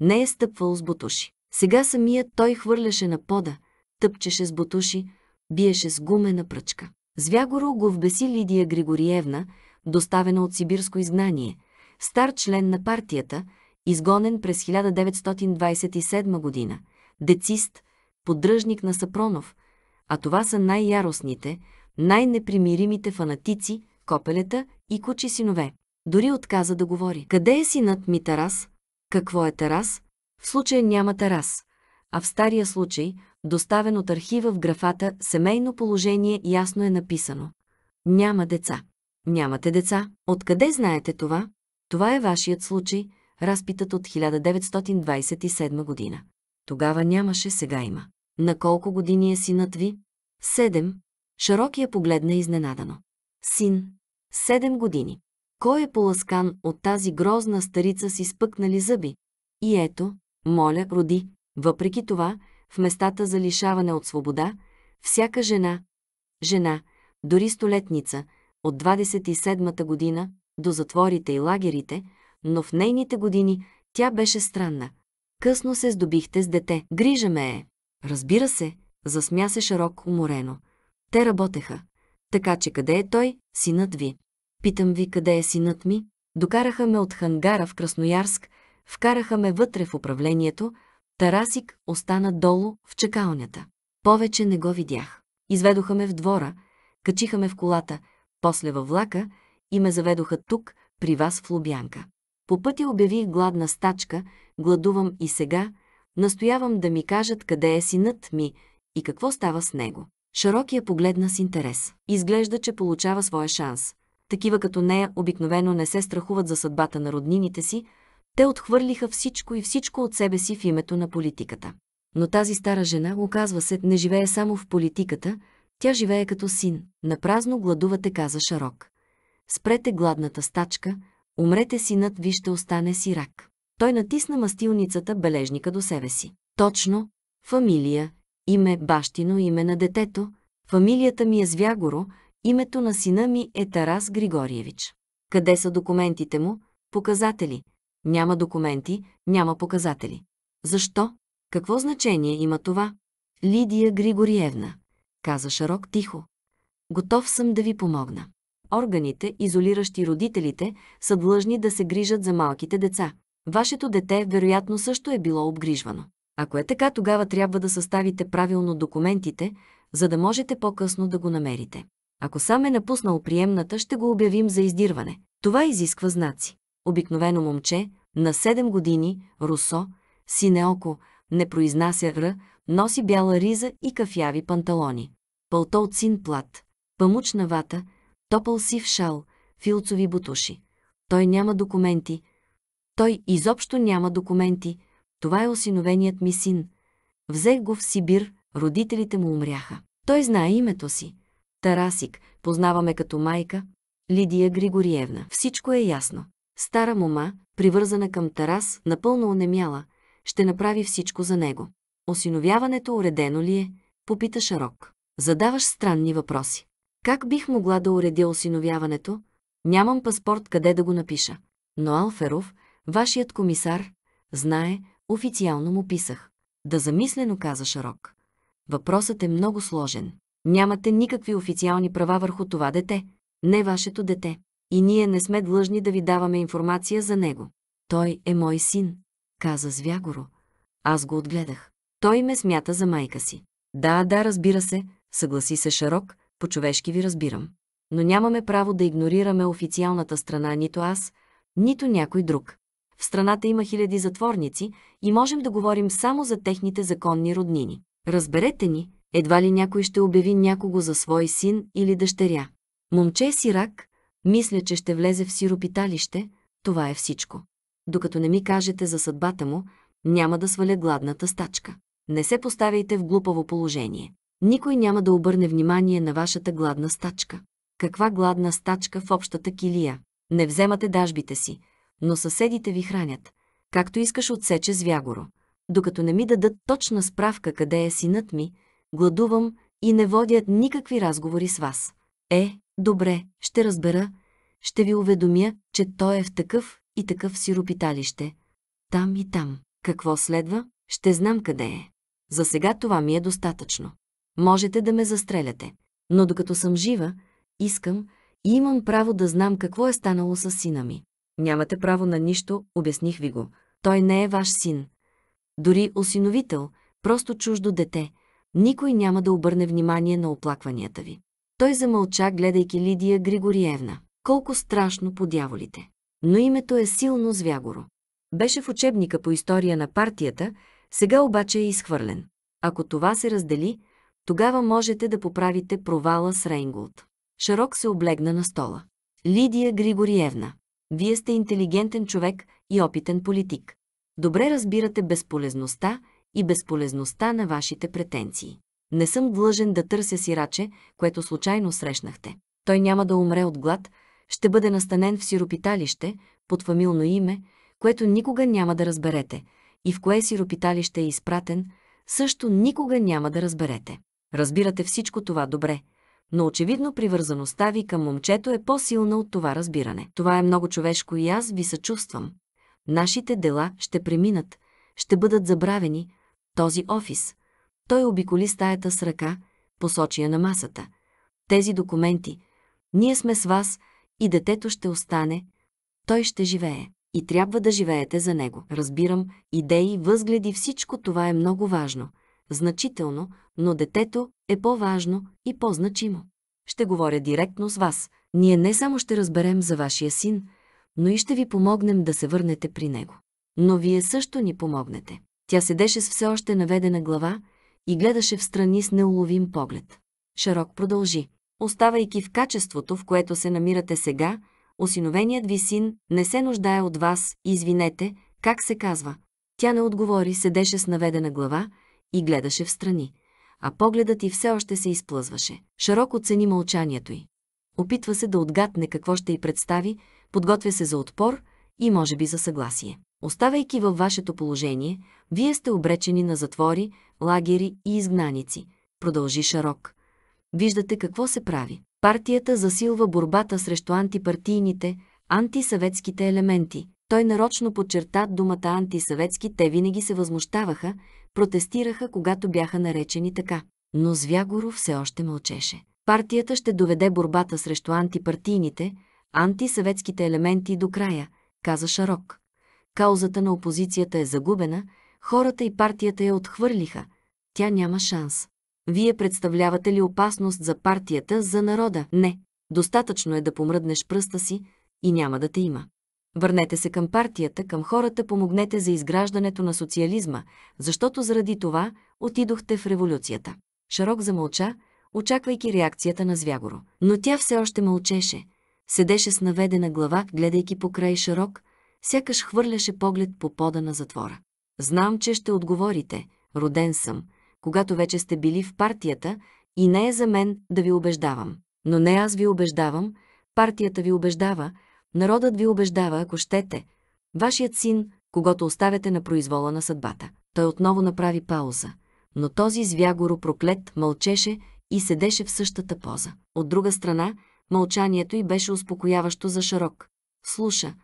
не е стъпвал с бутуши. Сега самият той хвърляше на пода, тъпчеше с бутуши, биеше с гумена пръчка. Звягоро го вбеси Лидия Григориевна, доставена от сибирско изгнание, стар член на партията, изгонен през 1927 година, децист, поддръжник на Сапронов, а това са най-яростните, най-непримиримите фанатици, копелета и кучи синове. Дори отказа да говори. Къде е синът ми Тарас? Какво е Тарас? В случая няма Тарас, а в стария случай, доставен от архива в графата «Семейно положение» ясно е написано. Няма деца. Нямате деца. Откъде знаете това? Това е вашият случай, разпитът от 1927 година. Тогава нямаше, сега има. На колко години е синът ви? Седем. Широкия погледна изненадано. Син. Седем години. Кой е поласкан от тази грозна старица с изпъкнали зъби? И ето, моля, роди. Въпреки това, в местата за лишаване от свобода, всяка жена, жена, дори столетница, от 27-та година до затворите и лагерите, но в нейните години тя беше странна. Късно се здобихте с дете. Грижа ме е. Разбира се, засмя се широко уморено. Те работеха. Така че къде е той, синът ви? Питам ви къде е синът ми? Докараха ме от хангара в Красноярск, вкараха ме вътре в управлението, Тарасик остана долу в чакалнята. Повече не го видях. Изведоха ме в двора, качиха ме в колата, после във влака и ме заведоха тук, при вас в Лубянка. По пътя обявих гладна стачка, гладувам и сега, Настоявам да ми кажат къде е синът ми и какво става с него. Широкия погледна с интерес. Изглежда, че получава своя шанс. Такива като нея обикновено не се страхуват за съдбата на роднините си, те отхвърлиха всичко и всичко от себе си в името на политиката. Но тази стара жена, оказва се, не живее само в политиката, тя живее като син. Напразно гладувате, каза Шарок. Спрете гладната стачка, умрете синът ви ще остане сирак. Той натисна мастилницата бележника до себе си. Точно, фамилия, име, бащино име на детето, фамилията ми е Звягоро, името на сина ми е Тарас Григориевич. Къде са документите му? Показатели. Няма документи, няма показатели. Защо? Какво значение има това? Лидия Григориевна, каза Шарок тихо. Готов съм да ви помогна. Органите, изолиращи родителите, са длъжни да се грижат за малките деца. Вашето дете вероятно също е било обгрижвано. Ако е така, тогава трябва да съставите правилно документите, за да можете по-късно да го намерите. Ако сам е напуснал приемната, ще го обявим за издирване. Това изисква знаци. Обикновено момче, на 7 години, русо, сине око, не произнася р, носи бяла риза и кафяви панталони. Пълто от син плат, памучна вата, топъл сив шал, филцови бутуши. Той няма документи, той изобщо няма документи. Това е осиновеният ми син. Взех го в Сибир, родителите му умряха. Той знае името си. Тарасик, познаваме като майка, Лидия Григориевна. Всичко е ясно. Стара мома, привързана към Тарас, напълно онемяла, ще направи всичко за него. Осиновяването уредено ли е? Попита Шарок. Задаваш странни въпроси. Как бих могла да уредя осиновяването? Нямам паспорт къде да го напиша. Но Алферов, Вашият комисар, знае, официално му писах. Да замислено каза Шарок. Въпросът е много сложен. Нямате никакви официални права върху това дете. Не вашето дете. И ние не сме длъжни да ви даваме информация за него. Той е мой син, каза Звягоро. Аз го отгледах. Той ме смята за майка си. Да, да, разбира се, съгласи се Шарок, по-човешки ви разбирам. Но нямаме право да игнорираме официалната страна нито аз, нито някой друг. В страната има хиляди затворници и можем да говорим само за техните законни роднини. Разберете ни, едва ли някой ще обяви някого за свой син или дъщеря. Момче Сирак, мисля, че ще влезе в сиропиталище, това е всичко. Докато не ми кажете за съдбата му, няма да сваля гладната стачка. Не се поставяйте в глупаво положение. Никой няма да обърне внимание на вашата гладна стачка. Каква гладна стачка в общата килия? Не вземате дажбите си, но съседите ви хранят. Както искаш отсече звягоро. Докато не ми дадат точна справка къде е синът ми, гладувам и не водят никакви разговори с вас. Е, добре, ще разбера, ще ви уведомя, че той е в такъв и такъв сиропиталище. Там и там. Какво следва, ще знам къде е. За сега това ми е достатъчно. Можете да ме застреляте. Но докато съм жива, искам и имам право да знам какво е станало с сина ми. Нямате право на нищо, обясних ви го. Той не е ваш син. Дори осиновител, просто чуждо дете. Никой няма да обърне внимание на оплакванията ви. Той замълча, гледайки Лидия Григориевна. Колко страшно по дяволите. Но името е силно звягоро. Беше в учебника по история на партията, сега обаче е изхвърлен. Ако това се раздели, тогава можете да поправите провала с Рейнголд. Шарок се облегна на стола. Лидия Григориевна. Вие сте интелигентен човек и опитен политик. Добре разбирате безполезността и безполезността на вашите претенции. Не съм длъжен да търся сираче, което случайно срещнахте. Той няма да умре от глад, ще бъде настанен в сиропиталище под фамилно име, което никога няма да разберете, и в кое сиропиталище е изпратен, също никога няма да разберете. Разбирате всичко това добре – но очевидно привързаността ви към момчето е по-силна от това разбиране. Това е много човешко и аз ви съчувствам. Нашите дела ще преминат, ще бъдат забравени. Този офис. Той обиколи стаята с ръка, посочия на масата. Тези документи. Ние сме с вас и детето ще остане. Той ще живее и трябва да живеете за него. Разбирам, идеи, възгледи, всичко това е много важно, значително, но детето е по-важно и по-значимо. Ще говоря директно с вас. Ние не само ще разберем за вашия син, но и ще ви помогнем да се върнете при него. Но вие също ни помогнете. Тя седеше с все още наведена глава и гледаше в страни с неуловим поглед. Шарок продължи. Оставайки в качеството, в което се намирате сега, осиновеният ви син не се нуждае от вас, извинете, как се казва. Тя не отговори, седеше с наведена глава и гледаше в страни а погледът и все още се изплъзваше. Широко цени мълчанието й. Опитва се да отгадне какво ще й представи, подготвя се за отпор и може би за съгласие. Оставайки във вашето положение, вие сте обречени на затвори, лагери и изгнаници. Продължи Шарок. Виждате какво се прави. Партията засилва борбата срещу антипартийните, антисъветските елементи. Той нарочно подчерта думата антисъветски, те винаги се възмущаваха, протестираха, когато бяха наречени така. Но Звягоров все още мълчеше. Партията ще доведе борбата срещу антипартийните, антисъветските елементи до края, каза Шарок. Каузата на опозицията е загубена, хората и партията я отхвърлиха. Тя няма шанс. Вие представлявате ли опасност за партията, за народа? Не. Достатъчно е да помръднеш пръста си и няма да те има. Върнете се към партията, към хората, помогнете за изграждането на социализма, защото заради това отидохте в революцията. Шарок замълча, очаквайки реакцията на Звягоро. Но тя все още мълчеше. Седеше с наведена глава, гледайки покрай Шарок, сякаш хвърляше поглед по пода на затвора. Знам, че ще отговорите. Роден съм, когато вече сте били в партията и не е за мен да ви убеждавам. Но не аз ви убеждавам, партията ви убеждава, Народът ви убеждава, ако щете. Вашият син, когато оставяте на произвола на съдбата. Той отново направи пауза. Но този звягоро проклет мълчеше и седеше в същата поза. От друга страна, мълчанието й беше успокояващо за Шарок. Слуша,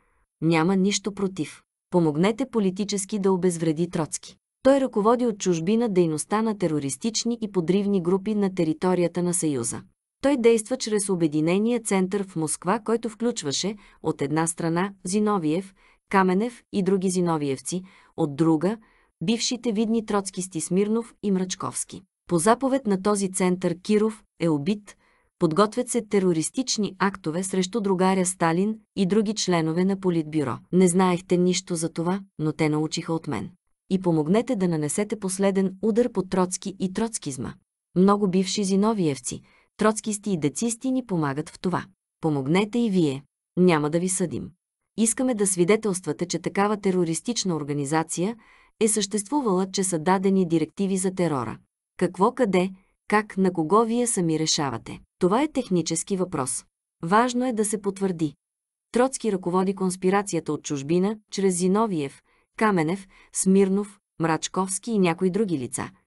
няма нищо против. Помогнете политически да обезвреди Троцки. Той ръководи от чужбина дейността на терористични и подривни групи на територията на Съюза. Той действа чрез Обединения център в Москва, който включваше от една страна Зиновиев, Каменев и други зиновиевци, от друга – бившите видни троцки Стисмирнов и Мрачковски. По заповед на този център Киров е убит, подготвят се терористични актове срещу другаря Сталин и други членове на Политбюро. Не знаехте нищо за това, но те научиха от мен. И помогнете да нанесете последен удар по Троцки и троцкизма. Много бивши зиновиевци – Троцкисти и децисти ни помагат в това. Помогнете и вие. Няма да ви съдим. Искаме да свидетелствате, че такава терористична организация е съществувала, че са дадени директиви за терора. Какво, къде, как, на кого вие сами решавате. Това е технически въпрос. Важно е да се потвърди. Троцки ръководи конспирацията от чужбина чрез Зиновиев, Каменев, Смирнов, Мрачковски и някои други лица –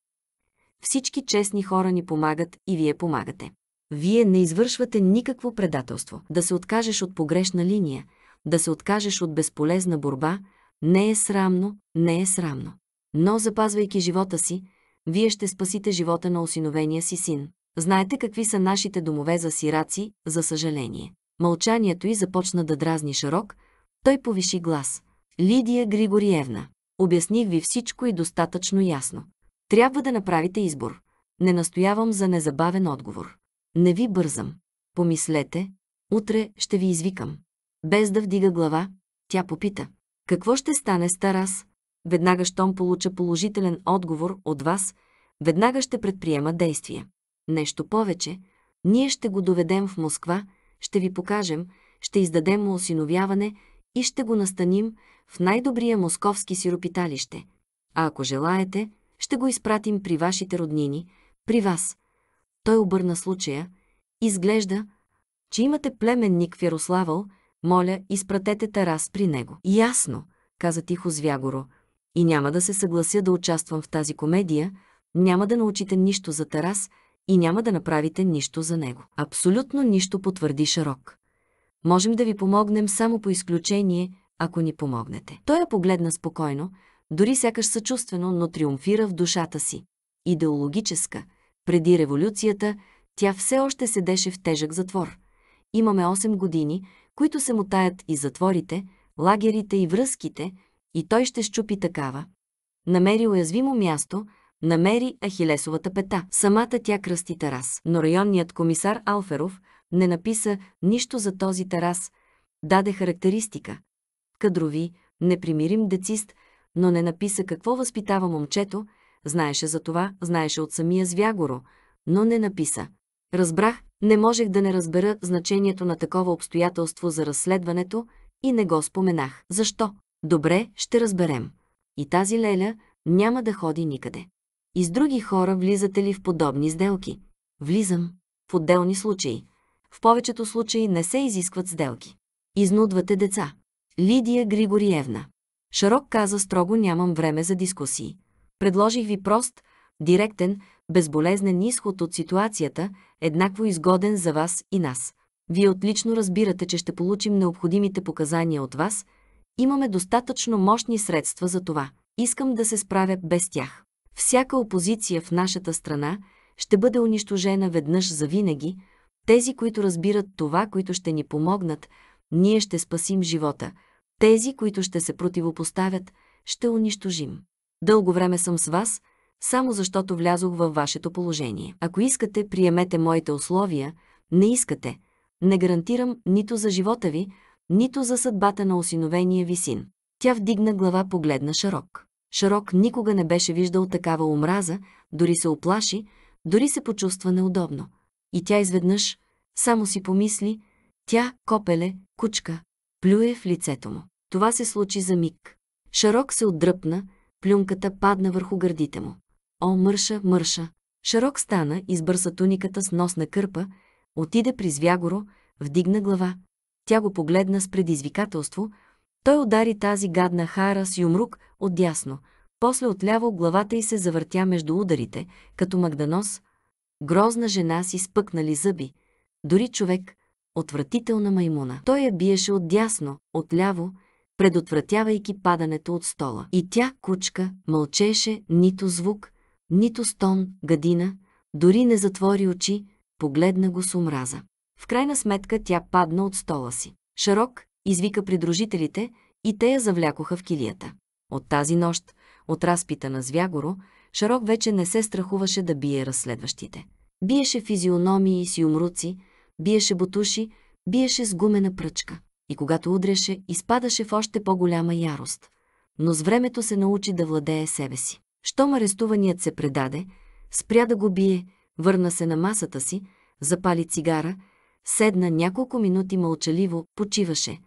всички честни хора ни помагат и вие помагате. Вие не извършвате никакво предателство. Да се откажеш от погрешна линия, да се откажеш от безполезна борба, не е срамно, не е срамно. Но запазвайки живота си, вие ще спасите живота на осиновения си син. Знаете какви са нашите домове за сираци, за съжаление. Мълчанието й започна да дразни широк, той повиши глас. Лидия Григориевна, обясних ви всичко и достатъчно ясно. Трябва да направите избор. Не настоявам за незабавен отговор. Не ви бързам. Помислете, утре ще ви извикам. Без да вдига глава, тя попита. Какво ще стане с Тарас? Веднага, щом получа положителен отговор от вас, веднага ще предприема действия. Нещо повече, ние ще го доведем в Москва, ще ви покажем, ще издадем му осиновяване и ще го настаним в най-добрия московски сиропиталище. А ако желаете, ще го изпратим при вашите роднини, при вас. Той обърна случая. Изглежда, че имате племенник в Ярославъл, моля, изпратете Тарас при него. Ясно, каза тихо Звягоро. И няма да се съглася да участвам в тази комедия, няма да научите нищо за Тарас и няма да направите нищо за него. Абсолютно нищо потвърди Шарок. Можем да ви помогнем само по изключение, ако ни помогнете. Той я погледна спокойно, дори сякаш съчувствено, но триумфира в душата си. Идеологическа, преди революцията, тя все още седеше в тежък затвор. Имаме 8 години, които се мутаят и затворите, лагерите и връзките, и той ще щупи такава. Намери уязвимо място, намери Ахилесовата пета. Самата тя кръсти Тарас. Но районният комисар Алферов не написа нищо за този Тарас. Даде характеристика. Кадрови, непримирим децист, но не написа какво възпитава момчето, знаеше за това, знаеше от самия Звягоро, но не написа. Разбрах, не можех да не разбера значението на такова обстоятелство за разследването и не го споменах. Защо? Добре, ще разберем. И тази леля няма да ходи никъде. И с други хора влизате ли в подобни сделки? Влизам. В отделни случаи. В повечето случаи не се изискват сделки. Изнудвате деца. Лидия Григориевна. Шарок каза строго нямам време за дискусии. Предложих ви прост, директен, безболезнен изход от ситуацията, еднакво изгоден за вас и нас. Вие отлично разбирате, че ще получим необходимите показания от вас. Имаме достатъчно мощни средства за това. Искам да се справя без тях. Всяка опозиция в нашата страна ще бъде унищожена веднъж за винаги. Тези, които разбират това, които ще ни помогнат, ние ще спасим живота – тези, които ще се противопоставят, ще унищожим. Дълго време съм с вас, само защото влязох във вашето положение. Ако искате, приемете моите условия, не искате. Не гарантирам нито за живота ви, нито за съдбата на осиновения ви син. Тя вдигна глава, погледна Шарок. Шарок никога не беше виждал такава омраза, дори се оплаши, дори се почувства неудобно. И тя изведнъж, само си помисли, тя, копеле, кучка, плюе в лицето му. Това се случи за миг. Шарок се отдръпна, плюнката падна върху гърдите му. О, мърша, мърша! Шарок стана, избърса туниката с носна кърпа, отиде при Звягоро, вдигна глава. Тя го погледна с предизвикателство. Той удари тази гадна хара с юмрук отдясно, после отляво главата й се завъртя между ударите, като магданос. Грозна жена си спъкнали зъби. Дори човек, отвратителна маймуна. Той я биеше отдясно, отляво, предотвратявайки падането от стола. И тя, кучка, мълчеше нито звук, нито стон, гадина, дори не затвори очи, погледна го с омраза. В крайна сметка тя падна от стола си. Шарок извика придружителите и те я завлякоха в килията. От тази нощ, от разпита на Звягоро, Шарок вече не се страхуваше да бие разследващите. Биеше физиономии си умруци. Биеше бутуши, биеше с гумена пръчка. И когато удреше, изпадаше в още по-голяма ярост. Но с времето се научи да владее себе си. Щом арестуваният се предаде, спря да го бие, върна се на масата си, запали цигара, седна няколко минути мълчаливо, почиваше.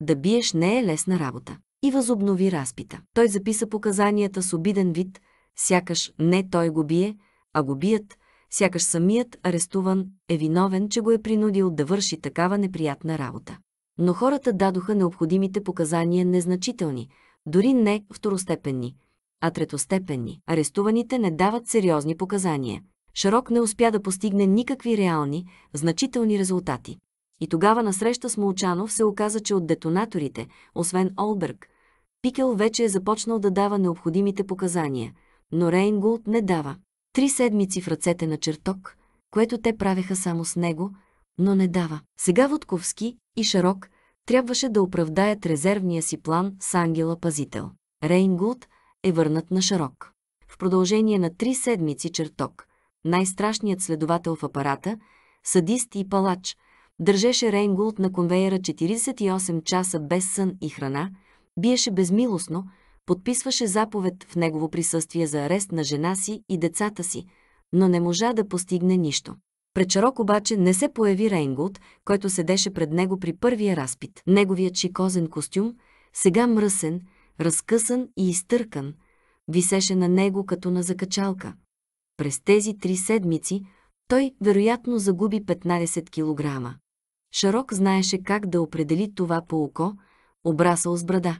Да биеш не е лесна работа. И възобнови разпита. Той записа показанията с обиден вид, сякаш не той го бие, а го бият, сякаш самият арестуван е виновен, че го е принудил да върши такава неприятна работа. Но хората дадоха необходимите показания незначителни, дори не второстепенни, а третостепенни. Арестуваните не дават сериозни показания. Шарок не успя да постигне никакви реални, значителни резултати. И тогава на среща с Молчанов се оказа, че от детонаторите, освен Олберг, Пикел вече е започнал да дава необходимите показания, но Рейнгулт не дава. Три седмици в ръцете на черток, което те правеха само с него, но не дава. Сега Водковски и Шарок трябваше да оправдаят резервния си план с Ангела Пазител. Рейнгулд е върнат на Шарок. В продължение на три седмици черток, най-страшният следовател в апарата, съдист и палач, държеше Рейнгулд на конвейера 48 часа без сън и храна, биеше безмилостно, подписваше заповед в негово присъствие за арест на жена си и децата си, но не можа да постигне нищо. Пречарок обаче не се появи Рейнголд, който седеше пред него при първия разпит. Неговият шикозен костюм, сега мръсен, разкъсан и изтъркан, висеше на него като на закачалка. През тези три седмици той вероятно загуби 15 кг. Шарок знаеше как да определи това по око, обрасал с брада.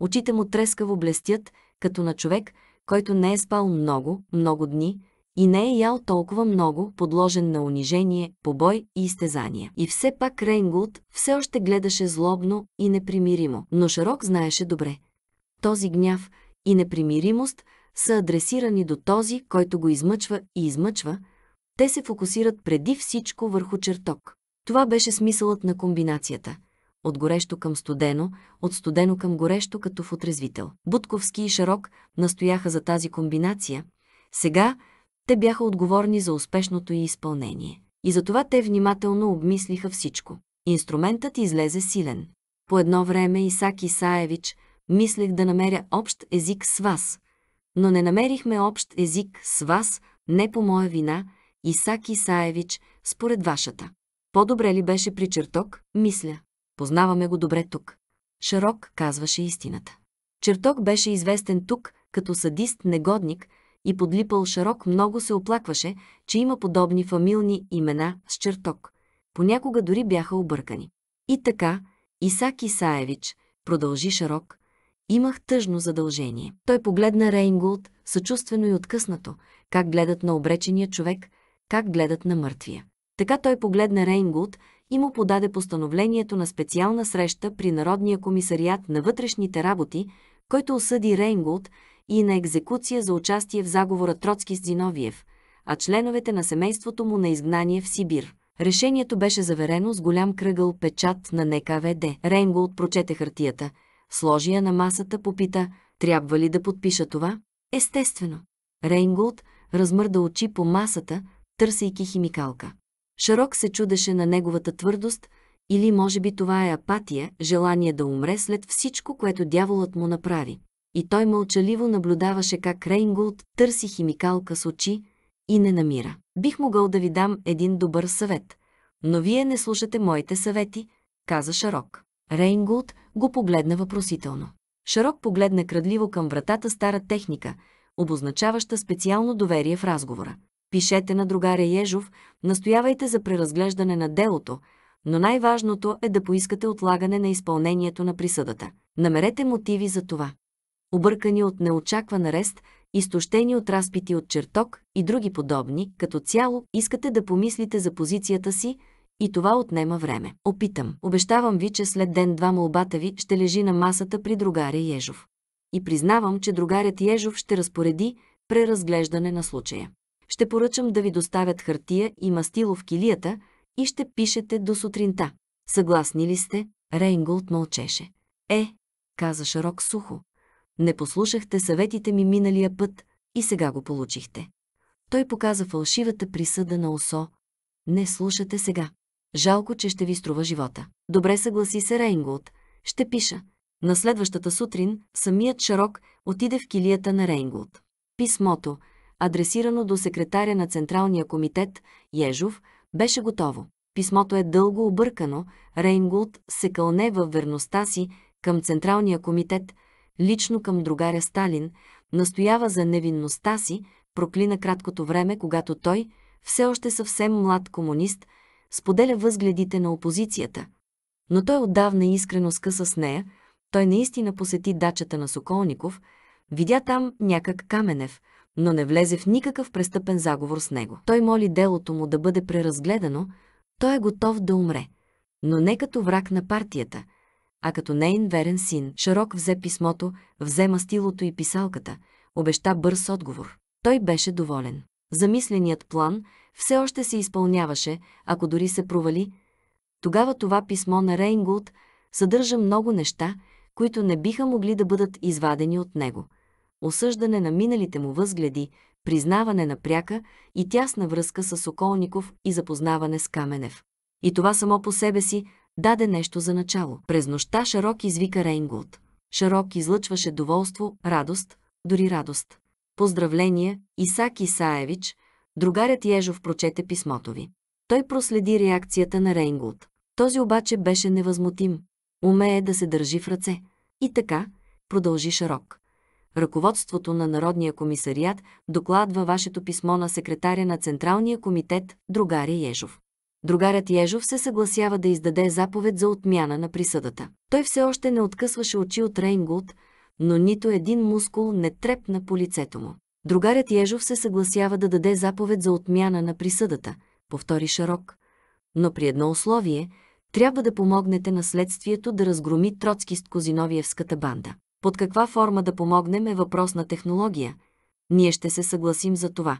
Очите му трескаво блестят, като на човек, който не е спал много, много дни и не е ял толкова много, подложен на унижение, побой и изтезания. И все пак Рейнгулд все още гледаше злобно и непримиримо, но Шарок знаеше добре. Този гняв и непримиримост са адресирани до този, който го измъчва и измъчва, те се фокусират преди всичко върху черток. Това беше смисълът на комбинацията – от горещо към студено, от студено към горещо като в отрезвител. Будковски и Шарок настояха за тази комбинация. Сега те бяха отговорни за успешното й изпълнение. И затова те внимателно обмислиха всичко. Инструментът излезе силен. По едно време Исак Исаевич мислех да намеря общ език с вас, но не намерихме общ език с вас, не по моя вина, Исак Исаевич, според вашата. По-добре ли беше при черток? Мисля. Познаваме го добре тук. Шарок казваше истината. Черток беше известен тук като садист-негодник и подлипал Шарок много се оплакваше, че има подобни фамилни имена с Черток. Понякога дори бяха объркани. И така, Исак Исаевич, продължи Шарок. имах тъжно задължение. Той погледна Рейнгулд съчувствено и откъснато, как гледат на обречения човек, как гледат на мъртвия. Така той погледна Рейнгулд и му подаде постановлението на специална среща при Народния комисариат на вътрешните работи, който осъди Рейнголд и на екзекуция за участие в заговора Троцки с Зиновиев, а членовете на семейството му на изгнание в Сибир. Решението беше заверено с голям кръгъл печат на НКВД. Рейнголд прочете хартията, сложи я на масата, попита «Трябва ли да подпиша това?» Естествено. Рейнголд размърда очи по масата, търсейки химикалка. Шарок се чудеше на неговата твърдост, или може би това е апатия, желание да умре след всичко, което дяволът му направи. И той мълчаливо наблюдаваше как Рейнгулд търси химикалка с очи и не намира. Бих могъл да ви дам един добър съвет, но вие не слушате моите съвети, каза Шарок. Рейнгулд го погледна въпросително. Шарок погледна крадливо към вратата стара техника, обозначаваща специално доверие в разговора. Пишете на другаря Ежов, настоявайте за преразглеждане на делото, но най-важното е да поискате отлагане на изпълнението на присъдата. Намерете мотиви за това. Объркани от неочакван арест, изтощени от разпити от черток и други подобни, като цяло искате да помислите за позицията си и това отнема време. Опитам. Обещавам ви, че след ден-два молбата ви ще лежи на масата при другаря Ежов. И признавам, че другарят Ежов ще разпореди преразглеждане на случая. Ще поръчам да ви доставят хартия и мастило в килията и ще пишете до сутринта. Съгласни ли сте? Рейнголд мълчеше. Е, каза Шарок сухо. Не послушахте съветите ми миналия път и сега го получихте. Той показа фалшивата присъда на Осо. Не слушате сега. Жалко, че ще ви струва живота. Добре съгласи се Рейнголд. Ще пиша. На следващата сутрин самият Шарок отиде в килията на Рейнголд. Писмото, адресирано до секретаря на Централния комитет Ежов, беше готово. Писмото е дълго объркано, Рейнгулд се кълне във верността си към Централния комитет, лично към другаря Сталин, настоява за невинността си, проклина краткото време, когато той, все още съвсем млад комунист, споделя възгледите на опозицията. Но той отдавна искрено скъса с нея, той наистина посети дачата на Соколников, видя там някак Каменев – но не влезе в никакъв престъпен заговор с него. Той моли делото му да бъде преразгледано, той е готов да умре, но не като враг на партията, а като нейн верен син. Широк взе писмото, взе мастилото и писалката, обеща бърз отговор. Той беше доволен. Замисленият план все още се изпълняваше, ако дори се провали. Тогава това писмо на Рейнгулд съдържа много неща, които не биха могли да бъдат извадени от него – осъждане на миналите му възгледи, признаване на пряка и тясна връзка с Соколников и запознаване с Каменев. И това само по себе си даде нещо за начало. През нощта Шарок извика Рейнгулд. Шарок излъчваше доволство, радост, дори радост. Поздравления, Исак Исаевич, другарят Ежов прочете писмото ви. Той проследи реакцията на Рейнгулд. Този обаче беше невъзмутим. Умее да се държи в ръце. И така, продължи Шарок. Ръководството на Народния комисариат докладва вашето писмо на секретаря на Централния комитет, другаря Ежов. Другарят Ежов се съгласява да издаде заповед за отмяна на присъдата. Той все още не откъсваше очи от Рейнгулд, но нито един мускул не трепна по лицето му. Другарят Ежов се съгласява да даде заповед за отмяна на присъдата, повтори Шарок. Но при едно условие – трябва да помогнете на следствието да разгроми Троцкист-Козиновиевската банда. Под каква форма да помогнем е въпрос на технология. Ние ще се съгласим за това.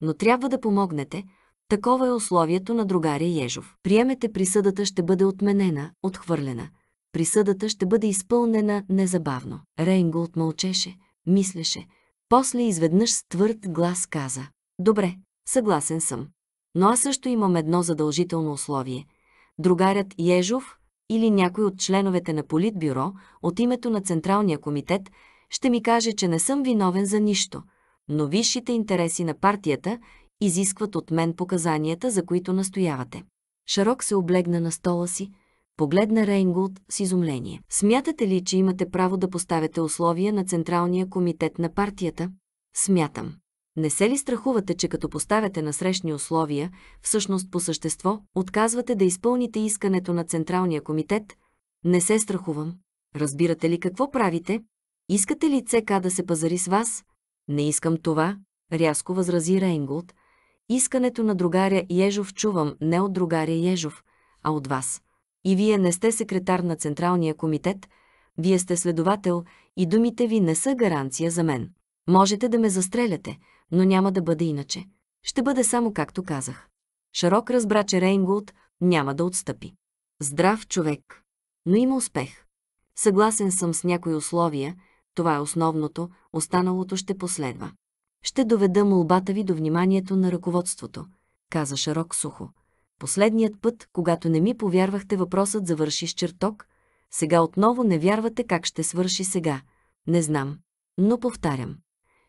Но трябва да помогнете. Такова е условието на другаря Ежов. Приемете присъдата ще бъде отменена, отхвърлена. Присъдата ще бъде изпълнена незабавно. Рейнголд мълчеше, мислеше. После изведнъж с твърд глас каза. Добре, съгласен съм. Но аз също имам едно задължително условие. Другарят Ежов или някой от членовете на Политбюро от името на Централния комитет ще ми каже, че не съм виновен за нищо, но висшите интереси на партията изискват от мен показанията, за които настоявате. Шарок се облегна на стола си, погледна Рейнгулд с изумление. Смятате ли, че имате право да поставяте условия на Централния комитет на партията? Смятам. Не се ли страхувате, че като поставяте насрещни условия, всъщност по същество, отказвате да изпълните искането на Централния комитет? Не се страхувам. Разбирате ли какво правите? Искате ли ЦК да се пазари с вас? Не искам това, рязко възрази Рейнголд. Искането на другаря Ежов чувам не от другаря Ежов, а от вас. И вие не сте секретар на Централния комитет, вие сте следовател и думите ви не са гаранция за мен. Можете да ме застреляте, но няма да бъде иначе. Ще бъде само както казах. Шарок разбра, че Рейнгулд няма да отстъпи. Здрав човек. Но има успех. Съгласен съм с някои условия, това е основното, останалото ще последва. Ще доведа молбата ви до вниманието на ръководството, каза Шарок сухо. Последният път, когато не ми повярвахте, въпросът завърши с черток. Сега отново не вярвате как ще свърши сега. Не знам, но повтарям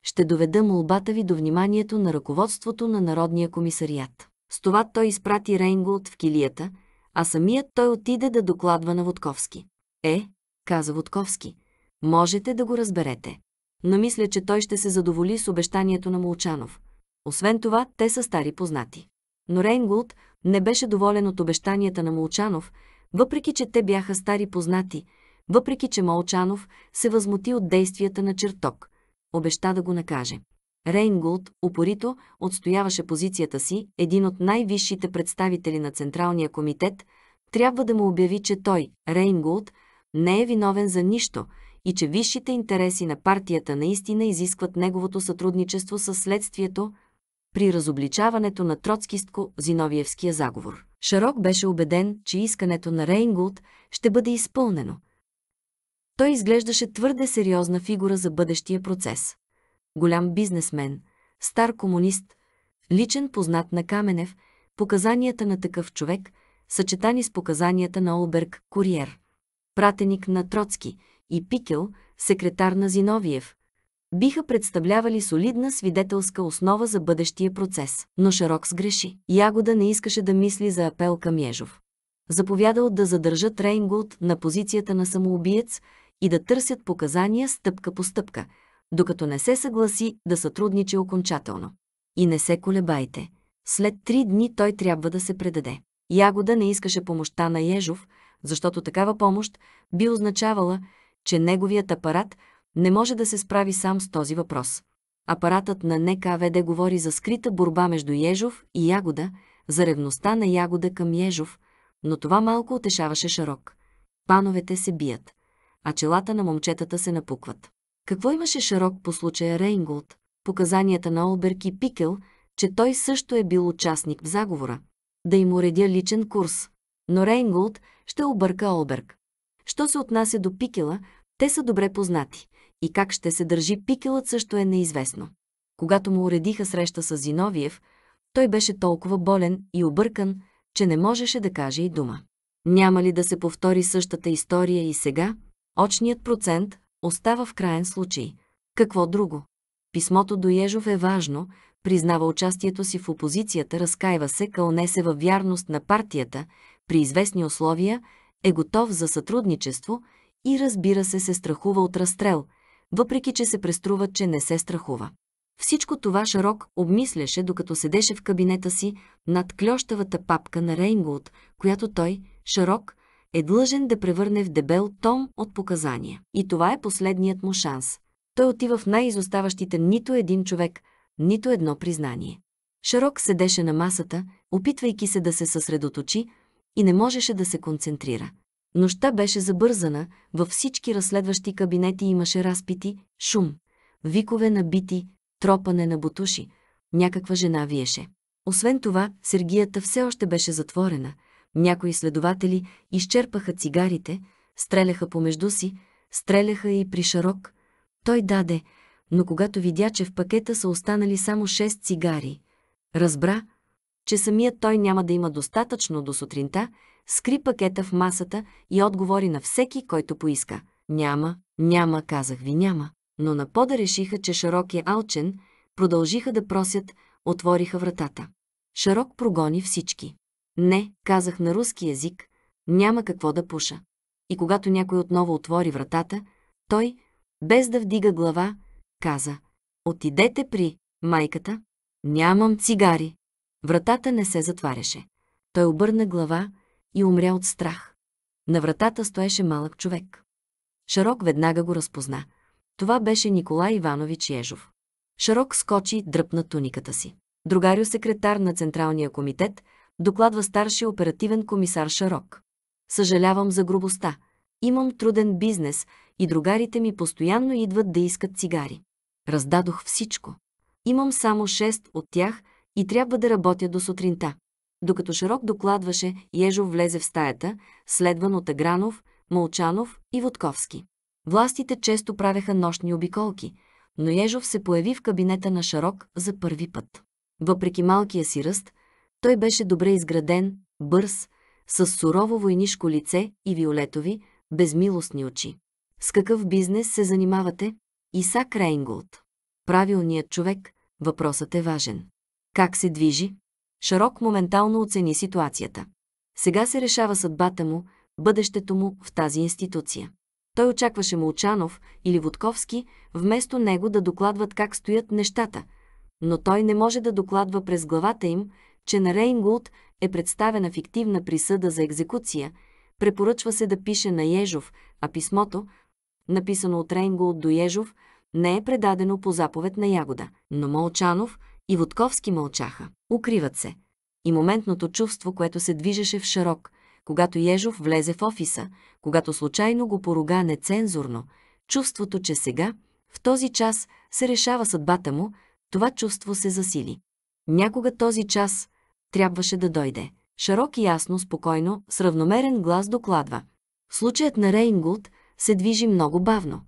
ще доведа молбата ви до вниманието на ръководството на Народния комисариат. С това той изпрати Рейнголд в килията, а самият той отиде да докладва на Водковски. Е, каза Водковски, можете да го разберете. Но мисля, че той ще се задоволи с обещанието на Молчанов. Освен това, те са стари познати. Но Рейнгулд не беше доволен от обещанията на Молчанов, въпреки че те бяха стари познати, въпреки че Молчанов се възмути от действията на Черток, обеща да го накаже. Рейнгулд упорито отстояваше позицията си, един от най-висшите представители на Централния комитет, трябва да му обяви, че той, Рейнгулд, не е виновен за нищо и че висшите интереси на партията наистина изискват неговото сътрудничество с следствието при разобличаването на троцкистко-зиновиевския заговор. Шарок беше убеден, че искането на Рейнгулд ще бъде изпълнено. Той изглеждаше твърде сериозна фигура за бъдещия процес. Голям бизнесмен, стар комунист, личен познат на Каменев, показанията на такъв човек, съчетани с показанията на Олберг Куриер, пратеник на Троцки и Пикел, секретар на Зиновиев, биха представлявали солидна свидетелска основа за бъдещия процес. Но Шарок сгреши. Ягода не искаше да мисли за апел към Ежов заповядал да задържат Рейнголд на позицията на самоубиец и да търсят показания стъпка по стъпка, докато не се съгласи да сътрудничи окончателно. И не се колебайте. След три дни той трябва да се предаде. Ягода не искаше помощта на Ежов, защото такава помощ би означавала, че неговият апарат не може да се справи сам с този въпрос. Апаратът на НКВД говори за скрита борба между Ежов и Ягода, за ревността на Ягода към Ежов, но това малко отешаваше Шарок. Пановете се бият а челата на момчетата се напукват. Какво имаше Шарок по случая Рейнголд? Показанията на Олберг и Пикел, че той също е бил участник в заговора. Да им уредя личен курс. Но Рейнголд ще обърка Олберг. Що се отнася до Пикела, те са добре познати. И как ще се държи Пикелът също е неизвестно. Когато му уредиха среща с Зиновиев, той беше толкова болен и объркан, че не можеше да каже и дума. Няма ли да се повтори същата история и сега, Очният процент остава в крайен случай. Какво друго? Писмото до Ежов е важно, признава участието си в опозицията, разкаива се, кълне се във вярност на партията, при известни условия е готов за сътрудничество и разбира се се страхува от разстрел, въпреки че се преструва, че не се страхува. Всичко това Шарок обмисляше, докато седеше в кабинета си над клещавата папка на Рейнгулд, която той, Шарок, е длъжен да превърне в дебел том от показания. И това е последният му шанс. Той отива в най-изоставащите нито един човек, нито едно признание. Шарок седеше на масата, опитвайки се да се съсредоточи и не можеше да се концентрира. Нощта беше забързана, във всички разследващи кабинети имаше разпити, шум, викове на бити, тропане на бутуши. Някаква жена виеше. Освен това, сергията все още беше затворена – някои следователи изчерпаха цигарите, стреляха помежду си, стреляха и при Шарок. Той даде, но когато видя, че в пакета са останали само 6 цигари, разбра, че самият той няма да има достатъчно до сутринта, скри пакета в масата и отговори на всеки, който поиска. Няма, няма, казах ви, няма. Но на пода решиха, че Шарок е алчен, продължиха да просят, отвориха вратата. Шарок прогони всички. Не, казах на руски язик, няма какво да пуша. И когато някой отново отвори вратата, той, без да вдига глава, каза «Отидете при майката, нямам цигари». Вратата не се затваряше. Той обърна глава и умря от страх. На вратата стоеше малък човек. Шарок веднага го разпозна. Това беше Николай Иванович Ежов. Шарок скочи и дръпна туниката си. Другарио секретар на Централния комитет докладва старши оперативен комисар Шарок. Съжалявам за грубостта. Имам труден бизнес и другарите ми постоянно идват да искат цигари. Раздадох всичко. Имам само 6 от тях и трябва да работя до сутринта. Докато Шарок докладваше, Ежов влезе в стаята, следван от Агранов, Молчанов и Водковски. Властите често правеха нощни обиколки, но Ежов се появи в кабинета на Шарок за първи път. Въпреки малкия си ръст, той беше добре изграден, бърз, с сурово войнишко лице и виолетови, безмилостни очи. С какъв бизнес се занимавате? Исак Рейнголд. Правилният човек, въпросът е важен. Как се движи? Шарок моментално оцени ситуацията. Сега се решава съдбата му, бъдещето му в тази институция. Той очакваше Молчанов или Водковски вместо него да докладват как стоят нещата, но той не може да докладва през главата им, че на Рейнгулд е представена фиктивна присъда за екзекуция, препоръчва се да пише на Ежов, а писмото, написано от Рейнгулд до Ежов, не е предадено по заповед на Ягода. Но Молчанов и Водковски мълчаха. Укриват се. И моментното чувство, което се движеше в широк, когато Ежов влезе в офиса, когато случайно го порога нецензурно, чувството, че сега, в този час, се решава съдбата му, това чувство се засили. Някога този час, трябваше да дойде. Широк и ясно, спокойно, с равномерен глас докладва. Случаят на Рейнгулд се движи много бавно.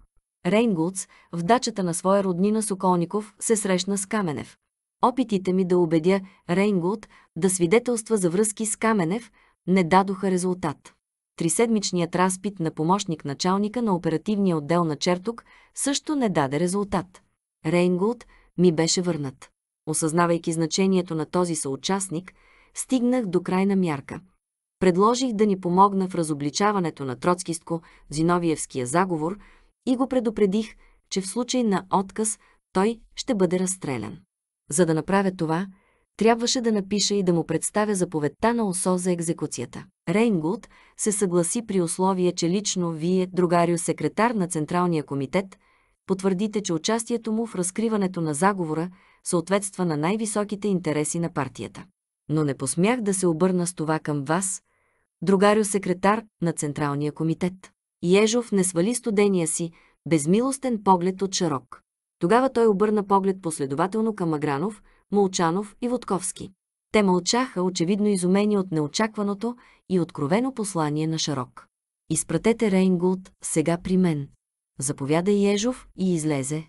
Рейнгулдс, в дачата на своя роднина Соколников се срещна с Каменев. Опитите ми да убедя Рейнгулд да свидетелства за връзки с Каменев не дадоха резултат. Триседмичният разпит на помощник началника на оперативния отдел на Черток също не даде резултат. Рейнгулд ми беше върнат. Осъзнавайки значението на този съучастник, стигнах до крайна мярка. Предложих да ни помогна в разобличаването на троцкистко-зиновиевския заговор и го предупредих, че в случай на отказ той ще бъде разстрелян. За да направя това, трябваше да напиша и да му представя заповедта на ОСО за екзекуцията. Рейнгулд се съгласи при условие, че лично вие, другарио секретар на Централния комитет, потвърдите, че участието му в разкриването на заговора съответства на най-високите интереси на партията. Но не посмях да се обърна с това към вас, другарио секретар на Централния комитет. Ежов не свали студения си, безмилостен поглед от Шарок. Тогава той обърна поглед последователно към Агранов, Молчанов и Водковски. Те мълчаха, очевидно изумени от неочакваното и откровено послание на Шарок. Изпратете Рейнгулд сега при мен. Заповяда Ежов и излезе.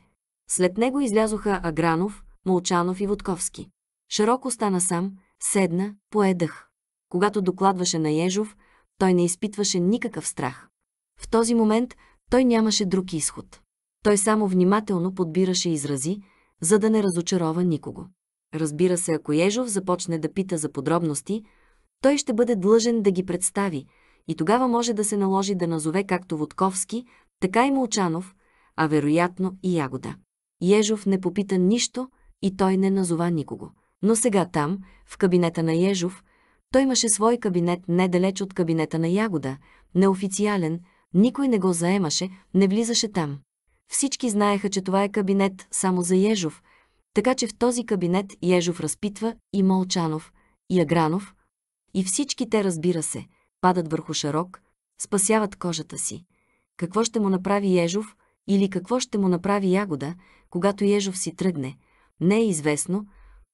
След него излязоха Агранов, Молчанов и Водковски. Широко стана сам, седна, поедах. Когато докладваше на Ежов, той не изпитваше никакъв страх. В този момент той нямаше друг изход. Той само внимателно подбираше изрази, за да не разочарова никого. Разбира се, ако Ежов започне да пита за подробности, той ще бъде длъжен да ги представи и тогава може да се наложи да назове както Водковски, така и Молчанов, а вероятно и Ягода. Ежов не попита нищо, и той не назова никого. Но сега там, в кабинета на Ежов, той имаше свой кабинет недалеч от кабинета на Ягода, неофициален, никой не го заемаше, не влизаше там. Всички знаеха, че това е кабинет само за Ежов, така че в този кабинет Ежов разпитва и Молчанов, и Агранов, и всички те, разбира се, падат върху Шарок, спасяват кожата си. Какво ще му направи Ежов или какво ще му направи Ягода, когато Ежов си тръгне – не е известно,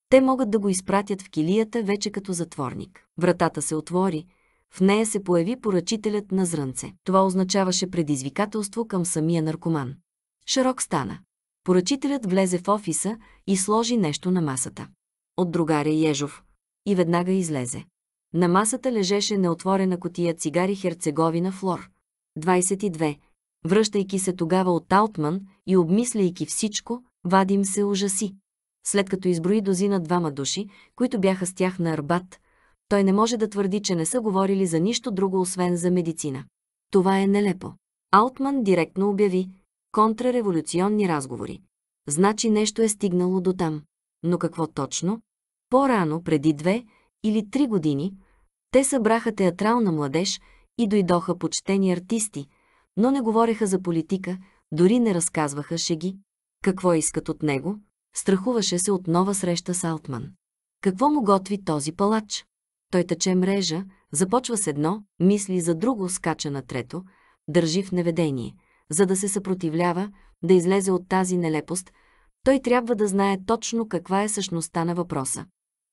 те могат да го изпратят в килията вече като затворник. Вратата се отвори, в нея се появи поръчителят на зрънце. Това означаваше предизвикателство към самия наркоман. Широк стана. Поръчителят влезе в офиса и сложи нещо на масата. От другаря Ежов. И веднага излезе. На масата лежеше неотворена котия цигари Херцеговина Флор. 22. Връщайки се тогава от Алтман и обмисляйки всичко, Вадим се ужаси. След като изброи дозина двама души, които бяха с тях на Арбат, той не може да твърди, че не са говорили за нищо друго, освен за медицина. Това е нелепо. Алтман директно обяви контрреволюционни разговори. Значи нещо е стигнало до там. Но какво точно? По-рано, преди две или три години, те събраха театрална младеж и дойдоха почтени артисти, но не говореха за политика, дори не разказваха шеги. Какво искат от него? Страхуваше се от нова среща с Алтман. Какво му готви този палач? Той тече мрежа, започва с едно, мисли за друго, скача на трето, държи в неведение. За да се съпротивлява, да излезе от тази нелепост, той трябва да знае точно каква е същността на въпроса.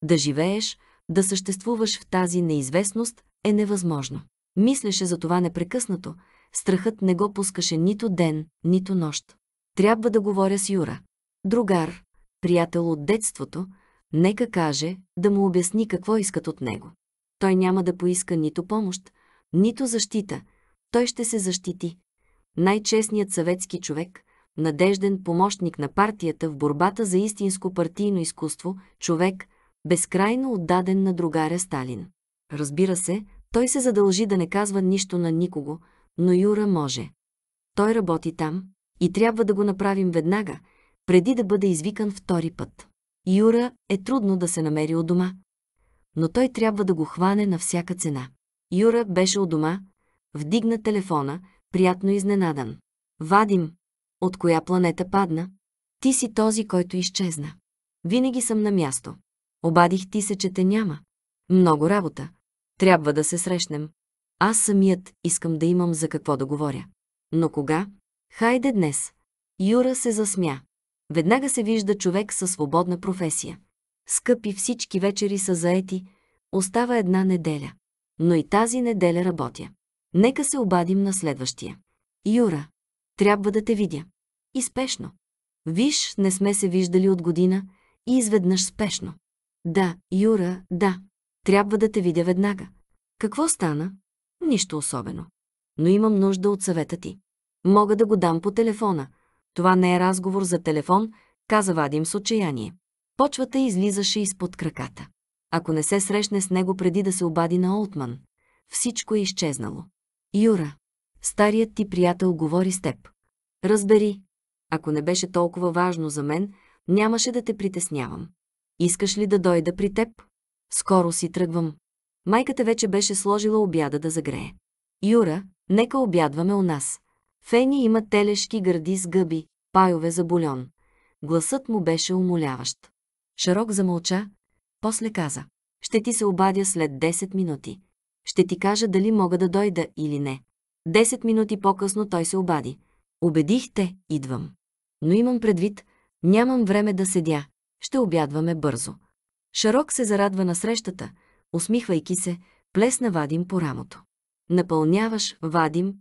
Да живееш, да съществуваш в тази неизвестност е невъзможно. Мислеше за това непрекъснато, страхът не го пускаше нито ден, нито нощ. Трябва да говоря с Юра. Другар, приятел от детството, нека каже да му обясни какво искат от него. Той няма да поиска нито помощ, нито защита. Той ще се защити. Най-честният съветски човек, надежден помощник на партията в борбата за истинско партийно изкуство, човек, безкрайно отдаден на другаря Сталин. Разбира се, той се задължи да не казва нищо на никого, но Юра може. Той работи там и трябва да го направим веднага, преди да бъде извикан втори път. Юра е трудно да се намери от дома, но той трябва да го хване на всяка цена. Юра беше от дома, вдигна телефона, приятно изненадан. Вадим, от коя планета падна? Ти си този, който изчезна. Винаги съм на място. Обадих ти се, че те няма. Много работа. Трябва да се срещнем. Аз самият искам да имам за какво да говоря. Но кога? Хайде днес. Юра се засмя. Веднага се вижда човек със свободна професия. Скъпи всички вечери са заети, остава една неделя. Но и тази неделя работя. Нека се обадим на следващия. Юра, трябва да те видя. И спешно. Виж, не сме се виждали от година и изведнъж спешно. Да, Юра, да. Трябва да те видя веднага. Какво стана? Нищо особено. Но имам нужда от съвета ти. Мога да го дам по телефона, това не е разговор за телефон, каза Вадим с отчаяние. Почвата излизаше изпод краката. Ако не се срещне с него преди да се обади на Олтман, всичко е изчезнало. Юра, старият ти приятел говори с теб. Разбери, ако не беше толкова важно за мен, нямаше да те притеснявам. Искаш ли да дойда при теб? Скоро си тръгвам. Майката вече беше сложила обяда да загрее. Юра, нека обядваме у нас. Фени има телешки гърди с гъби, пайове за бульон. Гласът му беше умоляващ. Шарок замълча, после каза. Ще ти се обадя след 10 минути. Ще ти кажа дали мога да дойда или не. 10 минути по-късно той се обади. те, идвам. Но имам предвид, нямам време да седя. Ще обядваме бързо. Шарок се зарадва на срещата, усмихвайки се, плесна Вадим по рамото. Напълняваш, Вадим,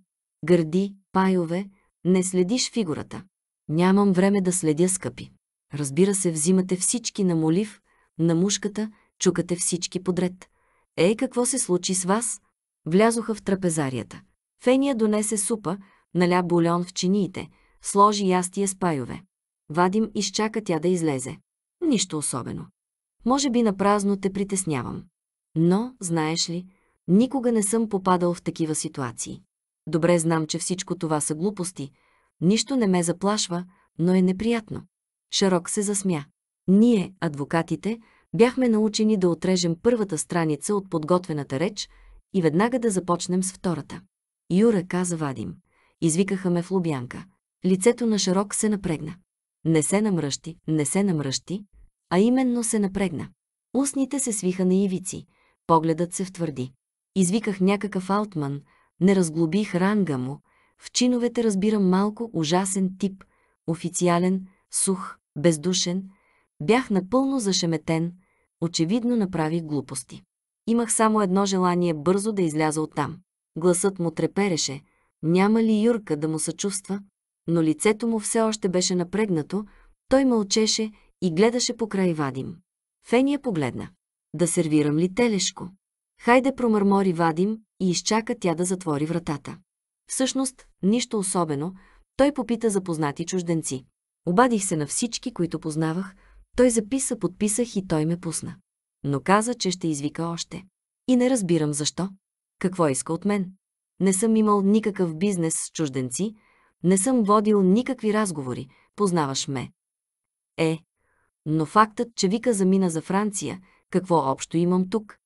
гърди, Пайове, не следиш фигурата. Нямам време да следя, скъпи. Разбира се, взимате всички на молив, на мушката, чукате всички подред. Ей, какво се случи с вас? Влязоха в трапезарията. Фения донесе супа, наля бульон в чиниите, сложи ястие с пайове. Вадим изчака тя да излезе. Нищо особено. Може би напразно те притеснявам. Но, знаеш ли, никога не съм попадал в такива ситуации. Добре знам, че всичко това са глупости. Нищо не ме заплашва, но е неприятно. Шарок се засмя. Ние, адвокатите, бяхме научени да отрежем първата страница от подготвената реч и веднага да започнем с втората. Юра каза Вадим. Извикаха ме в Лубянка. Лицето на Шарок се напрегна. Не се намръщи, не се намръщи, а именно се напрегна. Устните се свиха на ивици, погледът се втвърди. Извиках някакъв Алтман – не разглобих ранга му, в чиновете разбирам малко ужасен тип, официален, сух, бездушен. Бях напълно зашеметен, очевидно направих глупости. Имах само едно желание бързо да изляза оттам. Гласът му трепереше, няма ли Юрка да му съчувства, но лицето му все още беше напрегнато, той мълчеше и гледаше покрай Вадим. Фения погледна. Да сервирам ли телешко? Хайде промърмори Вадим, и изчака тя да затвори вратата. Всъщност, нищо особено, той попита за познати чужденци. Обадих се на всички, които познавах, той записа, подписах и той ме пусна. Но каза, че ще извика още. И не разбирам защо. Какво иска от мен? Не съм имал никакъв бизнес с чужденци, не съм водил никакви разговори, познаваш ме. Е, но фактът, че вика замина за Франция, какво общо имам тук?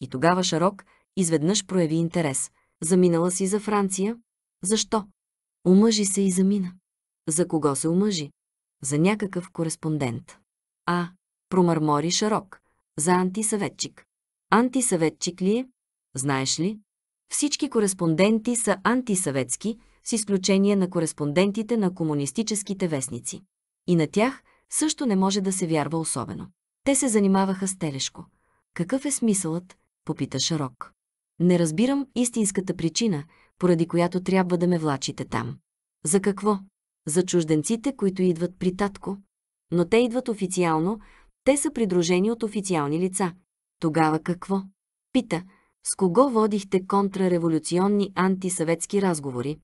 И тогава Шарок, изведнъж прояви интерес. Заминала си за Франция? Защо? Омъжи се и замина. За кого се омъжи? За някакъв кореспондент. А, промърмори Шарок. За антисъветчик. Антисъветчик ли е? Знаеш ли? Всички кореспонденти са антисъветски, с изключение на кореспондентите на комунистическите вестници. И на тях също не може да се вярва особено. Те се занимаваха с телешко. Какъв е смисълът? Попита Шарок. Не разбирам истинската причина, поради която трябва да ме влачите там. За какво? За чужденците, които идват при татко. Но те идват официално, те са придружени от официални лица. Тогава какво? Пита, с кого водихте контрареволюционни антисъветски разговори?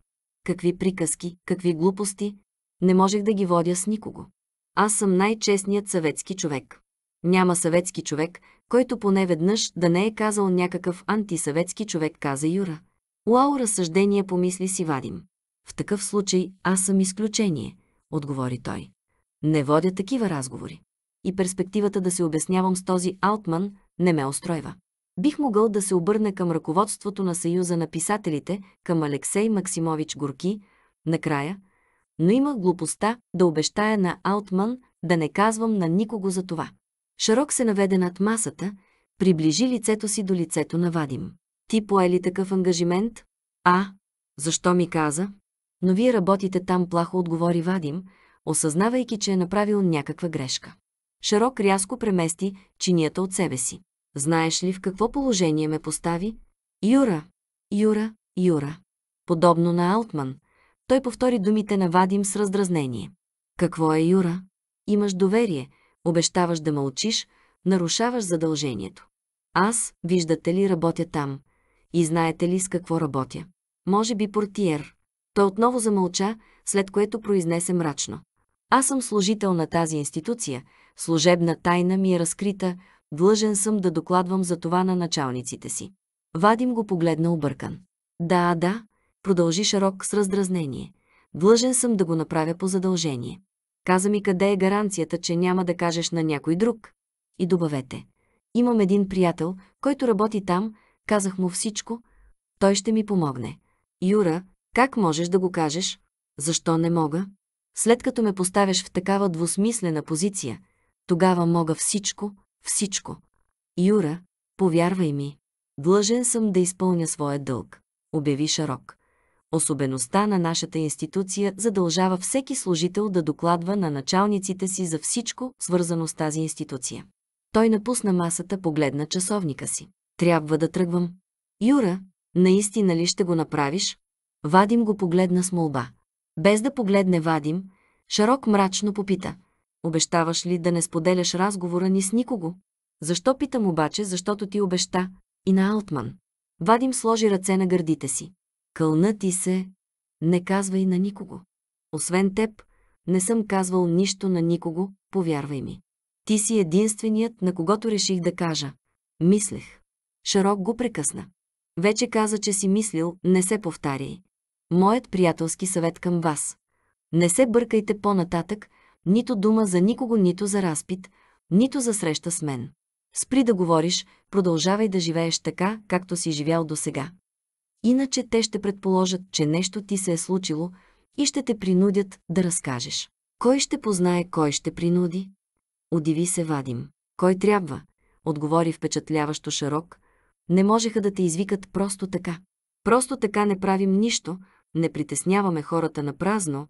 Какви приказки, какви глупости? Не можех да ги водя с никого. Аз съм най-честният съветски човек. Няма съветски човек, който поне веднъж да не е казал някакъв антисъветски човек, каза Юра. Уау, разсъждение помисли си Вадим. В такъв случай аз съм изключение, отговори той. Не водя такива разговори. И перспективата да се обяснявам с този Алтман не ме устройва. Бих могъл да се обърна към ръководството на Съюза на писателите, към Алексей Максимович Горки, накрая, но имах глупостта да обещая на Алтман да не казвам на никого за това. Шарок се наведе над масата, приближи лицето си до лицето на Вадим. Ти пое ли такъв ангажимент? А, защо ми каза? Но вие работите там, плахо отговори Вадим, осъзнавайки, че е направил някаква грешка. Шарок рязко премести чинията от себе си. Знаеш ли в какво положение ме постави? Юра, Юра, Юра. Подобно на Алтман, той повтори думите на Вадим с раздразнение. Какво е Юра? Имаш доверие, обещаваш да мълчиш, нарушаваш задължението. Аз, виждате ли, работя там. И знаете ли с какво работя? Може би портиер. Той отново замълча, след което произнесе мрачно. Аз съм служител на тази институция, служебна тайна ми е разкрита, длъжен съм да докладвам за това на началниците си. Вадим го погледна объркан. Да, да, продължи Шарок с раздразнение. Длъжен съм да го направя по задължение. Каза ми къде е гаранцията, че няма да кажеш на някой друг. И добавете. Имам един приятел, който работи там, казах му всичко, той ще ми помогне. Юра, как можеш да го кажеш? Защо не мога? След като ме поставяш в такава двусмислена позиция, тогава мога всичко, всичко. Юра, повярвай ми, длъжен съм да изпълня своя дълг, обяви Шарок. Особеността на нашата институция задължава всеки служител да докладва на началниците си за всичко, свързано с тази институция. Той напусна масата, погледна часовника си. Трябва да тръгвам. Юра, наистина ли ще го направиш? Вадим го погледна с молба. Без да погледне Вадим, Шарок мрачно попита. Обещаваш ли да не споделяш разговора ни с никого? Защо питам обаче, защото ти обеща и на Алтман. Вадим сложи ръце на гърдите си. Кълна ти се, не казвай на никого. Освен теб, не съм казвал нищо на никого, повярвай ми. Ти си единственият, на когото реших да кажа. Мислех. Шарок го прекъсна. Вече каза, че си мислил, не се повтаряй. Моят приятелски съвет към вас. Не се бъркайте по-нататък, нито дума за никого, нито за разпит, нито за среща с мен. Спри да говориш, продължавай да живееш така, както си живял до сега. Иначе те ще предположат, че нещо ти се е случило и ще те принудят да разкажеш. Кой ще познае, кой ще принуди? Удиви се Вадим. Кой трябва? Отговори впечатляващо Шарок. Не можеха да те извикат просто така. Просто така не правим нищо, не притесняваме хората на празно,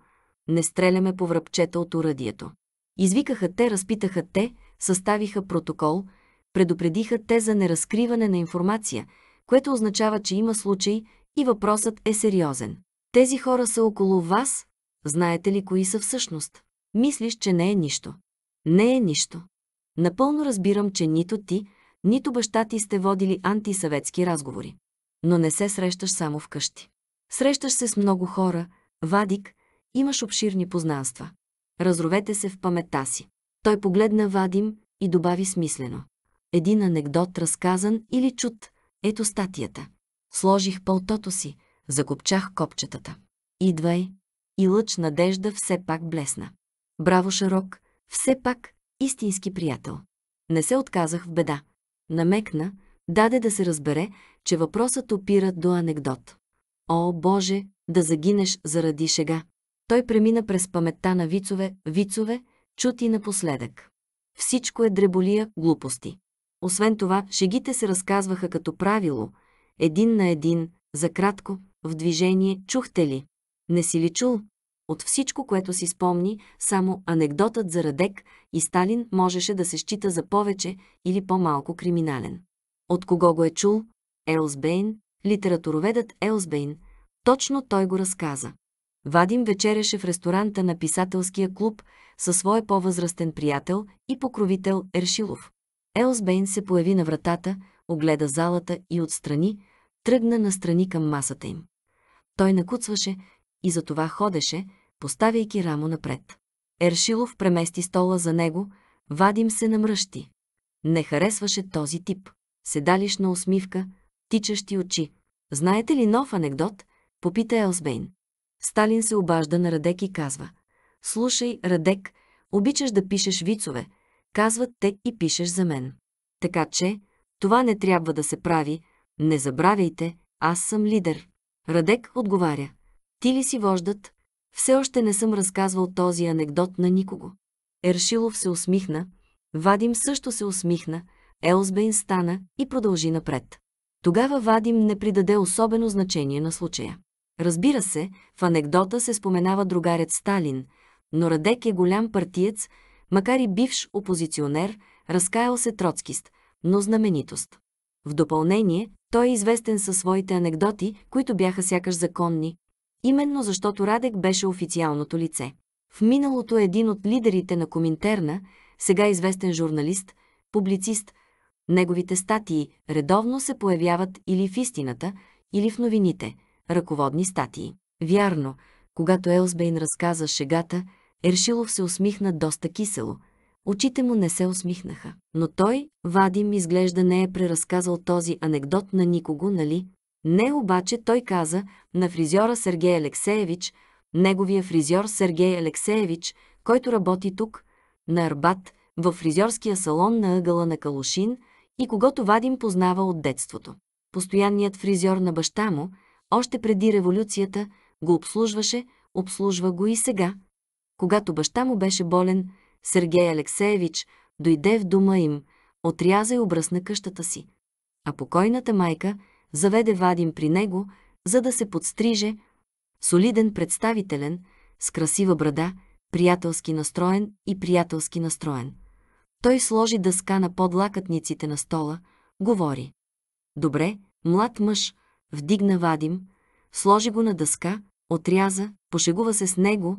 не стреляме по връбчета от урадието. Извикаха те, разпитаха те, съставиха протокол, предупредиха те за неразкриване на информация – което означава, че има случай и въпросът е сериозен. Тези хора са около вас, знаете ли кои са всъщност? Мислиш, че не е нищо. Не е нищо. Напълно разбирам, че нито ти, нито баща ти сте водили антисъветски разговори. Но не се срещаш само вкъщи. Срещаш се с много хора, Вадик, имаш обширни познанства. Разровете се в паметта си. Той погледна Вадим и добави смислено. Един анекдот разказан или чут, ето статията. Сложих пълтото си, закопчах копчетата. Идвай. И лъч надежда все пак блесна. Браво, Шарок, все пак истински приятел. Не се отказах в беда. Намекна, даде да се разбере, че въпросът опира до анекдот. О, Боже, да загинеш заради шега! Той премина през паметта на вицове, вицове, чути напоследък. Всичко е дреболия, глупости. Освен това, шегите се разказваха като правило, един на един, за кратко, в движение, чухте ли? Не си ли чул? От всичко, което си спомни, само анекдотът за Радек и Сталин можеше да се счита за повече или по-малко криминален. От кого го е чул? Елсбейн, литературоведът Елсбейн. Точно той го разказа. Вадим вечеряше в ресторанта на писателския клуб със своя по-възрастен приятел и покровител Ершилов. Елсбейн се появи на вратата, огледа залата и отстрани, тръгна настрани към масата им. Той накуцваше и затова ходеше, поставяйки рамо напред. Ершилов премести стола за него, Вадим се намръщи. Не харесваше този тип. Седалищна усмивка, тичащи очи. Знаете ли нов анекдот? Попита Елсбейн. Сталин се обажда на Радек и казва. Слушай, Радек, обичаш да пишеш вицове, казват те и пишеш за мен. Така че, това не трябва да се прави, не забравяйте, аз съм лидер. Радек отговаря, ти ли си вождат? Все още не съм разказвал този анекдот на никого. Ершилов се усмихна, Вадим също се усмихна, Елсбейн стана и продължи напред. Тогава Вадим не придаде особено значение на случая. Разбира се, в анекдота се споменава другарят Сталин, но Радек е голям партиец макар и бивш опозиционер, разкаял се троцкист, но знаменитост. В допълнение, той е известен със своите анекдоти, които бяха сякаш законни, именно защото Радек беше официалното лице. В миналото е един от лидерите на Коминтерна, сега известен журналист, публицист, неговите статии редовно се появяват или в истината, или в новините, ръководни статии. Вярно, когато Елсбейн разказа шегата, Ершилов се усмихна доста кисело. Очите му не се усмихнаха. Но той, Вадим, изглежда не е преразказал този анекдот на никого, нали? Не обаче той каза на фризьора Сергей Алексеевич, неговия фризьор Сергей Алексеевич, който работи тук, на Арбат, в фризьорския салон на ъгъла на Калушин и когато Вадим познава от детството. Постоянният фризьор на баща му, още преди революцията, го обслужваше, обслужва го и сега – когато баща му беше болен, Сергей Алексеевич дойде в дома им, отряза и обръсна къщата си. А покойната майка заведе Вадим при него, за да се подстриже, солиден, представителен, с красива брада, приятелски настроен и приятелски настроен. Той сложи дъска на подлакътниците на стола, говори. Добре, млад мъж, вдигна Вадим, сложи го на дъска, отряза, пошегува се с него,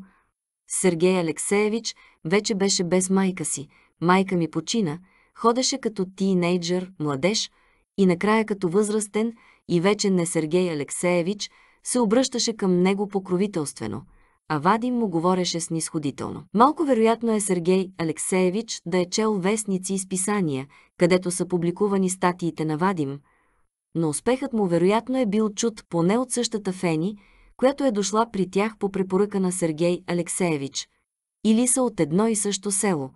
Сергей Алексеевич вече беше без майка си. Майка ми почина, ходеше като тинейджър, младеж и накрая като възрастен и вече не Сергей Алексеевич се обръщаше към него покровителствено, а Вадим му говореше снисходително. Малко вероятно е Сергей Алексеевич да е чел вестници и списания, където са публикувани статиите на Вадим, но успехът му вероятно е бил чут поне от същата Фени – която е дошла при тях по препоръка на Сергей Алексеевич, или са от едно и също село,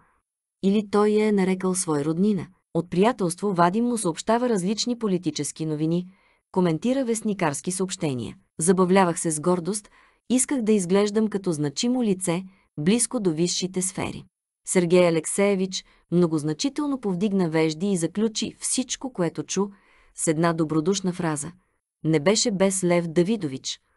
или той я е нарекал свой роднина. От приятелство Вадим му съобщава различни политически новини, коментира вестникарски съобщения. Забавлявах се с гордост, исках да изглеждам като значимо лице, близко до висшите сфери. Сергей Алексеевич многозначително повдигна вежди и заключи всичко, което чу, с една добродушна фраза. Не беше без Лев Давидович –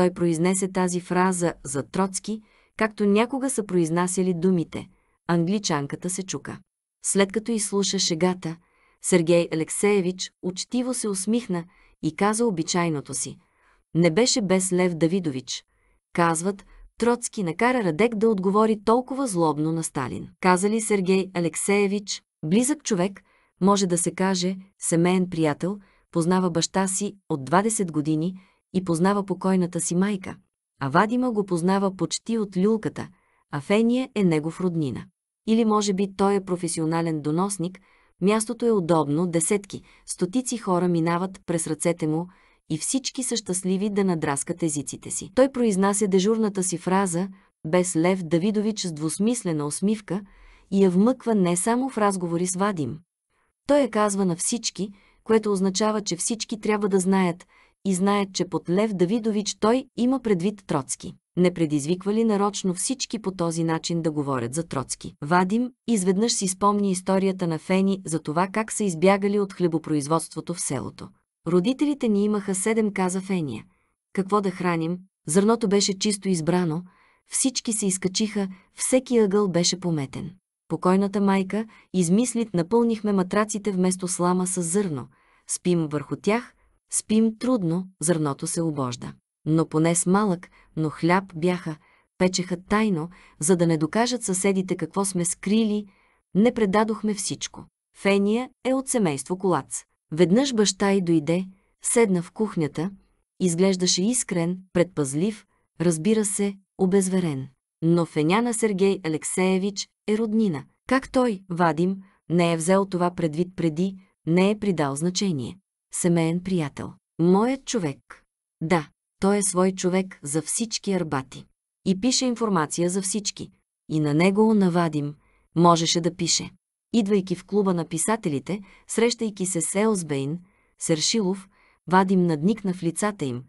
той произнесе тази фраза за Троцки, както някога са произнасяли думите. Англичанката се чука. След като изслуша шегата, Сергей Алексеевич учтиво се усмихна и каза обичайното си. Не беше без Лев Давидович. Казват, Троцки накара Радек да отговори толкова злобно на Сталин. Каза ли Сергей Алексеевич, близък човек, може да се каже, семейен приятел, познава баща си от 20 години, и познава покойната си майка, а Вадима го познава почти от люлката, а Фения е негов роднина. Или може би той е професионален доносник, мястото е удобно, десетки, стотици хора минават през ръцете му и всички са щастливи да надраскат езиците си. Той произнася дежурната си фраза, без Лев Давидович с двусмислена усмивка, и я вмъква не само в разговори с Вадим. Той я казва на всички, което означава, че всички трябва да знаят – и знаят, че под Лев Давидович той има предвид Троцки. Не предизвиквали нарочно всички по този начин да говорят за Троцки. Вадим изведнъж си спомни историята на Фени за това как са избягали от хлебопроизводството в селото. Родителите ни имаха седем каза Фения. Какво да храним? Зърното беше чисто избрано, всички се изкачиха, всеки ъгъл беше пометен. Покойната майка измислит напълнихме матраците вместо слама с зърно, спим върху тях – Спим трудно, зърното се обожда. Но поне с малък, но хляб бяха, печеха тайно, за да не докажат съседите какво сме скрили, не предадохме всичко. Фения е от семейство Колац. Веднъж баща й дойде, седна в кухнята, изглеждаше искрен, предпазлив, разбира се, обезверен. Но Феняна на Сергей Алексеевич е роднина. Как той, Вадим, не е взел това предвид преди, не е придал значение семейен приятел. Моят човек. Да, той е свой човек за всички арбати. И пише информация за всички. И на него Вадим, Можеше да пише. Идвайки в клуба на писателите, срещайки се с Елсбейн, Сершилов, Вадим надникна в лицата им.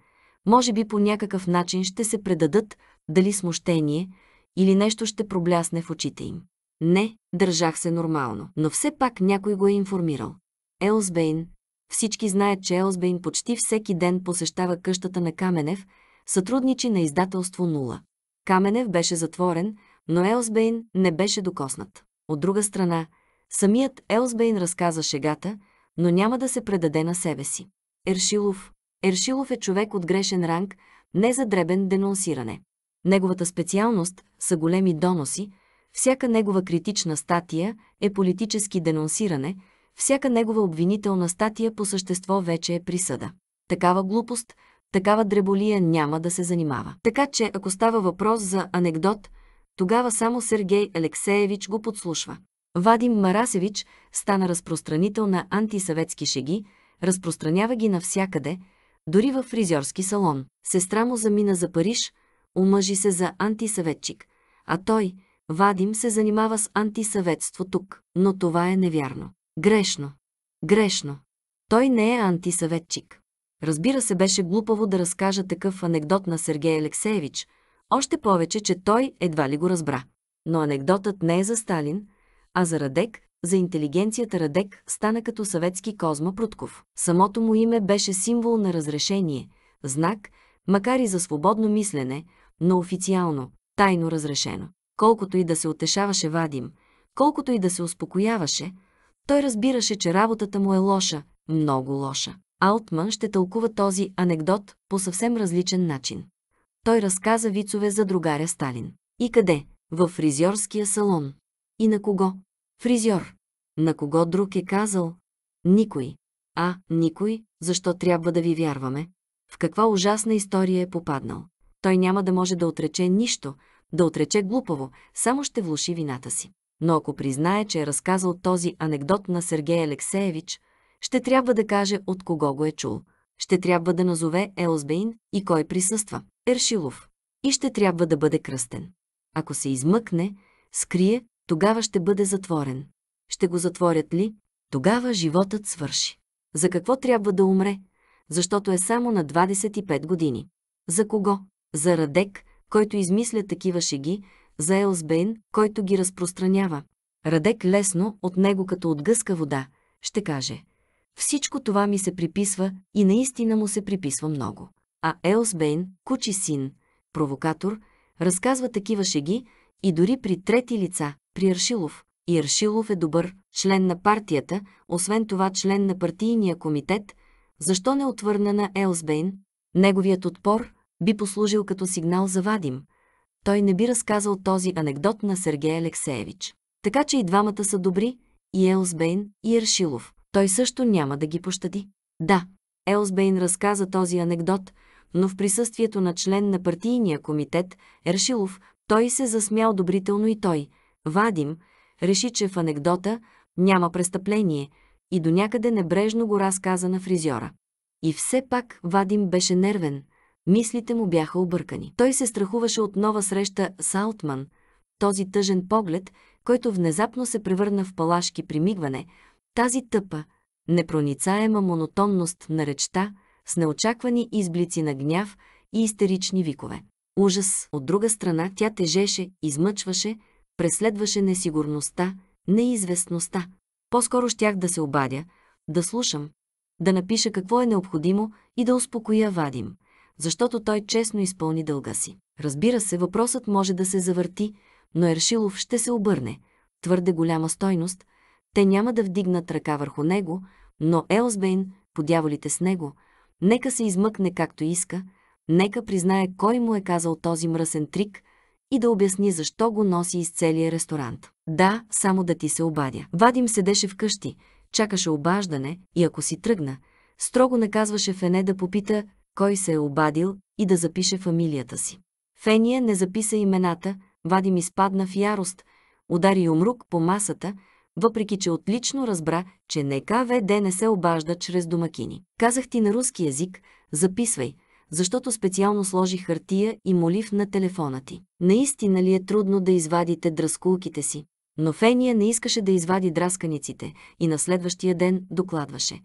Може би по някакъв начин ще се предадат, дали смущение, или нещо ще проблясне в очите им. Не, държах се нормално, но все пак някой го е информирал. Елсбейн, всички знаят, че Елсбейн почти всеки ден посещава къщата на Каменев, сътрудничи на издателство Нула. Каменев беше затворен, но Елсбейн не беше докоснат. От друга страна, самият Елсбейн разказа шегата, но няма да се предаде на себе си. Ершилов. Ершилов е човек от грешен ранг, не за дребен денонсиране. Неговата специалност са големи доноси, всяка негова критична статия е политически денонсиране – всяка негова обвинителна статия по същество вече е присъда. Такава глупост, такава дреболия няма да се занимава. Така че, ако става въпрос за анекдот, тогава само Сергей Алексеевич го подслушва. Вадим Марасевич стана разпространител на антисъветски шеги, разпространява ги навсякъде, дори в фризьорски салон. Сестра му замина за Париж, омъжи се за антисъветчик, а той, Вадим, се занимава с антисъветство тук. Но това е невярно. Грешно. Грешно. Той не е антисъветчик. Разбира се, беше глупаво да разкажа такъв анекдот на Сергей Алексеевич, още повече, че той едва ли го разбра. Но анекдотът не е за Сталин, а за Радек, за интелигенцията Радек стана като съветски Козма Прутков. Самото му име беше символ на разрешение, знак, макар и за свободно мислене, но официално, тайно разрешено. Колкото и да се утешаваше Вадим, колкото и да се успокояваше – той разбираше, че работата му е лоша, много лоша. Алтман ще тълкува този анекдот по съвсем различен начин. Той разказа вицове за другаря Сталин. И къде? В фризьорския салон. И на кого? Фризьор. На кого друг е казал? Никой. А, никой, защо трябва да ви вярваме? В каква ужасна история е попаднал? Той няма да може да отрече нищо, да отрече глупаво, само ще влуши вината си но ако признае, че е разказал този анекдот на Сергей Алексеевич, ще трябва да каже от кого го е чул. Ще трябва да назове Елсбейн и кой присъства – Ершилов. И ще трябва да бъде кръстен. Ако се измъкне, скрие, тогава ще бъде затворен. Ще го затворят ли? Тогава животът свърши. За какво трябва да умре? Защото е само на 25 години. За кого? За Радек, който измисля такива шеги, за Елсбейн, който ги разпространява. Радек лесно от него като от гъска вода, ще каже. Всичко това ми се приписва и наистина му се приписва много. А Елсбейн, кучи син, провокатор, разказва такива шеги и дори при трети лица, при Аршилов. И Аршилов е добър, член на партията, освен това член на партийния комитет, защо не отвърна на Елсбейн? Неговият отпор би послужил като сигнал за Вадим, той не би разказал този анекдот на Сергей Алексеевич. Така че и двамата са добри, и Елсбейн, и Ершилов. Той също няма да ги пощади. Да, Елсбейн разказа този анекдот, но в присъствието на член на партийния комитет, Ершилов, той се засмял добрително и той, Вадим, реши, че в анекдота няма престъпление и до някъде небрежно го разказа на фризьора. И все пак Вадим беше нервен, Мислите му бяха объркани. Той се страхуваше от нова среща с Алтман, този тъжен поглед, който внезапно се превърна в палашки примигване, тази тъпа, непроницаема монотонност на речта, с неочаквани изблици на гняв и истерични викове. Ужас, от друга страна, тя тежеше, измъчваше, преследваше несигурността, неизвестността. По-скоро щях да се обадя, да слушам, да напиша какво е необходимо и да успокоя Вадим защото той честно изпълни дълга си. Разбира се, въпросът може да се завърти, но Ершилов ще се обърне. Твърде голяма стойност, те няма да вдигнат ръка върху него, но Елсбейн, подяволите с него, нека се измъкне както иска, нека признае кой му е казал този мръсен трик и да обясни защо го носи из целия ресторант. Да, само да ти се обадя. Вадим седеше вкъщи, чакаше обаждане и ако си тръгна, строго наказваше Фене да попита кой се е обадил и да запише фамилията си. Фения не записа имената, Вадим изпадна в ярост, удари умрук по масата, въпреки че отлично разбра, че ВД не се обажда чрез домакини. Казах ти на руски язик, записвай, защото специално сложи хартия и молив на телефона ти. Наистина ли е трудно да извадите дръскулките си? Но Фения не искаше да извади драсканиците и на следващия ден докладваше.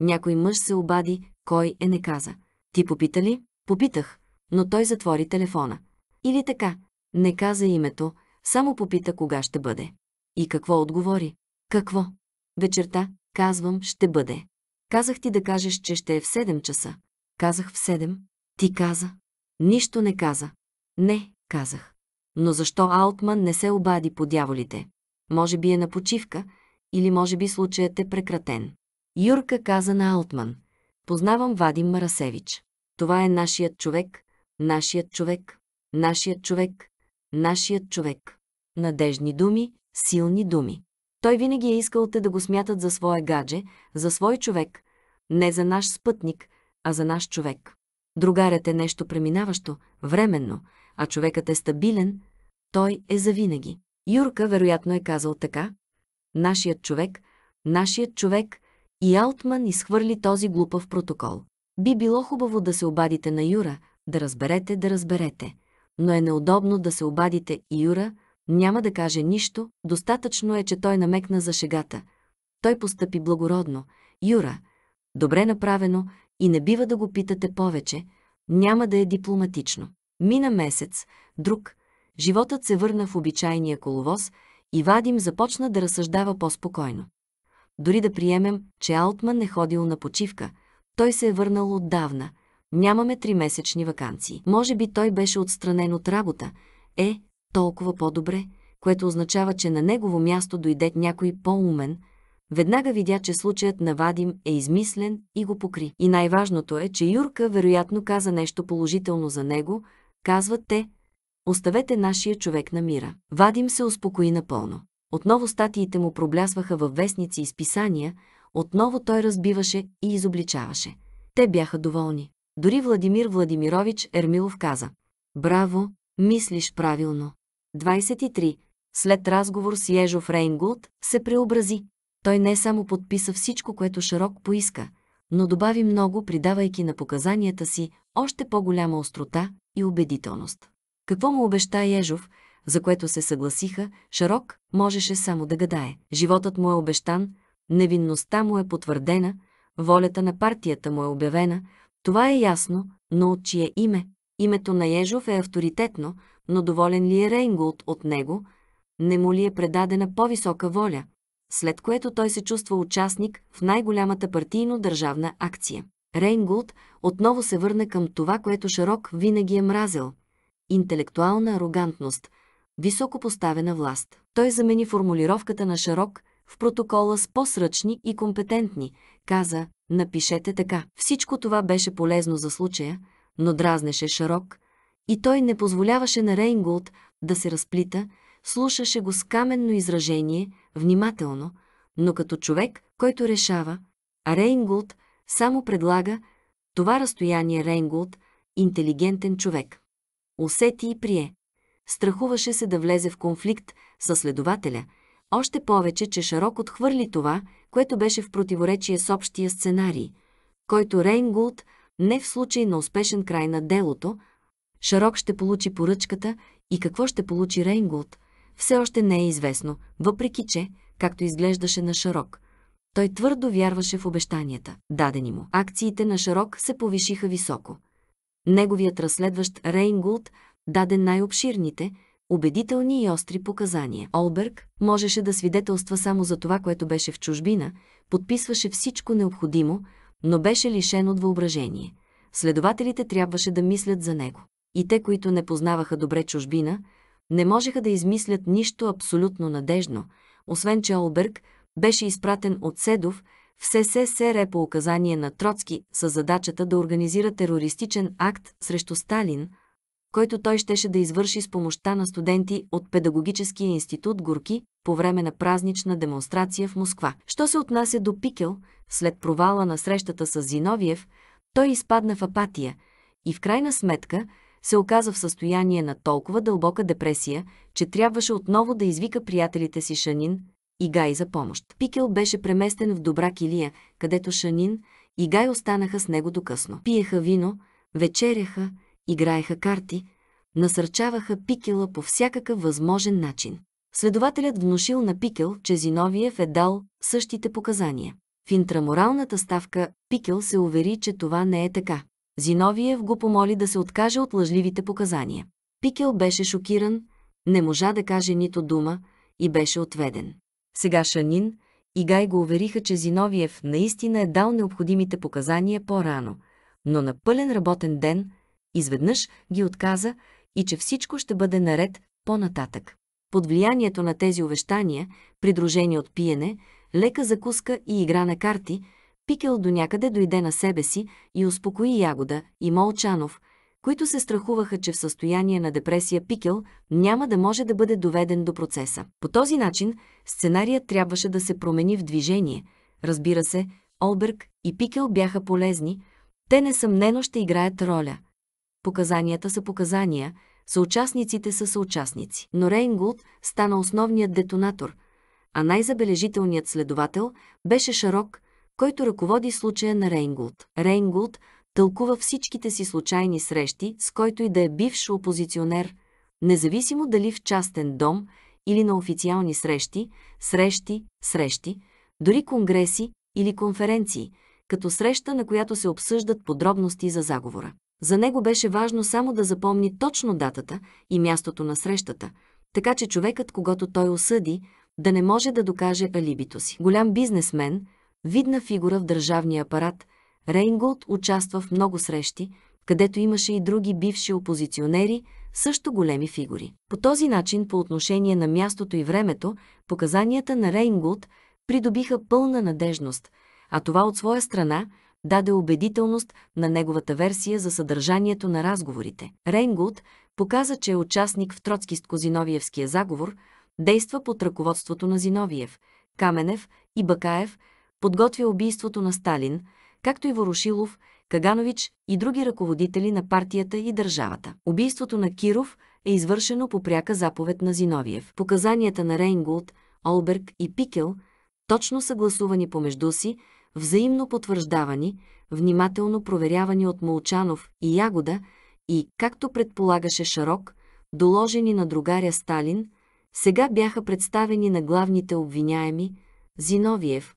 Някой мъж се обади, кой е не каза. Ти попита ли? Попитах, но той затвори телефона. Или така, не каза името, само попита кога ще бъде. И какво отговори? Какво? Вечерта, казвам, ще бъде. Казах ти да кажеш, че ще е в 7 часа. Казах в 7. Ти каза. Нищо не каза. Не, казах. Но защо Алтман не се обади по дяволите? Може би е на почивка, или може би случаят е прекратен. Юрка каза на Алтман – Познавам Вадим Марасевич. Това е нашият човек, нашият човек, нашият човек, нашият човек. Надежни думи, силни думи. Той винаги е искал те да го смятат за своя гадже, за свой човек, не за наш спътник, а за наш човек. Другарят е нещо преминаващо, временно, а човекът е стабилен, той е завинаги. Юрка вероятно е казал така. Нашият човек, нашият човек, и Алтман изхвърли този глупав протокол. Би било хубаво да се обадите на Юра, да разберете, да разберете. Но е неудобно да се обадите и Юра, няма да каже нищо, достатъчно е, че той намекна за шегата. Той постъпи благородно. Юра, добре направено и не бива да го питате повече, няма да е дипломатично. Мина месец, друг, животът се върна в обичайния коловоз и Вадим започна да разсъждава по-спокойно. Дори да приемем, че Алтман е ходил на почивка, той се е върнал отдавна. Нямаме тримесечни вакансии. Може би той беше отстранен от работа. Е, толкова по-добре, което означава, че на негово място дойде някой по-умен. Веднага видя, че случаят на Вадим е измислен и го покри. И най-важното е, че Юрка вероятно каза нещо положително за него, казват те, Оставете нашия човек на мира. Вадим се успокои напълно. Отново статиите му проблясваха във вестници и списания, отново той разбиваше и изобличаваше. Те бяха доволни. Дори Владимир Владимирович Ермилов каза «Браво, мислиш правилно». 23. След разговор с Ежов Рейнгулт се преобрази. Той не само подписа всичко, което Широк поиска, но добави много, придавайки на показанията си още по-голяма острота и убедителност. Какво му обеща Ежов, за което се съгласиха, Шарок можеше само да гадае. Животът му е обещан, невинността му е потвърдена, волята на партията му е обявена, това е ясно, но от чие име? Името на Ежов е авторитетно, но доволен ли е Рейнголд от него? Не му ли е предадена по-висока воля? След което той се чувства участник в най-голямата партийно-държавна акция. Рейнгулд отново се върна към това, което Шарок винаги е мразил – интелектуална арогантност – Високо поставена власт. Той замени формулировката на Шарок в протокола с по-сръчни и компетентни. Каза, напишете така. Всичко това беше полезно за случая, но дразнеше Шарок и той не позволяваше на Рейнголд да се разплита, слушаше го с каменно изражение, внимателно, но като човек, който решава, а Рейнголд само предлага това разстояние Рейнголд, интелигентен човек. Усети и прие страхуваше се да влезе в конфликт с следователя, още повече, че Шарок отхвърли това, което беше в противоречие с общия сценарий, който Рейнгулд не в случай на успешен край на делото, Шарок ще получи поръчката и какво ще получи Рейнгулд, все още не е известно, въпреки че, както изглеждаше на Шарок, той твърдо вярваше в обещанията, дадени му. Акциите на Шарок се повишиха високо. Неговият разследващ Рейнгулд даде най-обширните, убедителни и остри показания. Олберг можеше да свидетелства само за това, което беше в чужбина, подписваше всичко необходимо, но беше лишен от въображение. Следователите трябваше да мислят за него. И те, които не познаваха добре чужбина, не можеха да измислят нищо абсолютно надежно, освен че Олберг беше изпратен от Седов в СССР по указание на Троцки с задачата да организира терористичен акт срещу Сталин – който той щеше да извърши с помощта на студенти от Педагогическия институт Горки по време на празнична демонстрация в Москва. Що се отнася до Пикел, след провала на срещата с Зиновиев, той изпадна в апатия и в крайна сметка се оказа в състояние на толкова дълбока депресия, че трябваше отново да извика приятелите си Шанин и Гай за помощ. Пикел беше преместен в добра килия, където Шанин и Гай останаха с него докъсно. Пиеха вино, вечеряха, играеха карти, насърчаваха Пикела по всякакъв възможен начин. Следователят внушил на Пикел, че Зиновиев е дал същите показания. В интраморалната ставка Пикел се увери, че това не е така. Зиновиев го помоли да се откаже от лъжливите показания. Пикел беше шокиран, не можа да каже нито дума и беше отведен. Сега Шанин и Гай го увериха, че Зиновиев наистина е дал необходимите показания по-рано, но на пълен работен ден – изведнъж ги отказа и че всичко ще бъде наред по-нататък. Под влиянието на тези увещания, придружени от пиене, лека закуска и игра на карти, Пикел до някъде дойде на себе си и успокои Ягода и Молчанов, които се страхуваха, че в състояние на депресия Пикел няма да може да бъде доведен до процеса. По този начин сценарият трябваше да се промени в движение. Разбира се, Олберг и Пикел бяха полезни, те несъмнено ще играят роля – Показанията са показания, съучастниците са съучастници. Но Рейнгулд стана основният детонатор, а най-забележителният следовател беше Шарок, който ръководи случая на Рейнгулд. Рейнгулд тълкува всичките си случайни срещи, с който и да е бивш опозиционер, независимо дали в частен дом или на официални срещи, срещи, срещи, дори конгреси или конференции, като среща, на която се обсъждат подробности за заговора. За него беше важно само да запомни точно датата и мястото на срещата, така че човекът, когато той осъди, да не може да докаже алибито си. Голям бизнесмен, видна фигура в държавния апарат, Рейнголд участва в много срещи, където имаше и други бивши опозиционери, също големи фигури. По този начин, по отношение на мястото и времето, показанията на Рейнголд придобиха пълна надежност, а това от своя страна даде убедителност на неговата версия за съдържанието на разговорите. Рейнгулд показа, че е участник в Троцкист-Козиновиевския заговор, действа под ръководството на Зиновиев, Каменев и Бакаев, подготвя убийството на Сталин, както и Ворошилов, Каганович и други ръководители на партията и държавата. Убийството на Киров е извършено по пряка заповед на Зиновиев. Показанията на Рейнгулд, Олберг и Пикел точно съгласувани помежду си, взаимно потвърждавани, внимателно проверявани от Молчанов и Ягода и, както предполагаше Шарок, доложени на другаря Сталин, сега бяха представени на главните обвиняеми Зиновиев,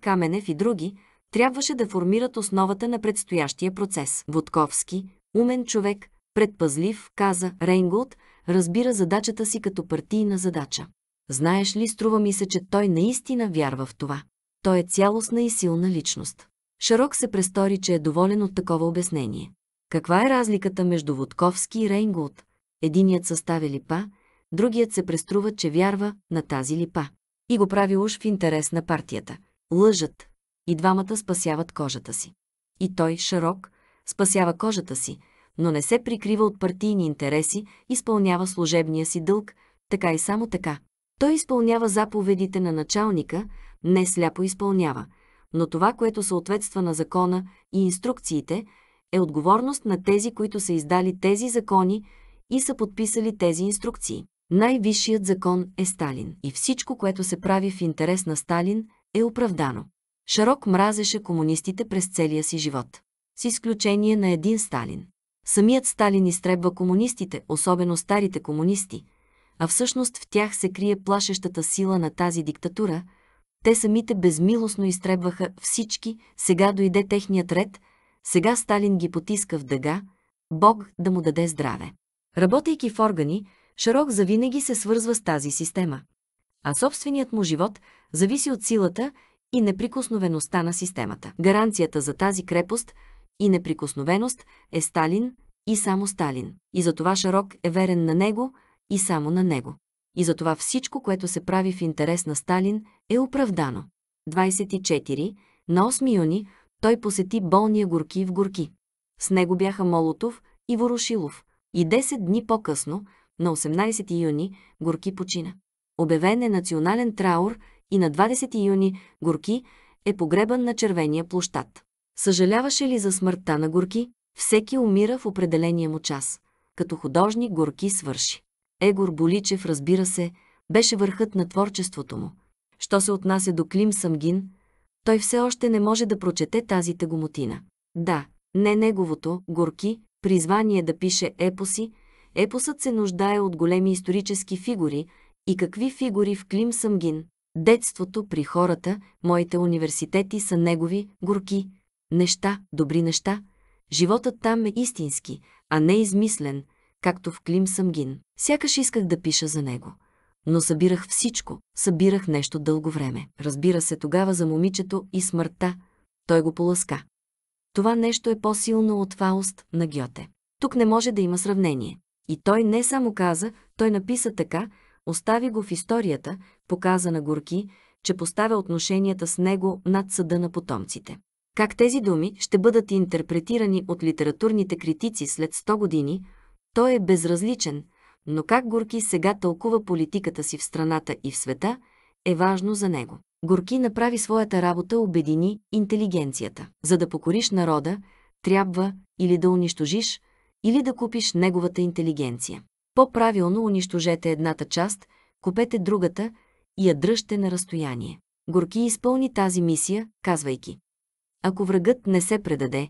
Каменев и други, трябваше да формират основата на предстоящия процес. Водковски, умен човек, предпазлив, каза Рейнголд, разбира задачата си като партийна задача. Знаеш ли, струва ми се, че той наистина вярва в това той е цялостна и силна личност. Шарок се престори, че е доволен от такова обяснение. Каква е разликата между Водковски и Рейнголд? Единият съставя липа, другият се преструва, че вярва на тази липа. И го прави уж в интерес на партията. Лъжат. И двамата спасяват кожата си. И той, Шарок, спасява кожата си, но не се прикрива от партийни интереси, изпълнява служебния си дълг, така и само така. Той изпълнява заповедите на началника, не сляпо изпълнява, но това, което съответства на закона и инструкциите, е отговорност на тези, които са издали тези закони и са подписали тези инструкции. Най-висшият закон е Сталин и всичко, което се прави в интерес на Сталин, е оправдано. Шарок мразеше комунистите през целия си живот. С изключение на един Сталин. Самият Сталин изтребва комунистите, особено старите комунисти, а всъщност в тях се крие плашещата сила на тази диктатура – те самите безмилостно изтребваха всички, сега дойде техният ред, сега Сталин ги потиска в дъга, Бог да му даде здраве. Работейки в органи, Шарок завинаги се свързва с тази система. А собственият му живот зависи от силата и неприкосновеността на системата. Гаранцията за тази крепост и неприкосновеност е Сталин и само Сталин. И затова Шарок е верен на него и само на него и затова всичко, което се прави в интерес на Сталин, е оправдано. 24. На 8 юни той посети болния Горки в Горки. С него бяха Молотов и Ворошилов. И 10 дни по-късно, на 18 юни, Горки почина. Обявен е национален траур и на 20 юни Горки е погребан на червения площад. Съжаляваше ли за смъртта на Горки? Всеки умира в определения му час. Като художник Горки свърши. Егор Боличев, разбира се, беше върхът на творчеството му. Що се отнася до Клим Самгин, той все още не може да прочете тази тъгомотина. Да, не неговото, горки, призвание да пише епоси, епосът се нуждае от големи исторически фигури и какви фигури в Клим Самгин. Детството при хората, моите университети са негови, горки. Неща, добри неща. Животът там е истински, а не измислен – както в Клим Самгин. Сякаш исках да пиша за него. Но събирах всичко, събирах нещо дълго време. Разбира се, тогава за момичето и смъртта. Той го поласка. Това нещо е по-силно от Фауст на Гьоте. Тук не може да има сравнение. И той не само каза, той написа така, остави го в историята, показа на Горки, че поставя отношенията с него над съда на потомците. Как тези думи ще бъдат интерпретирани от литературните критици след 100 години, той е безразличен, но как Горки сега тълкува политиката си в страната и в света, е важно за него. Горки направи своята работа, обедини интелигенцията. За да покориш народа, трябва или да унищожиш, или да купиш неговата интелигенция. По-правилно унищожете едната част, купете другата и я дръжте на разстояние. Горки изпълни тази мисия, казвайки. Ако врагът не се предаде,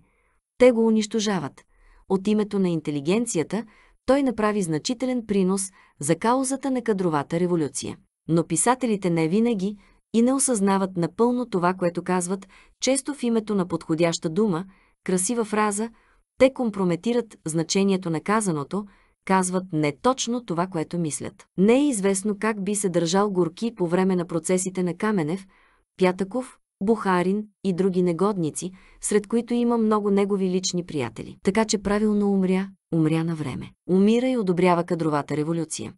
те го унищожават, от името на интелигенцията, той направи значителен принос за каузата на кадровата революция. Но писателите не винаги и не осъзнават напълно това, което казват, често в името на подходяща дума, красива фраза, те компрометират значението на казаното, казват не точно това, което мислят. Не е известно как би се държал Горки по време на процесите на Каменев, Пятаков, Бухарин и други негодници, сред които има много негови лични приятели. Така че правилно умря, умря на време. Умира и одобрява кадровата революция.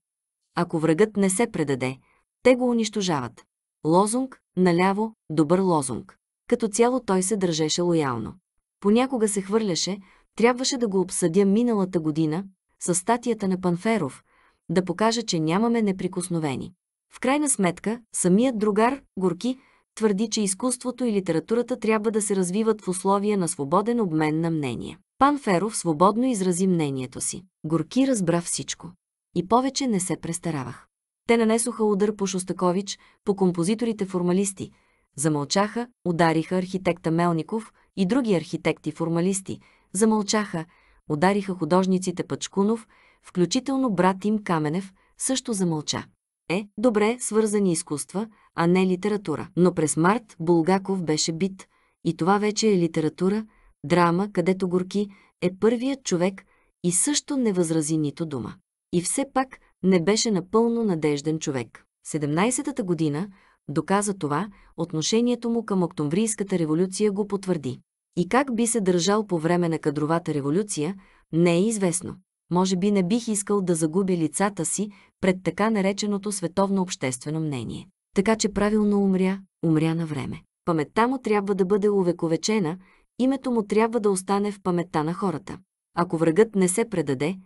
Ако врагът не се предаде, те го унищожават. Лозунг, наляво, добър лозунг. Като цяло той се държеше лоялно. Понякога се хвърляше, трябваше да го обсъдя миналата година с статията на Панферов, да покажа, че нямаме неприкосновени. В крайна сметка, самият другар, Горки, твърди, че изкуството и литературата трябва да се развиват в условия на свободен обмен на мнение. Пан Феров свободно изрази мнението си. Горки разбра всичко. И повече не се престаравах. Те нанесоха удар по Шостакович, по композиторите-формалисти. Замълчаха, удариха архитекта Мелников и други архитекти-формалисти. Замълчаха, удариха художниците Пачкунов, включително брат им Каменев, също замълча е добре свързани изкуства, а не литература. Но през март Булгаков беше бит и това вече е литература, драма, където Горки е първият човек и също не възрази нито дума. И все пак не беше напълно надежден човек. 17-та година доказа това, отношението му към Октомврийската революция го потвърди. И как би се държал по време на кадровата революция, не е известно. Може би не бих искал да загубя лицата си, пред така нареченото световно обществено мнение. Така че правилно умря, умря на време. Паметта му трябва да бъде увековечена, името му трябва да остане в паметта на хората. Ако врагът не се предаде,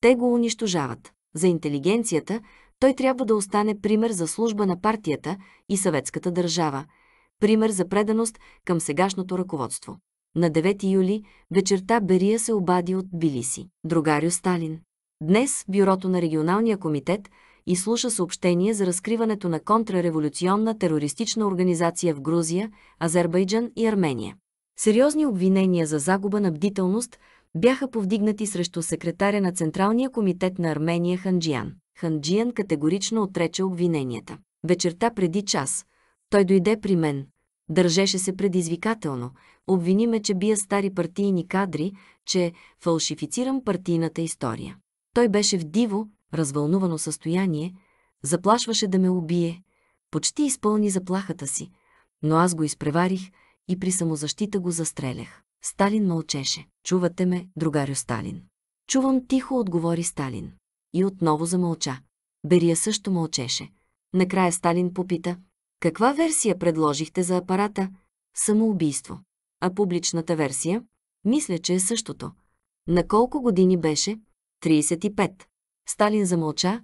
те го унищожават. За интелигенцията той трябва да остане пример за служба на партията и съветската държава, пример за преданост към сегашното ръководство. На 9 юли вечерта Берия се обади от Билиси. Другарю Сталин, Днес Бюрото на Регионалния комитет изслуша съобщение за разкриването на контрреволюционна терористична организация в Грузия, Азербайджан и Армения. Сериозни обвинения за загуба на бдителност бяха повдигнати срещу секретаря на Централния комитет на Армения Ханджиян. Ханджиян категорично отрече обвиненията. Вечерта преди час той дойде при мен. Държеше се предизвикателно. Обвини ме, че бия стари партийни кадри, че фалшифицирам партийната история. Той беше в диво, развълнувано състояние, заплашваше да ме убие. Почти изпълни заплахата си, но аз го изпреварих и при самозащита го застрелях. Сталин мълчеше. Чувате ме, другарю Сталин. Чувам тихо, отговори Сталин. И отново замълча. Берия също мълчеше. Накрая Сталин попита. Каква версия предложихте за апарата? Самоубийство. А публичната версия? Мисля, че е същото. На колко години беше? 35. Сталин замълча,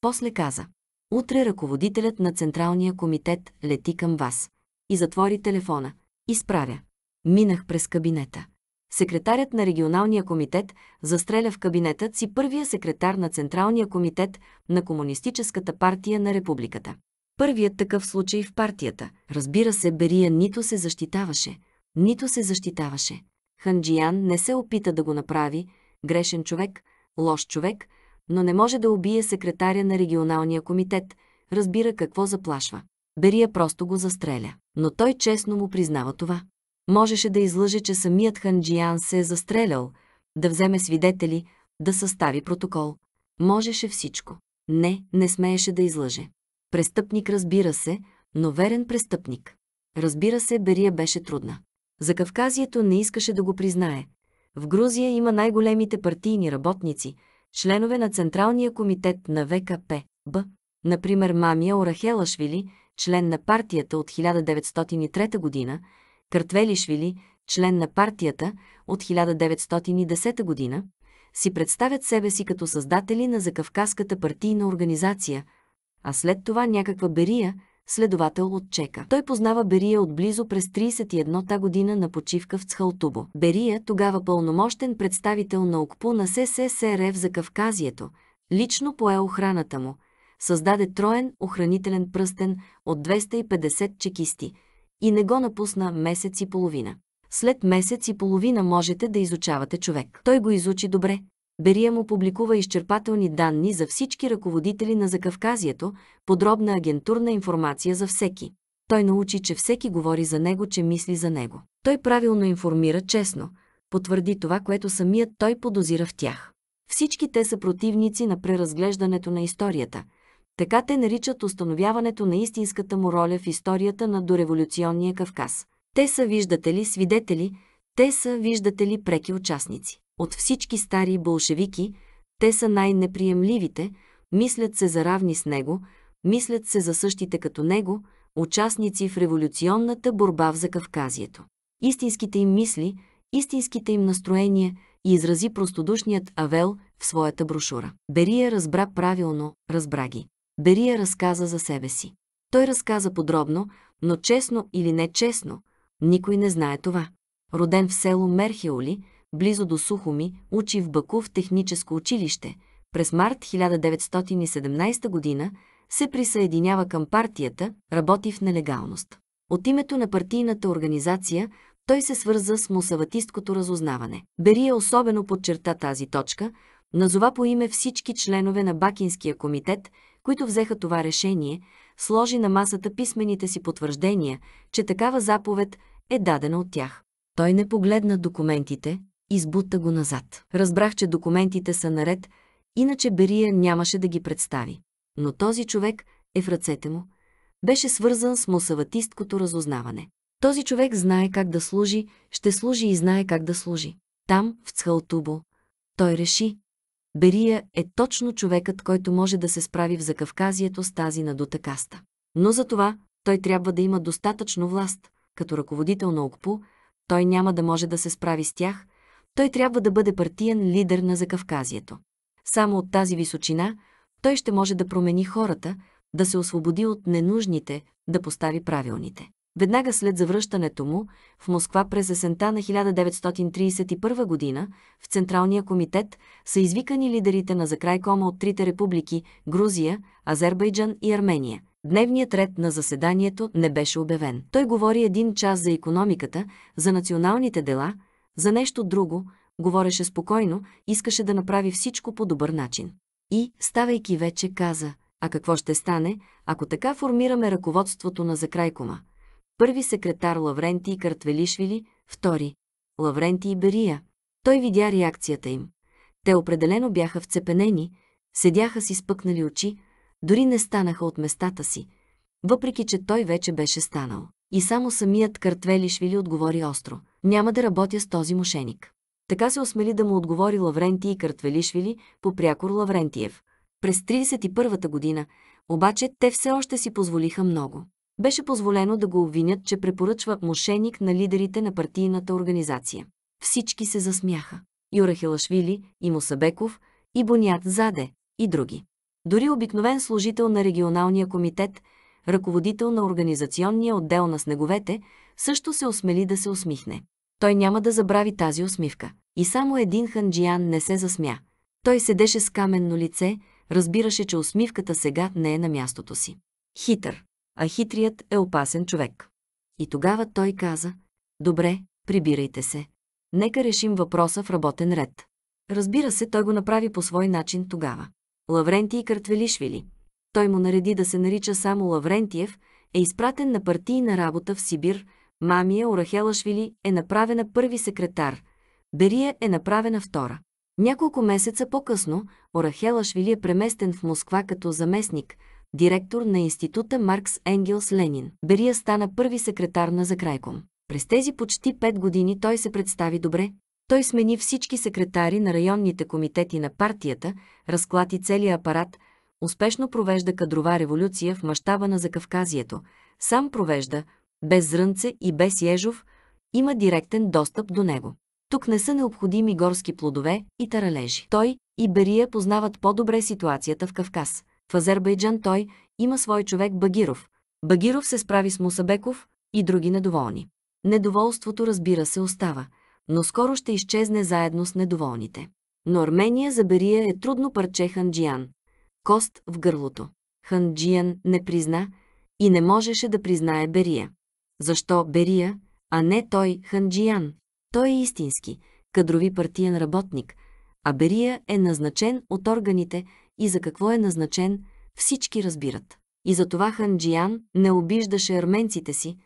после каза. Утре ръководителят на Централния комитет лети към вас. И затвори телефона. Изправя. Минах през кабинета. Секретарят на регионалния комитет застреля в кабинетът си първия секретар на Централния комитет на Комунистическата партия на републиката. Първият такъв случай в партията. Разбира се, Берия нито се защитаваше, нито се защитаваше. Ханджиян не се опита да го направи, грешен човек – лош човек, но не може да убие секретаря на регионалния комитет, разбира какво заплашва. Берия просто го застреля. Но той честно му признава това. Можеше да излъже, че самият Ханджиян се е застрелял, да вземе свидетели, да състави протокол. Можеше всичко. Не, не смееше да излъже. Престъпник разбира се, но верен престъпник. Разбира се, Берия беше трудна. За Кавказието не искаше да го признае, в Грузия има най-големите партийни работници, членове на Централния комитет на ВКП, Б. Например, Мамия Орахела Швили, член на партията от 1903 година, Швили, член на партията от 1910 година, си представят себе си като създатели на Закавказската партийна организация, а след това някаква Берия, следовател от Чека. Той познава Берия отблизо през 31-та година на почивка в Цхалтубо. Берия, тогава пълномощен представител на ОКПУ на СССРФ за Кавказието, лично пое охраната му, създаде троен охранителен пръстен от 250 чекисти и не го напусна месец и половина. След месец и половина можете да изучавате човек. Той го изучи добре, Берия му публикува изчерпателни данни за всички ръководители на Закавказието, подробна агентурна информация за всеки. Той научи, че всеки говори за него, че мисли за него. Той правилно информира честно, потвърди това, което самият той подозира в тях. Всички те са противници на преразглеждането на историята. Така те наричат установяването на истинската му роля в историята на дореволюционния Кавказ. Те са, виждате ли, свидетели – те са, виждате ли, преки участници. От всички стари болшевики, те са най-неприемливите, мислят се за равни с него, мислят се за същите като него, участници в революционната борба в Закавказието. Истинските им мисли, истинските им настроения и изрази простодушният Авел в своята брошура. Берия разбра правилно, разбра ги. Берия разказа за себе си. Той разказа подробно, но честно или не честно, никой не знае това. Роден в село Мерхеоли, близо до Сухоми, учи в Баку в техническо училище. През март 1917 година се присъединява към партията, работи в нелегалност. От името на партийната организация той се свърза с мусаватисткото разузнаване. Берия е особено подчерта тази точка, назова по име всички членове на Бакинския комитет, които взеха това решение, сложи на масата писмените си потвърждения, че такава заповед е дадена от тях. Той не погледна документите, избута го назад. Разбрах, че документите са наред, иначе Берия нямаше да ги представи. Но този човек е в ръцете му. Беше свързан с мусаватисткото разузнаване. Този човек знае как да служи, ще служи и знае как да служи. Там, в Цхалтубо, той реши. Берия е точно човекът, който може да се справи в Закавказието с тази надута каста. Но за това той трябва да има достатъчно власт, като ръководител на ОКПУ, той няма да може да се справи с тях, той трябва да бъде партиен лидер на Закавказието. Само от тази височина той ще може да промени хората, да се освободи от ненужните, да постави правилните. Веднага след завръщането му в Москва през есента на 1931 година в Централния комитет са извикани лидерите на закрайкома от трите републики – Грузия, Азербайджан и Армения. Дневният ред на заседанието не беше обявен. Той говори един час за економиката, за националните дела, за нещо друго, говореше спокойно, искаше да направи всичко по добър начин. И, ставайки вече, каза, а какво ще стане, ако така формираме ръководството на Закрайкома? Първи секретар Лавренти и Картвелишвили, втори – Лавренти и Берия. Той видя реакцията им. Те определено бяха вцепенени, седяха си спъкнали очи, дори не станаха от местата си, въпреки че той вече беше станал. И само самият Картвелишвили отговори остро. Няма да работя с този мошеник. Така се осмели да му отговори Лаврентий и Картвелишвили по прякор Лаврентиев. През 31-та година, обаче, те все още си позволиха много. Беше позволено да го обвинят, че препоръчва мошеник на лидерите на партийната организация. Всички се засмяха. Юрахилашвили, и Мусабеков, и Бонят Заде, и други. Дори обикновен служител на регионалния комитет, ръководител на организационния отдел на снеговете, също се осмели да се усмихне. Той няма да забрави тази усмивка. И само един ханджиян не се засмя. Той седеше с каменно лице, разбираше, че усмивката сега не е на мястото си. Хитър. А хитрият е опасен човек. И тогава той каза, «Добре, прибирайте се. Нека решим въпроса в работен ред». Разбира се, той го направи по свой начин тогава. Лаврентий Картвелишвили. Той му нареди да се нарича само Лаврентиев, е изпратен на партийна работа в Сибир, мамия Орахелашвили е направена първи секретар, Берия е направена втора. Няколко месеца по-късно Орахелашвили е преместен в Москва като заместник, директор на института Маркс Енгелс Ленин. Берия стана първи секретар на Закрайком. През тези почти пет години той се представи добре, той смени всички секретари на районните комитети на партията, разклати целия апарат, успешно провежда кадрова революция в мащаба на Закавказието, сам провежда, без зрънце и без ежов, има директен достъп до него. Тук не са необходими горски плодове и таралежи. Той и Берия познават по-добре ситуацията в Кавказ. В Азербайджан той има свой човек Багиров. Багиров се справи с Мусабеков и други недоволни. Недоволството, разбира се, остава – но скоро ще изчезне заедно с недоволните. Но Армения за Берия е трудно парче Ханджиян. Кост в гърлото. Ханджиян не призна и не можеше да признае Берия. Защо Берия, а не той Ханджиян? Той е истински, кадрови партиен работник, а Берия е назначен от органите и за какво е назначен, всички разбират. И затова Ханджиян не обиждаше арменците си,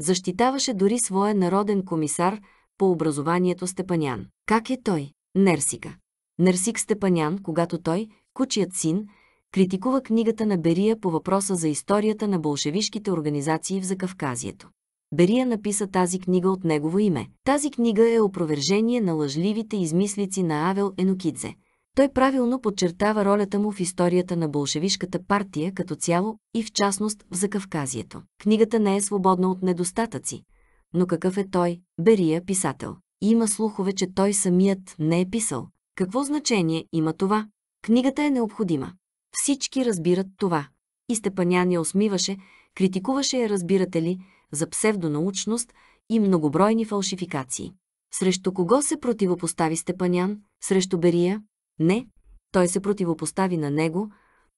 защитаваше дори своя народен комисар – по образованието Степанян. Как е той? Нерсика. Нерсик Степанян, когато той, кучият син, критикува книгата на Берия по въпроса за историята на болшевишките организации в Закавказието. Берия написа тази книга от негово име. Тази книга е опровержение на лъжливите измислици на Авел Енокидзе. Той правилно подчертава ролята му в историята на болшевишката партия като цяло и в частност в Закавказието. Книгата не е свободна от недостатъци – но какъв е той, Берия писател? И има слухове, че той самият не е писал. Какво значение има това? Книгата е необходима. Всички разбират това. И Степанян я усмиваше, критикуваше я, разбирате ли, за псевдонаучност и многобройни фалшификации. Срещу кого се противопостави Степанян? Срещу Берия? Не, той се противопостави на него,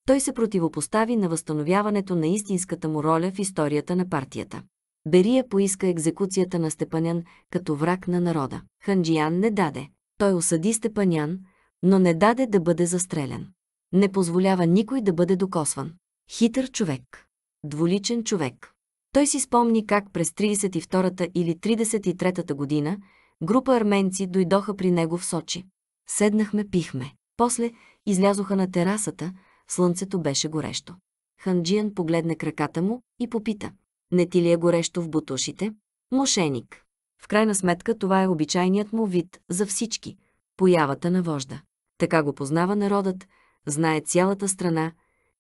той се противопостави на възстановяването на истинската му роля в историята на партията. Берия поиска екзекуцията на Степанян като враг на народа. Ханджиян не даде. Той осъди Степанян, но не даде да бъде застрелян. Не позволява никой да бъде докосван. Хитър човек. Дволичен човек. Той си спомни как през 32-та или 33-та година група арменци дойдоха при него в Сочи. Седнахме, пихме. После излязоха на терасата, слънцето беше горещо. Ханджиян погледне краката му и попита – не ти ли е горещо в бутушите? Мошеник. В крайна сметка това е обичайният му вид за всички – появата на вожда. Така го познава народът, знае цялата страна,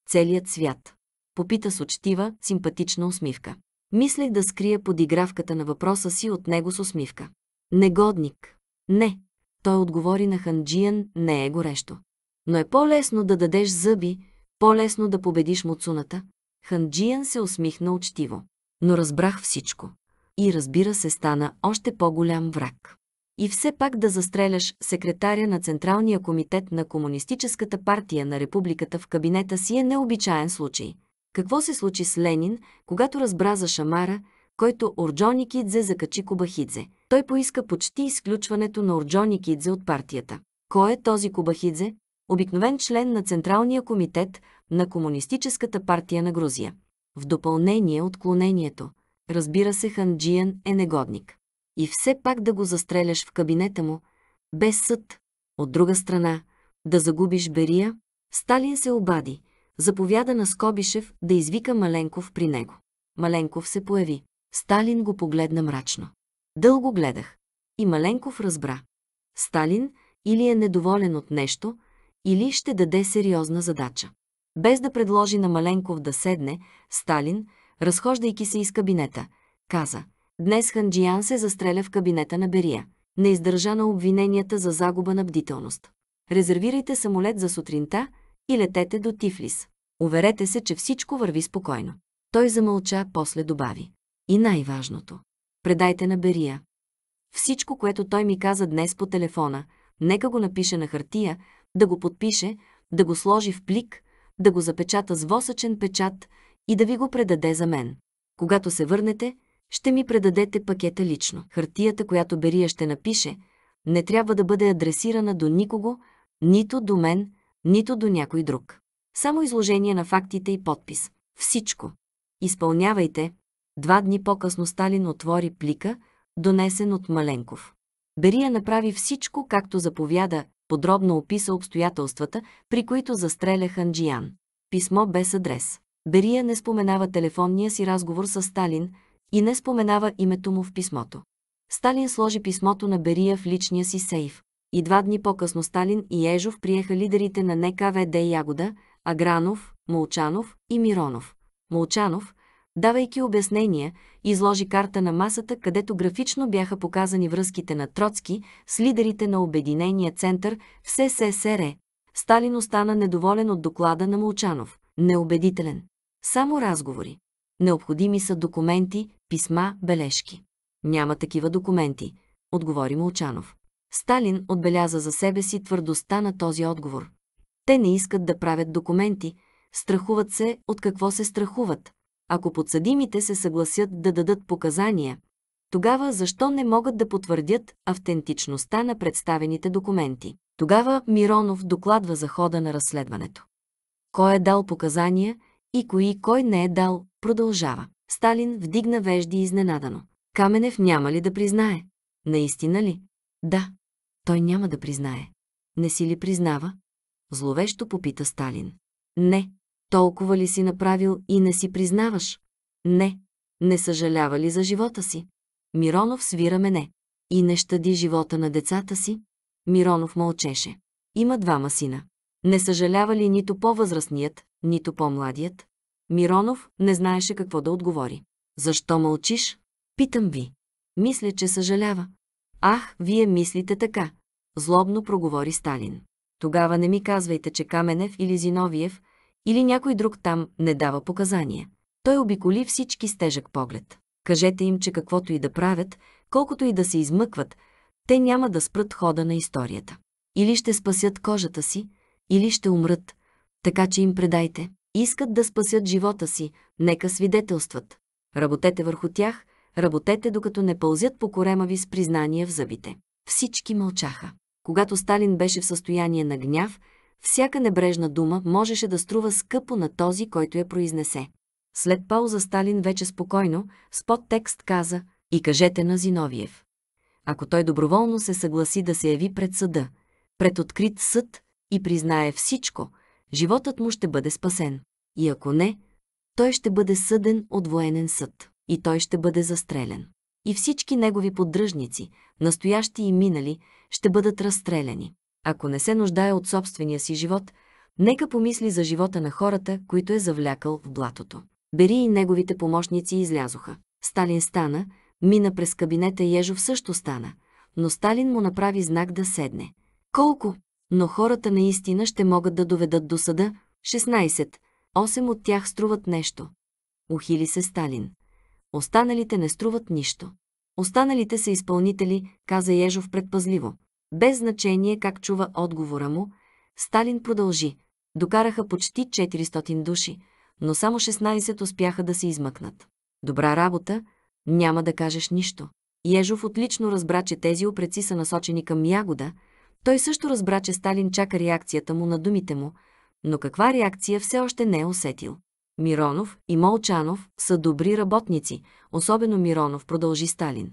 целият свят. Попита с учтива, симпатична усмивка. Мислех да скрия подигравката на въпроса си от него с усмивка. Негодник. Не. Той отговори на Ханджиян, не е горещо. Но е по-лесно да дадеш зъби, по-лесно да победиш муцуната. Ханджиян се усмихна учтиво но разбрах всичко. И разбира се стана още по-голям враг. И все пак да застреляш секретаря на Централния комитет на Комунистическата партия на републиката в кабинета си е необичаен случай. Какво се случи с Ленин, когато разбра за Шамара, който Орджони Кидзе закачи Кубахидзе? Той поиска почти изключването на Орджони Кидзе от партията. Кой е този Кубахидзе? Обикновен член на Централния комитет на Комунистическата партия на Грузия. В допълнение отклонението, разбира се, ханджиен е негодник. И все пак да го застреляш в кабинета му, без съд. От друга страна, да загубиш Берия, Сталин се обади, заповяда на Скобишев да извика Маленков при него. Маленков се появи. Сталин го погледна мрачно. Дълго гледах. И Маленков разбра. Сталин или е недоволен от нещо, или ще даде сериозна задача. Без да предложи на Маленков да седне, Сталин, разхождайки се из кабинета, каза «Днес Ханджиян се застреля в кабинета на Берия. Не издържа на обвиненията за загуба на бдителност. Резервирайте самолет за сутринта и летете до Тифлис. Уверете се, че всичко върви спокойно». Той замълча, после добави. И най-важното. Предайте на Берия. Всичко, което той ми каза днес по телефона, нека го напише на хартия, да го подпише, да го сложи в плик, да го запечата с восъчен печат и да ви го предаде за мен. Когато се върнете, ще ми предадете пакета лично. Хартията, която Берия ще напише, не трябва да бъде адресирана до никого, нито до мен, нито до някой друг. Само изложение на фактите и подпис. Всичко. Изпълнявайте. Два дни по-късно Сталин отвори плика, донесен от Маленков. Берия направи всичко, както заповяда подробно описа обстоятелствата, при които застреля Ханджиян. Писмо без адрес. Берия не споменава телефонния си разговор с Сталин и не споменава името му в писмото. Сталин сложи писмото на Берия в личния си сейф. И два дни по-късно Сталин и Ежов приеха лидерите на НКВД Ягода, Агранов, Молчанов и Миронов. Молчанов – Давайки обяснения, изложи карта на масата, където графично бяха показани връзките на Троцки с лидерите на Обединения център в СССР. Е. Сталин остана недоволен от доклада на Молчанов. Неубедителен. Само разговори. Необходими са документи, писма, бележки. Няма такива документи, отговори Молчанов. Сталин отбеляза за себе си твърдостта на този отговор. Те не искат да правят документи, страхуват се от какво се страхуват, ако подсъдимите се съгласят да дадат показания, тогава защо не могат да потвърдят автентичността на представените документи? Тогава Миронов докладва за хода на разследването. Кой е дал показания и кои кой не е дал, продължава. Сталин вдигна вежди изненадано. Каменев няма ли да признае? Наистина ли? Да. Той няма да признае. Не си ли признава? Зловещо попита Сталин. Не, толкова ли си направил и не си признаваш? Не. Не съжалява ли за живота си? Миронов свира мене. И не щади живота на децата си? Миронов мълчеше. Има двама сина. Не съжалява ли нито по-възрастният, нито по-младият? Миронов не знаеше какво да отговори. Защо мълчиш? Питам ви. Мисля, че съжалява. Ах, вие мислите така. Злобно проговори Сталин. Тогава не ми казвайте, че Каменев или Зиновиев – или някой друг там не дава показания. Той обиколи всички с тежък поглед. Кажете им, че каквото и да правят, колкото и да се измъкват, те няма да спрат хода на историята. Или ще спасят кожата си, или ще умрат, така че им предайте. Искат да спасят живота си, нека свидетелстват. Работете върху тях, работете докато не пълзят по корема ви с признания в зъбите. Всички мълчаха. Когато Сталин беше в състояние на гняв, всяка небрежна дума можеше да струва скъпо на този, който я произнесе. След пауза Сталин вече спокойно, с подтекст каза «И кажете на Зиновиев». Ако той доброволно се съгласи да се яви пред съда, пред открит съд и признае всичко, животът му ще бъде спасен. И ако не, той ще бъде съден от военен съд и той ще бъде застрелен. И всички негови поддръжници, настоящи и минали, ще бъдат разстреляни. Ако не се нуждае от собствения си живот, нека помисли за живота на хората, които е завлякал в блатото. Бери и неговите помощници излязоха. Сталин стана, мина през кабинета и Ежов също стана, но Сталин му направи знак да седне. Колко? Но хората наистина ще могат да доведат до съда 16. 8 от тях струват нещо. Ухили се Сталин. Останалите не струват нищо. Останалите са изпълнители, каза Ежов предпазливо. Без значение как чува отговора му, Сталин продължи. Докараха почти 400 души, но само 16 успяха да се измъкнат. Добра работа, няма да кажеш нищо. Ежов отлично разбра, че тези опреци са насочени към Ягода. Той също разбра, че Сталин чака реакцията му на думите му, но каква реакция все още не е усетил. Миронов и Молчанов са добри работници, особено Миронов, продължи Сталин.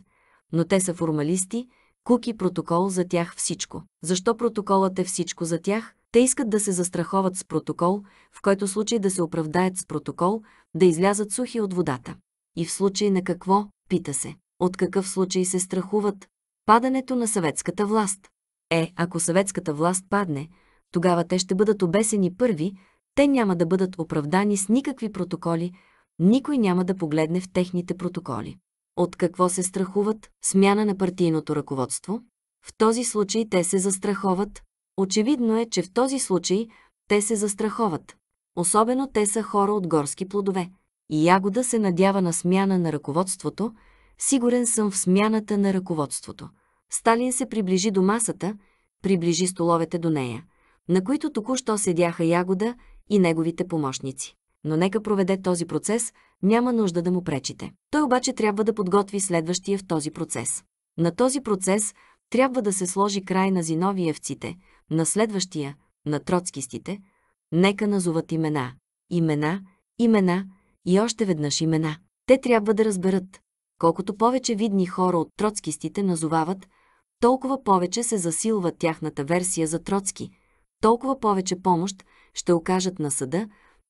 Но те са формалисти, куки протокол за тях всичко. Защо протоколът е всичко за тях? Те искат да се застраховат с протокол, в който случай да се оправдаят с протокол, да излязат сухи от водата. И в случай на какво, пита се. От какъв случай се страхуват? Падането на съветската власт. Е, ако съветската власт падне, тогава те ще бъдат обесени първи, те няма да бъдат оправдани с никакви протоколи, никой няма да погледне в техните протоколи. От какво се страхуват? Смяна на партийното ръководство? В този случай те се застраховат. Очевидно е, че в този случай те се застраховат. Особено те са хора от горски плодове. И Ягода се надява на смяна на ръководството. Сигурен съм в смяната на ръководството. Сталин се приближи до масата, приближи столовете до нея, на които току-що седяха Ягода и неговите помощници но нека проведе този процес, няма нужда да му пречите. Той обаче трябва да подготви следващия в този процес. На този процес трябва да се сложи край на зиновиевците, на следващия, на троцкистите, нека назоват имена. Имена, имена и още веднъж имена. Те трябва да разберат. Колкото повече видни хора от троцкистите назовават, толкова повече се засилва тяхната версия за Троцки, толкова повече помощ ще окажат на съда,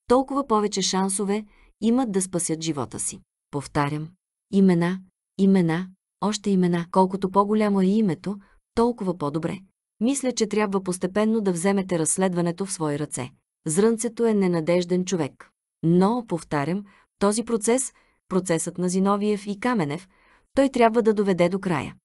толкова повече шансове имат да спасят живота си. Повтарям, имена, имена, още имена. Колкото по-голямо е името, толкова по-добре. Мисля, че трябва постепенно да вземете разследването в свои ръце. Зрънцето е ненадежден човек. Но, повтарям, този процес, процесът на Зиновиев и Каменев, той трябва да доведе до края.